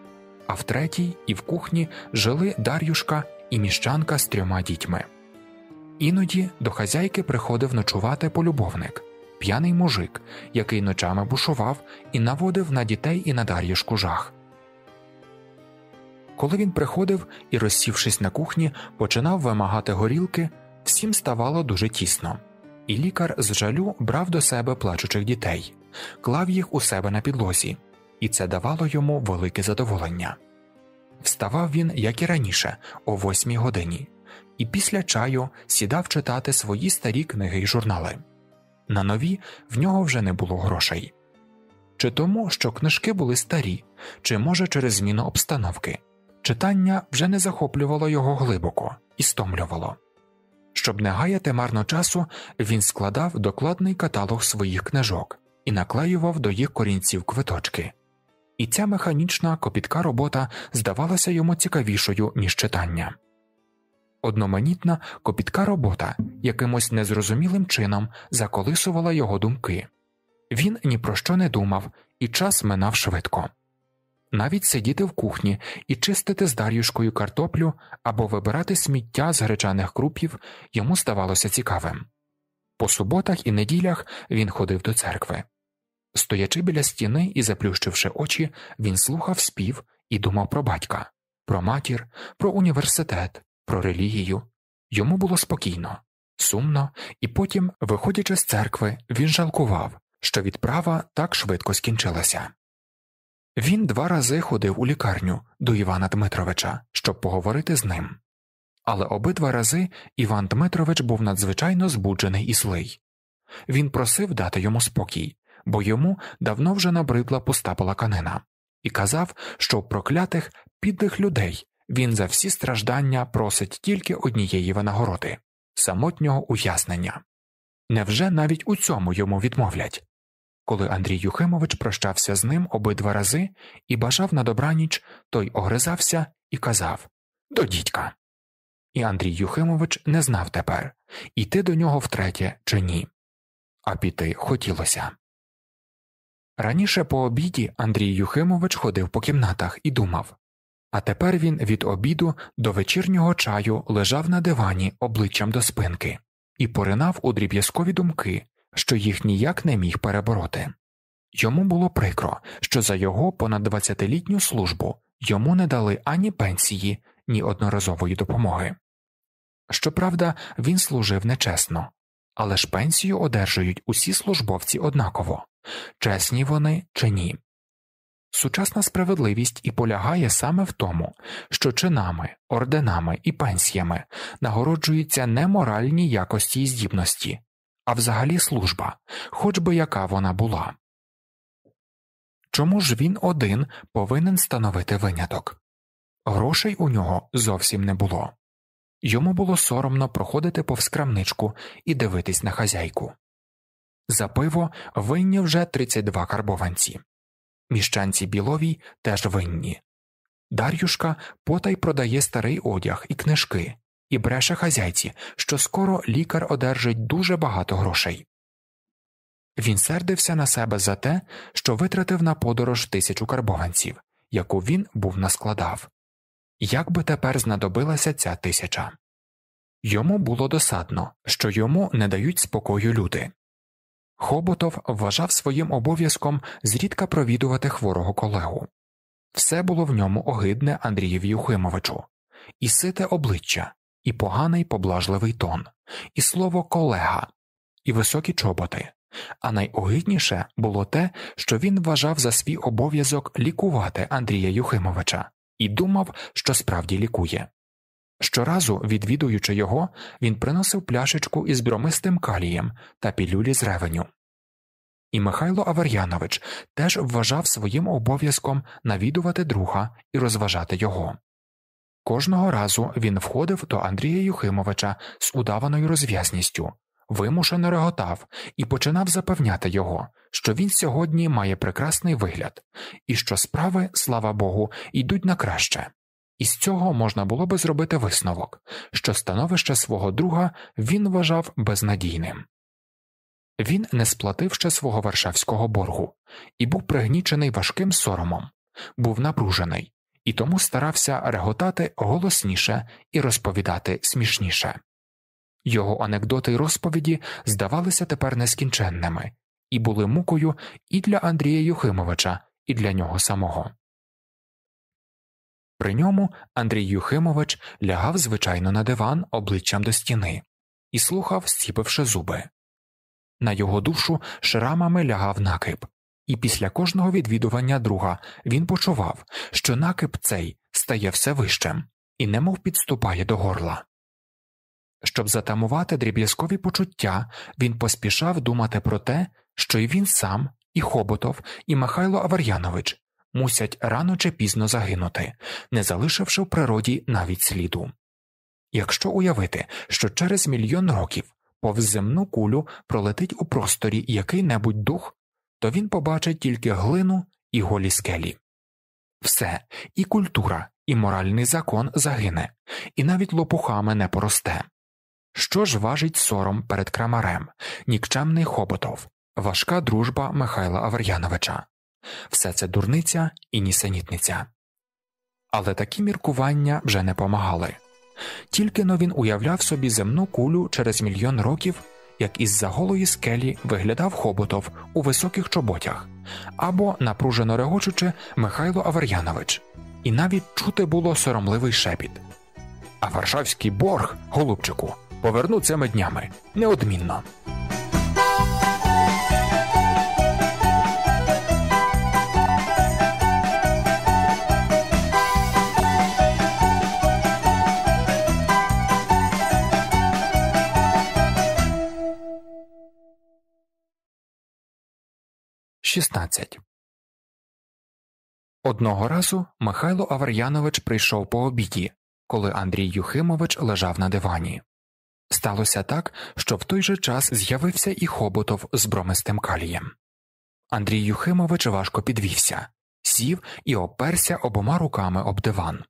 а в третій і в кухні жили Дар'юшка і міщанка з трьома дітьми. Іноді до хазяйки приходив ночувати полюбовник, п'яний мужик, який ночами бушував і наводив на дітей і на Дар'юшку жах. Коли він приходив і, розсівшись на кухні, починав вимагати горілки, всім ставало дуже тісно, і лікар з жалю брав до себе плачучих дітей, клав їх у себе на підлозі, і це давало йому велике задоволення. Вставав він, як і раніше, о восьмій годині, і після чаю сідав читати свої старі книги й журнали. На нові в нього вже не було грошей. Чи тому, що книжки були старі, чи може через зміну обстановки читання вже не захоплювало його глибоко і стомлювало. Щоб не гаяти марно часу, він складав докладний каталог своїх книжок і наклеював до їх корінців квиточки. І ця механічна копітка робота здавалася йому цікавішою, ніж читання. Одноманітна копітка робота якимось незрозумілим чином заколисувала його думки. Він ні про що не думав, і час минав швидко навіть сидіти в кухні і чистити з Дар'юшкою картоплю або вибирати сміття з гречаних крупів йому ставалося цікавим. По суботах і неділях він ходив до церкви. Стоячи біля стіни і заплющивши очі, він слухав спів і думав про батька, про матір, про університет, про релігію. Йому було спокійно, сумно, і потім, виходячи з церкви, він жалкував, що відправа так швидко скінчилася. Він два рази ходив у лікарню до Івана Дмитровича, щоб поговорити з ним. Але обидва рази Іван Дмитрович був надзвичайно збуджений і злий. Він просив дати йому спокій, бо йому давно вже набридла пуста полаканина, і казав, що в проклятих підлих людей він за всі страждання просить тільки однієї винагороди самотнього уяснення. Невже навіть у цьому йому відмовлять? коли Андрій Юхимович прощався з ним обидва рази і бажав на добраніч, той огризався і казав До дідька. І Андрій Юхимович не знав тепер іти до нього втретє чи ні. А піти хотілося. Раніше по обіді Андрій Юхимович ходив по кімнатах і думав, а тепер він від обіду до вечірнього чаю лежав на дивані обличчям до спинки і поринав у дріб'язкові думки, що їх ніяк не міг перебороти. Йому було прикро, що за його понад 20-літню службу йому не дали ані пенсії, ні одноразової допомоги. Щоправда, він служив нечесно, але ж пенсію одержують усі службовці однаково чесні вони чи ні. Сучасна справедливість і полягає саме в тому, що чинами, орденами і пенсіями нагороджуються не моральні якості і здібності, а взагалі служба, хоч би яка вона була. Чому ж він один повинен становити виняток? Грошей у нього зовсім не було. Йому було соромно проходити повз крамничку і дивитись на хазяйку. За пиво винні вже 32 карбованці. Міщанці біловій теж винні. Дар'юшка потай продає старий одяг і книжки, і бреше хазяйці, що скоро лікар одержить дуже багато грошей. Він сердився на себе за те, що витратив на подорож тисячу карбованців, яку він був наскладав. Як би тепер знадобилася ця тисяча? Йому було досадно, що йому не дають спокою люди. Хоботов вважав своїм обов'язком зрідка провідувати хворого колегу. Все було в ньому огидне Андрієві Юхимовичу, і сите обличчя, і поганий поблажливий тон, і слово колега, і високі чоботи, а найогидніше було те, що він вважав за свій обов'язок лікувати Андрія Юхимовича і думав, що справді лікує. Щоразу, відвідуючи його, він приносив пляшечку із бромистим калієм та пілюлі з ревеню. І Михайло Авер'янович теж вважав своїм обов'язком навідувати друга і розважати його. Кожного разу він входив до Андрія Юхимовича з удаваною розв'язністю, вимушено реготав і починав запевняти його, що він сьогодні має прекрасний вигляд і що справи, слава Богу, йдуть на краще. Із цього можна було би зробити висновок, що становище свого друга він вважав безнадійним. Він не сплатив ще свого варшавського боргу і був пригнічений важким соромом, був напружений, і тому старався реготати голосніше і розповідати смішніше. Його анекдоти й розповіді здавалися тепер нескінченними і були мукою і для Андрія Юхимовича, і для нього самого. При ньому Андрій Юхимович лягав звичайно на диван обличчям до стіни і слухав, сціпивши зуби. На його душу шрамами лягав накип, і після кожного відвідування друга він почував, що накип цей стає все вищим і немов підступає до горла. Щоб затамувати дріб'язкові почуття, він поспішав думати про те, що і він сам, і Хоботов, і Михайло Авар'янович мусять рано чи пізно загинути, не залишивши в природі навіть сліду. Якщо уявити, що через мільйон років повз земну кулю пролетить у просторі який небудь дух, то він побачить тільки глину і голі скелі. Все, і культура, і моральний закон загине, і навіть лопухами не поросте. Що ж важить сором перед крамарем, нікчемний хоботов, важка дружба Михайла Авер'яновича? Все це дурниця і нісенітниця. Але такі міркування вже не помагали. Тільки но він уявляв собі земну кулю через мільйон років як із за голої скелі виглядав Хоботов у високих чоботях або, напружено регочучи, Михайло Авер'янович, і навіть чути було соромливий шепіт. А варшавський борг, голубчику, поверну цими днями неодмінно. 16. Одного разу Михайло Авар'янович прийшов по обіді, коли Андрій Юхимович лежав на дивані. Сталося так, що в той же час з'явився і хоботов з бромистим калієм. Андрій Юхимович важко підвівся, сів і оперся обома руками об диван.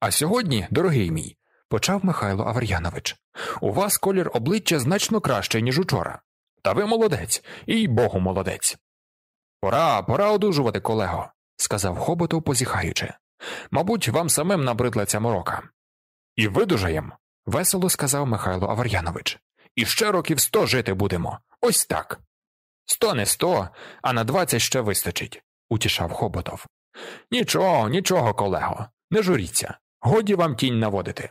А сьогодні, дорогий мій, почав Михайло Авар'янович. у вас колір обличчя значно краще, ніж учора. Та ви молодець, і богу молодець. Пора, пора одужувати, колего, сказав хоботу, позіхаючи. Мабуть, вам самим набридла ця морока. І видужаєм, весело сказав Михайло Авар'янович. І ще років сто жити будемо. Ось так. Сто не сто, а на двадцять ще вистачить, утішав хоботов. Нічого, нічого, колего, не журіться. Годі вам тінь наводити.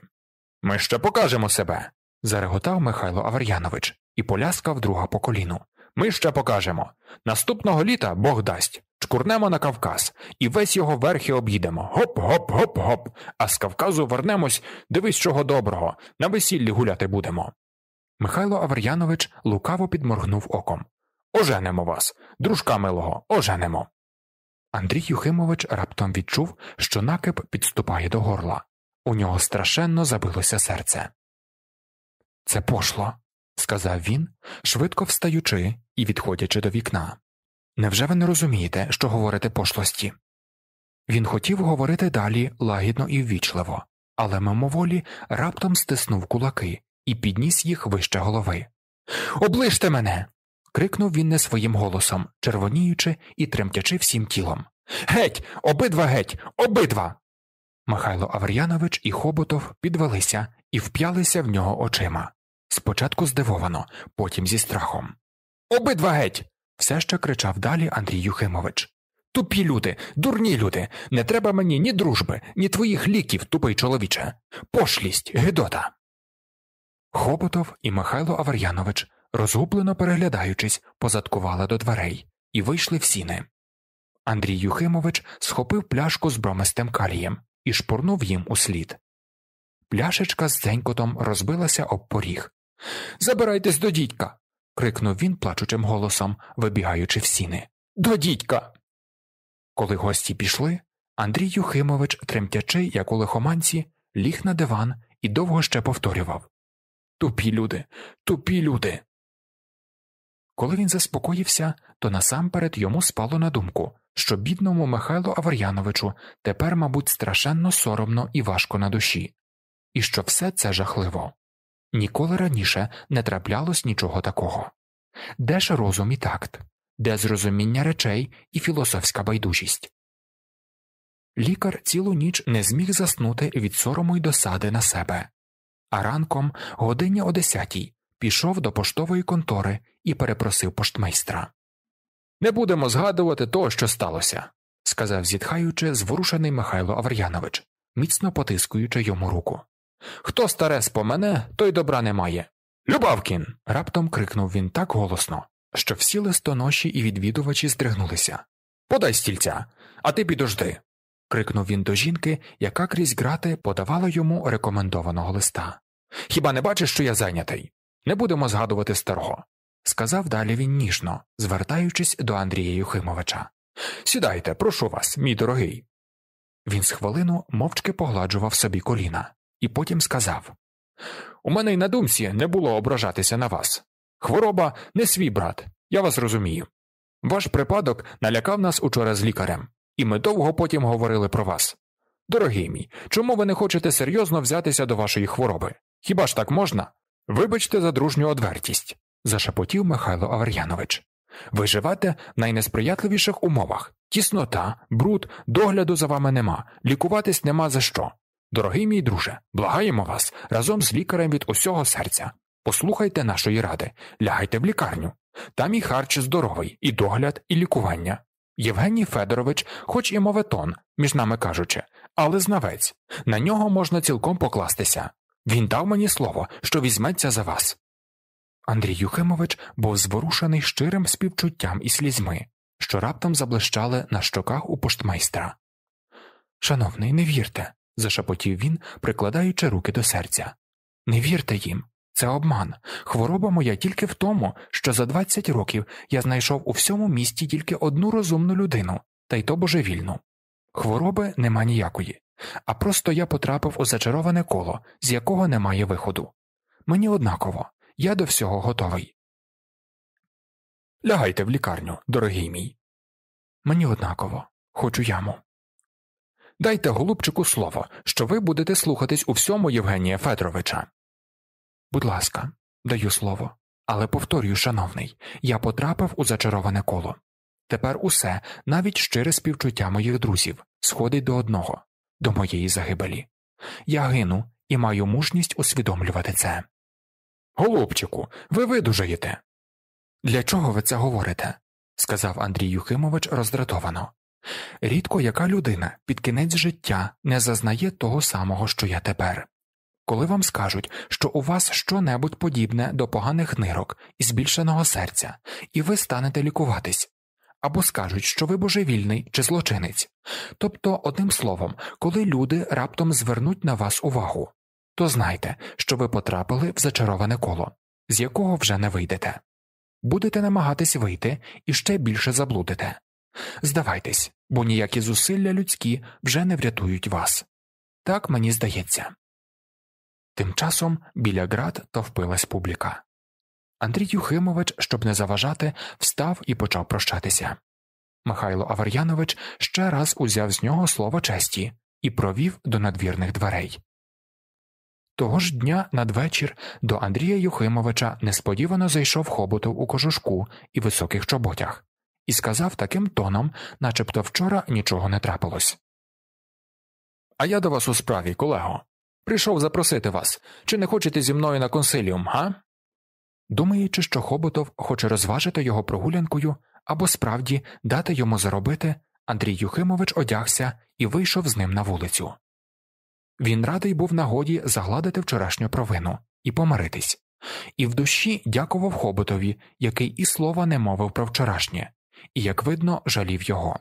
Ми ще покажемо себе. зареготав Михайло Авар'янович і поляскав друга по коліну, ми ще покажемо. Наступного літа Бог дасть. Чкурнемо на Кавказ, і весь його верхи об'їдемо. Гоп, гоп, гоп, гоп. А з Кавказу вернемось, дивись чого доброго, на весіллі гуляти будемо. Михайло Авер'янович лукаво підморгнув оком. Оженемо вас, дружка милого, оженемо. Андрій Юхимович раптом відчув, що накип підступає до горла. У нього страшенно забилося серце. Це пошло, сказав він, швидко встаючи і відходячи до вікна. Невже ви не розумієте, що говорите пошлості? Він хотів говорити далі лагідно і ввічливо, але мимоволі раптом стиснув кулаки і підніс їх вище голови. Оближте мене. крикнув він не своїм голосом, червоніючи і тремтячи всім тілом. Геть, обидва геть, обидва. Михайло Авер'янович і Хоботов підвелися і вп'ялися в нього очима. Спочатку здивовано, потім зі страхом. Обидва геть. все ще кричав далі Андрій Юхимович. Тупі люди, дурні люди, не треба мені ні дружби, ні твоїх ліків, тупий чоловіче. Пошлість, Гедота. Хоботов і Михайло Авар'янович, розгублено переглядаючись, позадкували до дверей і вийшли в сіни. Андрій Юхимович схопив пляшку з бромистим калієм і шпурнув їм у слід. Пляшечка з дзенькотом розбилася об поріг. Забирайтесь до дідька крикнув він плачучим голосом, вибігаючи в сіни. До дідька. Коли гості пішли, Андрій Юхимович, тремтячи, як у лихоманці, ліг на диван і довго ще повторював Тупі люди, тупі люди. Коли він заспокоївся, то насамперед йому спало на думку, що бідному Михайлу Авар'яновичу тепер, мабуть, страшенно соромно і важко на душі, і що все це жахливо. Ніколи раніше не траплялось нічого такого. Де ж розум і такт, де зрозуміння речей і філософська байдужість? Лікар цілу ніч не зміг заснути від сорому й досади на себе, а ранком, годині о десятій, пішов до поштової контори і перепросив поштмейстра. Не будемо згадувати того, що сталося, сказав, зітхаючи, зворушений Михайло Авер'янович, міцно потискуючи йому руку. Хто старе спомене, той добра не має. Любавкін. раптом крикнув він так голосно, що всі листоноші і відвідувачі здригнулися. Подай стільця, а ти підожди. крикнув він до жінки, яка крізь грати подавала йому рекомендованого листа. Хіба не бачиш, що я зайнятий? Не будемо згадувати старого. сказав далі він ніжно, звертаючись до Андрія Юхимовича. Сідайте, прошу вас, мій дорогий. Він з хвилину мовчки погладжував собі коліна і потім сказав У мене й на думці не було ображатися на вас. Хвороба не свій брат, я вас розумію. Ваш припадок налякав нас учора з лікарем, і ми довго потім говорили про вас. Дорогий мій, чому ви не хочете серйозно взятися до вашої хвороби? Хіба ж так можна? Вибачте за дружню одвертість, зашепотів Михайло Авер'янович. Ви живете в найнесприятливіших умовах тіснота, бруд, догляду за вами нема, лікуватись нема за що. Дорогий мій друже, благаємо вас разом з лікарем від усього серця. Послухайте нашої ради, лягайте в лікарню. Там і харч здоровий, і догляд, і лікування. Євгеній Федорович, хоч і моветон, між нами кажучи, але знавець, на нього можна цілком покластися. Він дав мені слово, що візьметься за вас. Андрій Юхимович був зворушений щирим співчуттям і слізьми, що раптом заблищали на щоках у поштмайстра. Шановний, не вірте, зашепотів він, прикладаючи руки до серця. Не вірте їм, це обман. Хвороба моя тільки в тому, що за 20 років я знайшов у всьому місті тільки одну розумну людину, та й то божевільну. Хвороби нема ніякої, а просто я потрапив у зачароване коло, з якого немає виходу. Мені однаково, я до всього готовий. Лягайте в лікарню, дорогий мій. Мені однаково, хочу яму. Дайте голубчику слово, що ви будете слухатись у всьому Євгенія Федоровича. Будь ласка, даю слово, але повторюю, шановний, я потрапив у зачароване коло. Тепер усе, навіть щире співчуття моїх друзів, сходить до одного до моєї загибелі. Я гину і маю мужність усвідомлювати це. Голубчику, ви видужаєте. Для чого ви це говорите? сказав Андрій Юхимович роздратовано. Рідко яка людина під кінець життя не зазнає того самого, що я тепер. Коли вам скажуть, що у вас щонебудь подібне до поганих нирок і збільшеного серця, і ви станете лікуватись, або скажуть, що ви божевільний чи злочинець, тобто, одним словом, коли люди раптом звернуть на вас увагу, то знайте, що ви потрапили в зачароване коло, з якого вже не вийдете, будете намагатись вийти і ще більше заблудите. Здавайтесь, бо ніякі зусилля людські вже не врятують вас. Так мені здається. Тим часом біля град товпилась публіка. Андрій Юхимович, щоб не заважати, встав і почав прощатися. Михайло Авар'янович ще раз узяв з нього слово честі і провів до надвірних дверей. Того ж дня надвечір до Андрія Юхимовича несподівано зайшов хоботов у кожушку і високих чоботях, і сказав таким тоном, начебто вчора нічого не трапилось. А я до вас у справі, колего. Прийшов запросити вас, чи не хочете зі мною на консиліум, га? Думаючи, що Хоботов хоче розважити його прогулянкою або справді дати йому заробити, Андрій Юхимович одягся і вийшов з ним на вулицю. Він радий був нагоді загладити вчорашню провину і помиритись, і в душі дякував Хоботові, який і слова не мовив про вчорашнє, і, як видно, жалів його.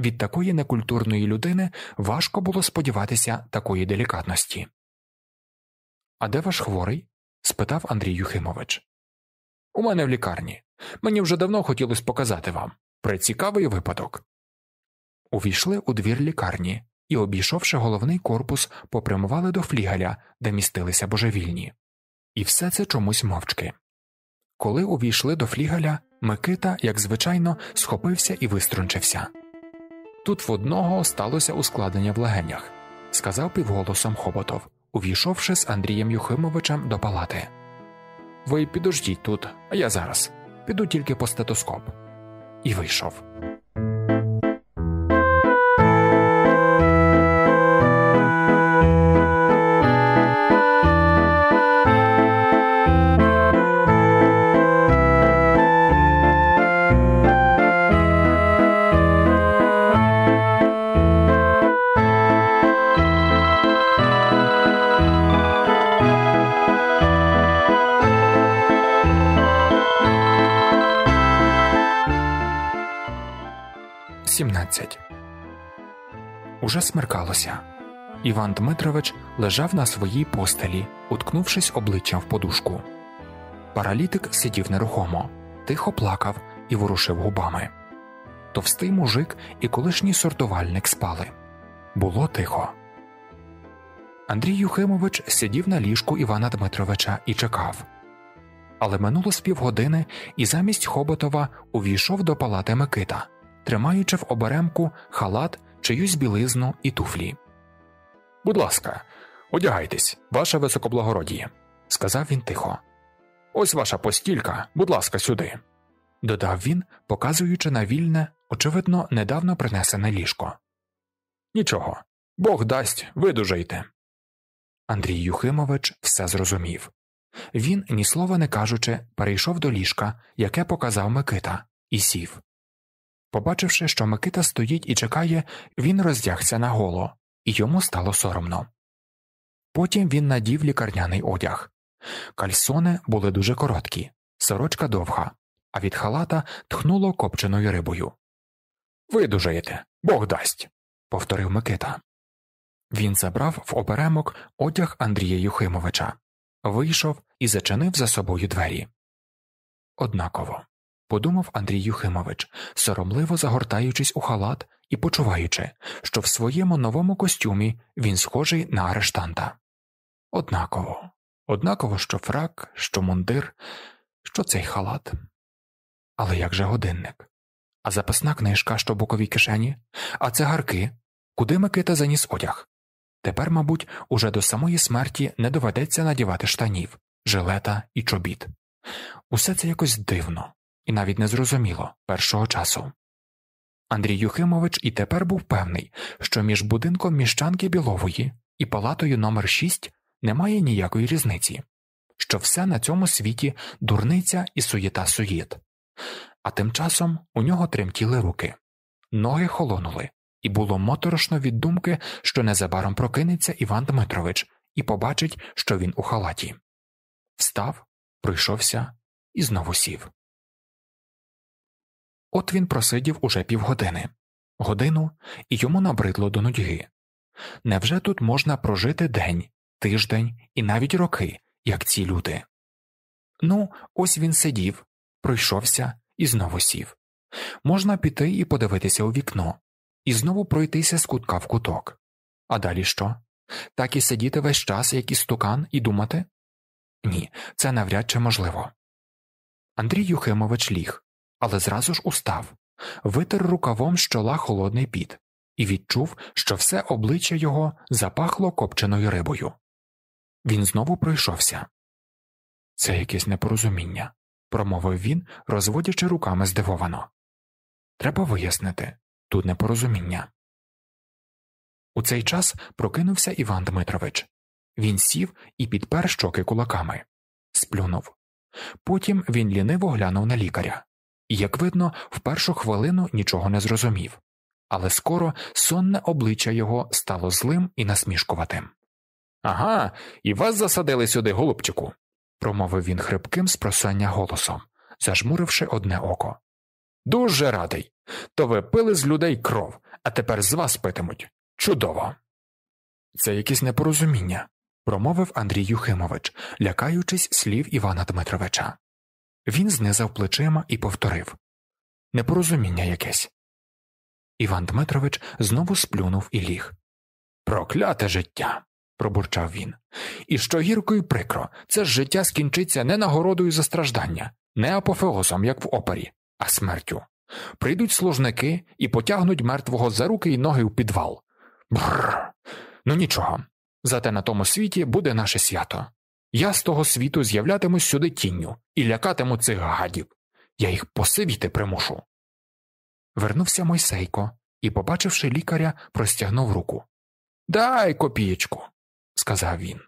Від такої некультурної людини важко було сподіватися такої делікатності. А де ваш хворий? спитав Андрій Юхимович. У мене в лікарні. Мені вже давно хотілося показати вам прицікавий випадок. Увійшли у двір лікарні і, обійшовши головний корпус, попрямували до флігаля, де містилися божевільні, і все це чомусь мовчки. Коли увійшли до флігаля, Микита, як звичайно, схопився і виструнчився. Тут в одного сталося ускладнення в легенях, сказав півголосом Хоботов, увійшовши з Андрієм Юхимовичем до палати. Ви підождіть тут, а я зараз. Піду тільки по стетоскоп. І вийшов. 17. Уже смеркалося. Іван Дмитрович лежав на своїй постелі, уткнувшись обличчям в подушку. Паралітик сидів нерухомо, тихо плакав і ворушив губами. Товстий мужик і колишній сортувальник спали. Було тихо. Андрій Юхимович сидів на ліжку Івана Дмитровича і чекав. Але минуло з півгодини, і замість Хоботова увійшов до палати Микита тримаючи в оберемку халат, чиюсь білизну і туфлі. Будь ласка, одягайтесь, ваше високоблагородіє, сказав він тихо. Ось ваша постілька, будь ласка, сюди, додав він, показуючи на вільне, очевидно, недавно принесене ліжко. Нічого, Бог дасть, видужайте. Андрій Юхимович все зрозумів. Він, ні слова не кажучи, перейшов до ліжка, яке показав Микита, і сів. Побачивши, що Микита стоїть і чекає, він роздягся на голо, і йому стало соромно. Потім він надів лікарняний одяг. Кальсони були дуже короткі, сорочка довга, а від халата тхнуло копченою рибою. Видужаєте, бог дасть, повторив Микита. Він забрав в оберемок одяг Андрія Юхимовича, вийшов і зачинив за собою двері. Однаково подумав Андрій Юхимович, соромливо загортаючись у халат і почуваючи, що в своєму новому костюмі він схожий на арештанта. Однаково, однаково, що фрак, що мундир, що цей халат. Але як же годинник? А записна книжка, що в боковій кишені, а цигарки, куди Микита заніс одяг. Тепер, мабуть, уже до самої смерті не доведеться надівати штанів, жилета і чобіт. Усе це якось дивно, і навіть не зрозуміло першого часу. Андрій Юхимович і тепер був певний, що між будинком міщанки Білової і палатою номер 6 немає ніякої різниці, що все на цьому світі дурниця і суєта суїд, А тим часом у нього тремтіли руки, ноги холонули, і було моторошно від думки, що незабаром прокинеться Іван Дмитрович і побачить, що він у халаті. Встав, пройшовся і знову сів. От він просидів уже півгодини, годину і йому набридло до нудьги. Невже тут можна прожити день, тиждень і навіть роки, як ці люди? Ну, ось він сидів, пройшовся і знову сів. Можна піти і подивитися у вікно, і знову пройтися з кутка в куток. А далі що? Так і сидіти весь час, як істукан, і думати? Ні, це навряд чи можливо. Андрій Юхимович ліг, але зразу ж устав, витер рукавом щола холодний піт і відчув, що все обличчя його запахло копченою рибою. Він знову пройшовся. Це якесь непорозуміння, промовив він, розводячи руками здивовано. Треба вияснити тут непорозуміння. У цей час прокинувся Іван Дмитрович. Він сів і підпер щоки кулаками, сплюнув. Потім він ліниво глянув на лікаря як видно, в першу хвилину нічого не зрозумів, але скоро сонне обличчя його стало злим і насмішкуватим. Ага, і вас засадили сюди, голубчику, промовив він хрипким спросання голосом, зажмуривши одне око. Дуже радий. То ви пили з людей кров, а тепер з вас питимуть. Чудово. Це якесь непорозуміння, промовив Андрій Юхимович, лякаючись слів Івана Дмитровича. Він знизав плечима і повторив Непорозуміння якесь. Іван Дмитрович знову сплюнув і ліг. Прокляте життя. пробурчав він. І що гірко і прикро, це ж життя скінчиться не нагородою за страждання, не апофеозом, як в опері, а смертю. Прийдуть служники і потягнуть мертвого за руки і ноги в підвал. Бррр. Ну нічого. Зате на тому світі буде наше свято. Я з того світу з'являтимусь сюди тінню і лякатиму цих гадів. Я їх посивіти примушу. Вернувся Мойсейко і, побачивши лікаря, простягнув руку. Дай копієчку, сказав він.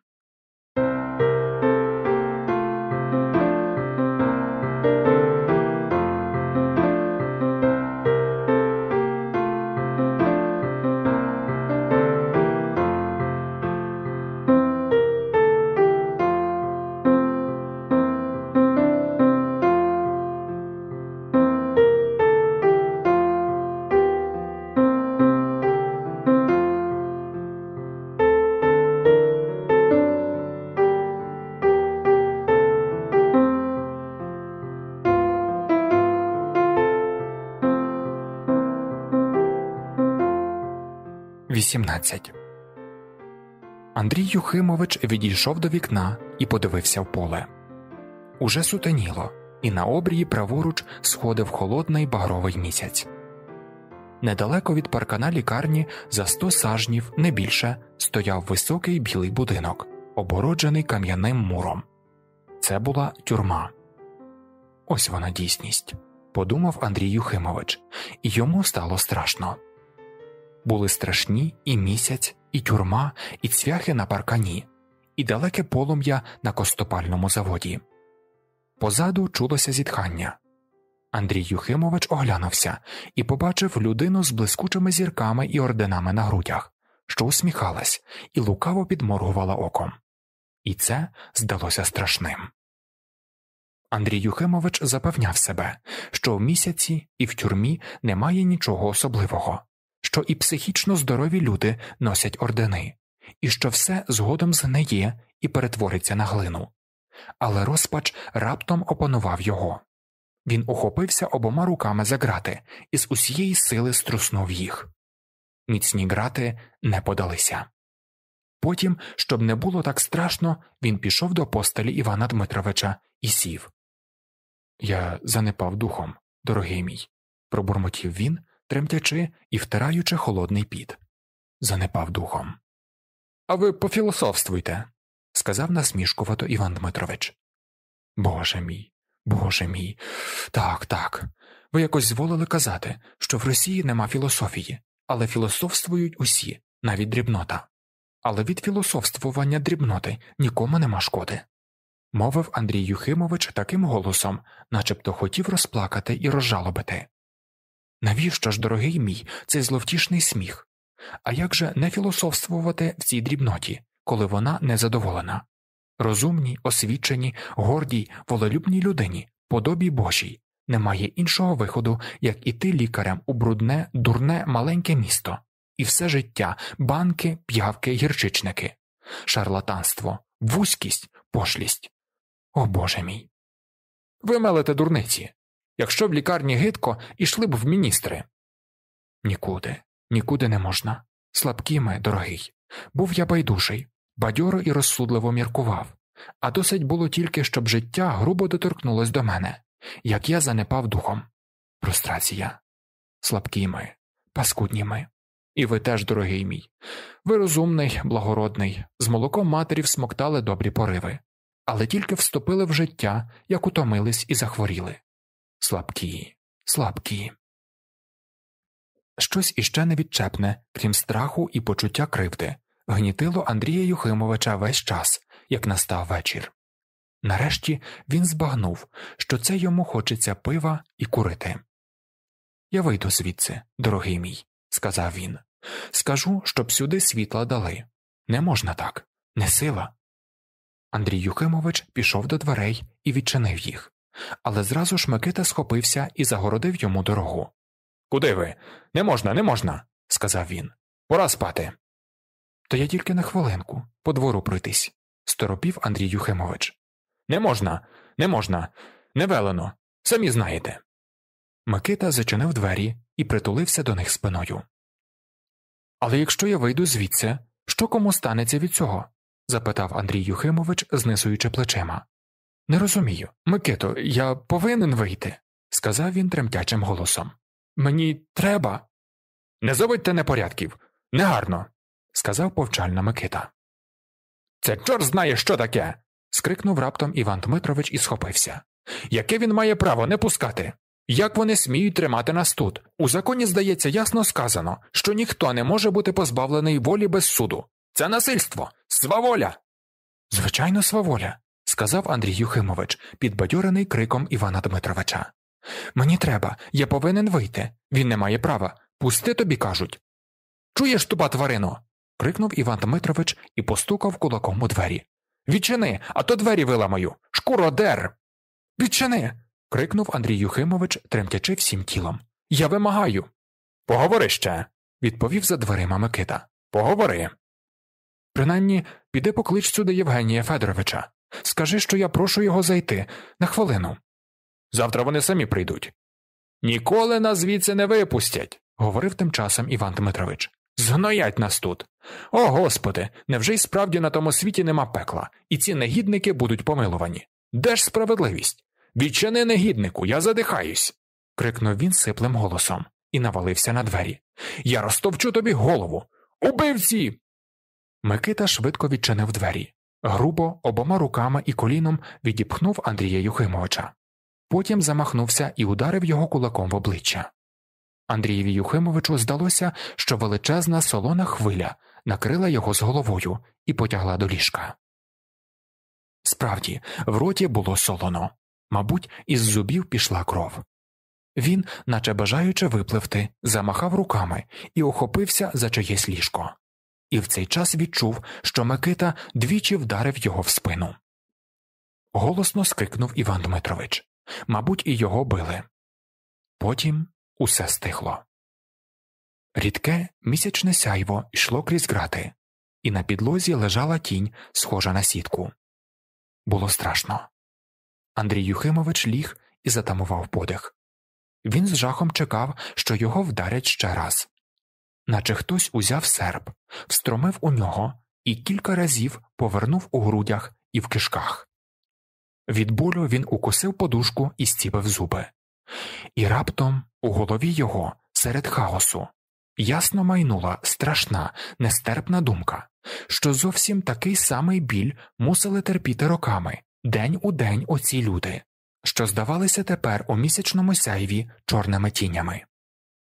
18. Андрій Юхимович відійшов до вікна і подивився в поле. Уже сутеніло, і на обрії праворуч сходив холодний багровий місяць. Недалеко від паркана лікарні за сто сажнів, не більше, стояв високий білий будинок, обгороджений кам'яним муром. Це була тюрма. Ось вона дійсність, подумав Андрій Юхимович, і йому стало страшно були страшні і місяць, і тюрма, і цвяхи на паркані, і далеке полум'я на костопальному заводі. Позаду чулося зітхання. Андрій Юхимович оглянувся і побачив людину з блискучими зірками і орденами на грудях, що усміхалась і лукаво підморгувала оком. І це здалося страшним. Андрій Юхимович запевняв себе, що в місяці і в тюрмі немає нічого особливого, що і психічно здорові люди носять ордени, і що все згодом згниє і перетвориться на глину. Але розпач раптом опанував його. Він ухопився обома руками за грати і з усієї сили струснув їх. Міцні грати не подалися. Потім, щоб не було так страшно, він пішов до постелі Івана Дмитровича і сів. Я занепав духом, дорогий мій, пробурмотів він, тремтячи і втираючи холодний піт. Занепав духом. А ви пофілософствуйте, сказав насмішкувато Іван Дмитрович. Боже мій, Боже мій, так, так. Ви якось зволили казати, що в Росії нема філософії, але філософствують усі, навіть дрібнота. Але від філософствування дрібноти нікому нема шкоди. Мовив Андрій Юхимович таким голосом, начебто хотів розплакати і розжалобити. Навіщо ж, дорогий мій, цей зловтішний сміх? А як же не філософствувати в цій дрібноті, коли вона незадоволена? Розумній, освіченій, гордій, волелюбній людині, подобі Божій, немає іншого виходу, як іти лікарем у брудне, дурне, маленьке місто, і все життя банки, п'явки, гірчичники, шарлатанство, вузькість, пошлість. О Боже мій. Ви мелете дурниці. Якщо б лікарні гидко, ішли б в міністри. Нікуди, нікуди не можна. Слабкі ми, дорогий. Був я байдужий, бадьоро і розсудливо міркував, а досить було тільки, щоб життя грубо доторкнулось до мене, як я занепав духом. Прострація. Слабкі ми, паскудні ми. І ви теж, дорогий мій. Ви розумний, благородний, з молоком матерів смоктали добрі пориви, але тільки вступили в життя, як утомились і захворіли слабкі, слабкі. Щось іще невідчепне, крім страху і почуття кривди, гнітило Андрія Юхимовича весь час, як настав вечір. Нарешті він збагнув, що це йому хочеться пива і курити. Я вийду звідси, дорогий мій, сказав він. Скажу, щоб сюди світла дали. Не можна так, не сила. Андрій Юхимович пішов до дверей і відчинив їх але зразу ж Микита схопився і загородив йому дорогу. Куди ви? Не можна, не можна, сказав він. Пора спати. То я тільки на хвилинку, по двору пройтись, сторопів Андрій Юхимович. Не можна, не можна, не велено, самі знаєте. Микита зачинив двері і притулився до них спиною. Але якщо я вийду звідси, що кому станеться від цього? запитав Андрій Юхимович, знисуючи плечима. Не розумію. Микито, я повинен вийти, сказав він тремтячим голосом. Мені треба. Не заводьте непорядків. Негарно, сказав повчальна Микита. Це чорт знає, що таке. скрикнув раптом Іван Дмитрович і схопився. Яке він має право не пускати? Як вони сміють тримати нас тут? У законі, здається, ясно сказано, що ніхто не може бути позбавлений волі без суду. Це насильство, сваволя. Звичайно, сваволя сказав Андрій Юхимович, підбадьорений криком Івана Дмитровича. Мені треба, я повинен вийти. Він не має права. Пусти тобі кажуть. Чуєш туба, тварино. крикнув Іван Дмитрович і постукав кулаком у двері. Відчини, а то двері виламаю. Шкуродер. Відчини. крикнув Андрій Юхимович, тремтячи всім тілом. Я вимагаю. Поговори ще. відповів за дверима Микита. Поговори. Принаймні, піди поклич сюди Євгенія Федоровича. Скажи, що я прошу його зайти на хвилину. Завтра вони самі прийдуть. Ніколи нас звідси не випустять, говорив тим часом Іван Дмитрович. Згноять нас тут. О господи, невже й справді на тому світі нема пекла, і ці негідники будуть помилувані? Де ж справедливість? Відчини негіднику, я задихаюсь. крикнув він сиплим голосом і навалився на двері. Я розтовчу тобі голову. Убивці. Микита швидко відчинив двері грубо обома руками і коліном відіпхнув Андрія Юхимовича, потім замахнувся і ударив його кулаком в обличчя. Андрієві Юхимовичу здалося, що величезна солона хвиля накрила його з головою і потягла до ліжка. Справді, в роті було солоно, мабуть, із зубів пішла кров. Він, наче бажаючи випливти, замахав руками і охопився за чиєсь ліжко і в цей час відчув, що Микита двічі вдарив його в спину. Голосно скрикнув Іван Дмитрович мабуть, і його били. Потім усе стихло. Рідке місячне сяйво йшло крізь грати, і на підлозі лежала тінь, схожа на сітку. Було страшно. Андрій Юхимович ліг і затамував подих. Він з жахом чекав, що його вдарять ще раз наче хтось узяв серп, встромив у нього і кілька разів повернув у грудях і в кишках. Від болю він укусив подушку і стіпив зуби, і раптом у голові його серед хаосу ясно майнула страшна, нестерпна думка, що зовсім такий самий біль мусили терпіти роками, день у день оці люди, що здавалися тепер у місячному сяйві чорними тінями.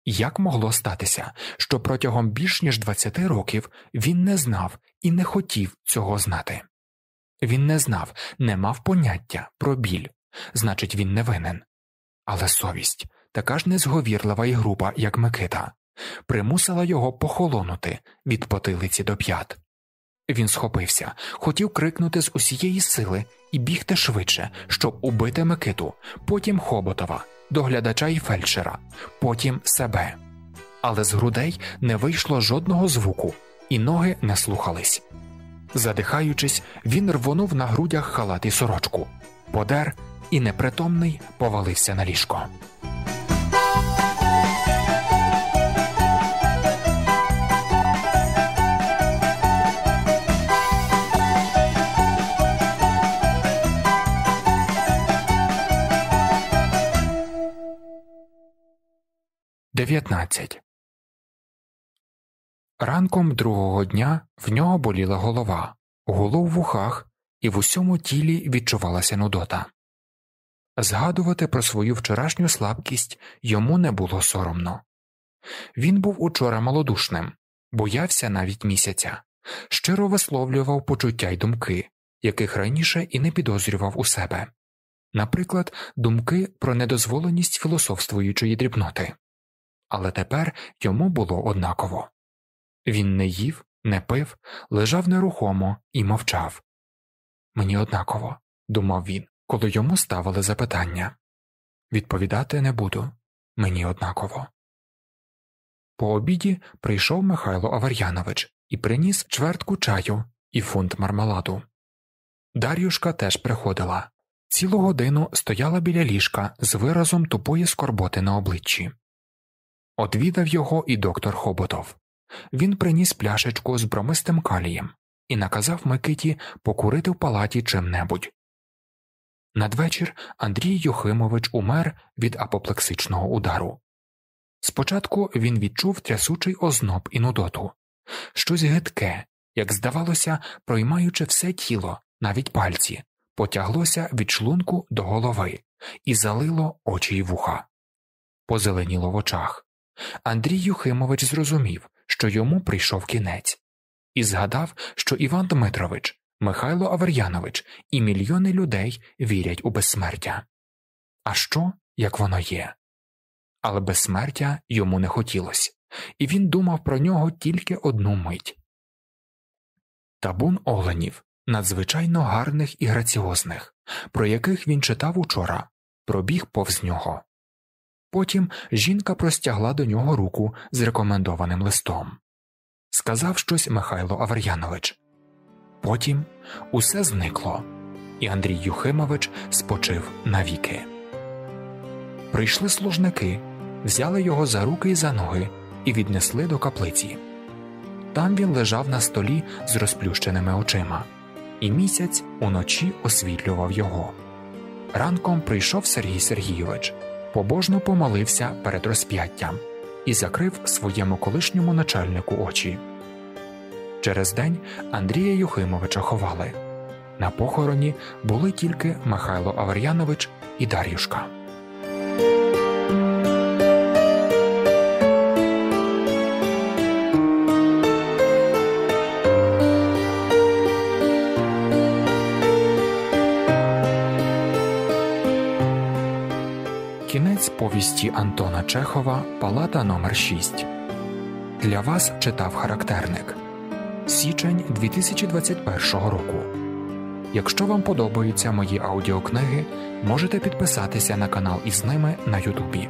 Як могло статися, що протягом більш ніж 20 років він не знав і не хотів цього знати? Він не знав, не мав поняття про біль, значить, він не винен. Але совість, така ж незговірлива і груба, як Микита, примусила його похолонути від потилиці до п'ят. Він схопився, хотів крикнути з усієї сили і бігти швидше, щоб убити Микиту, потім Хоботова доглядача і фельдшера, потім себе. Але з грудей не вийшло жодного звуку, і ноги не слухались. Задихаючись, він рвонув на грудях халат і сорочку, подер і непритомний повалився на ліжко. 19. Ранком другого дня в нього боліла голова, гуло в вухах і в усьому тілі відчувалася нудота. Згадувати про свою вчорашню слабкість йому не було соромно. Він був учора малодушним, боявся навіть місяця, щиро висловлював почуття й думки, яких раніше і не підозрював у себе наприклад, думки про недозволеність філософствуючої дрібноти але тепер йому було однаково. Він не їв, не пив, лежав нерухомо і мовчав. Мені однаково, думав він, коли йому ставили запитання. Відповідати не буду, мені однаково. По обіді прийшов Михайло Авар'янович і приніс чвертку чаю і фунт мармеладу. Дар'юшка теж приходила. Цілу годину стояла біля ліжка з виразом тупої скорботи на обличчі. Одвідав його і доктор Хоботов. Він приніс пляшечку з бромистим калієм і наказав Микиті покурити в палаті чим небудь. Надвечір Андрій Юхимович умер від апоплексичного удару. Спочатку він відчув трясучий озноб і нудоту щось гидке, як здавалося, проймаючи все тіло, навіть пальці, потяглося від шлунку до голови і залило очі й вуха, позеленіло в очах. Андрій Юхимович зрозумів, що йому прийшов кінець, і згадав, що Іван Дмитрович, Михайло Авер'янович і мільйони людей вірять у безсмертя. А що, як воно є? Але безсмертя йому не хотілося, і він думав про нього тільки одну мить. Табун оленів, надзвичайно гарних і граціозних, про яких він читав учора, пробіг повз нього. Потім жінка простягла до нього руку з рекомендованим листом. Сказав щось Михайло Авер'янович. Потім усе зникло, і Андрій Юхимович спочив навіки. Прийшли служники, взяли його за руки і за ноги і віднесли до каплиці. Там він лежав на столі з розплющеними очима, і місяць уночі освітлював його. Ранком прийшов Сергій Сергійович побожно помолився перед розп'яттям і закрив своєму колишньому начальнику очі. Через день Андрія Юхимовича ховали. На похороні були тільки Михайло Авер'янович і Дар'юшка. Повісті Антона Чехова Палата номер 6 Для вас читав характерник Січень 2021 року. Якщо вам подобаються мої аудіокниги, можете підписатися на канал із ними на Ютубі.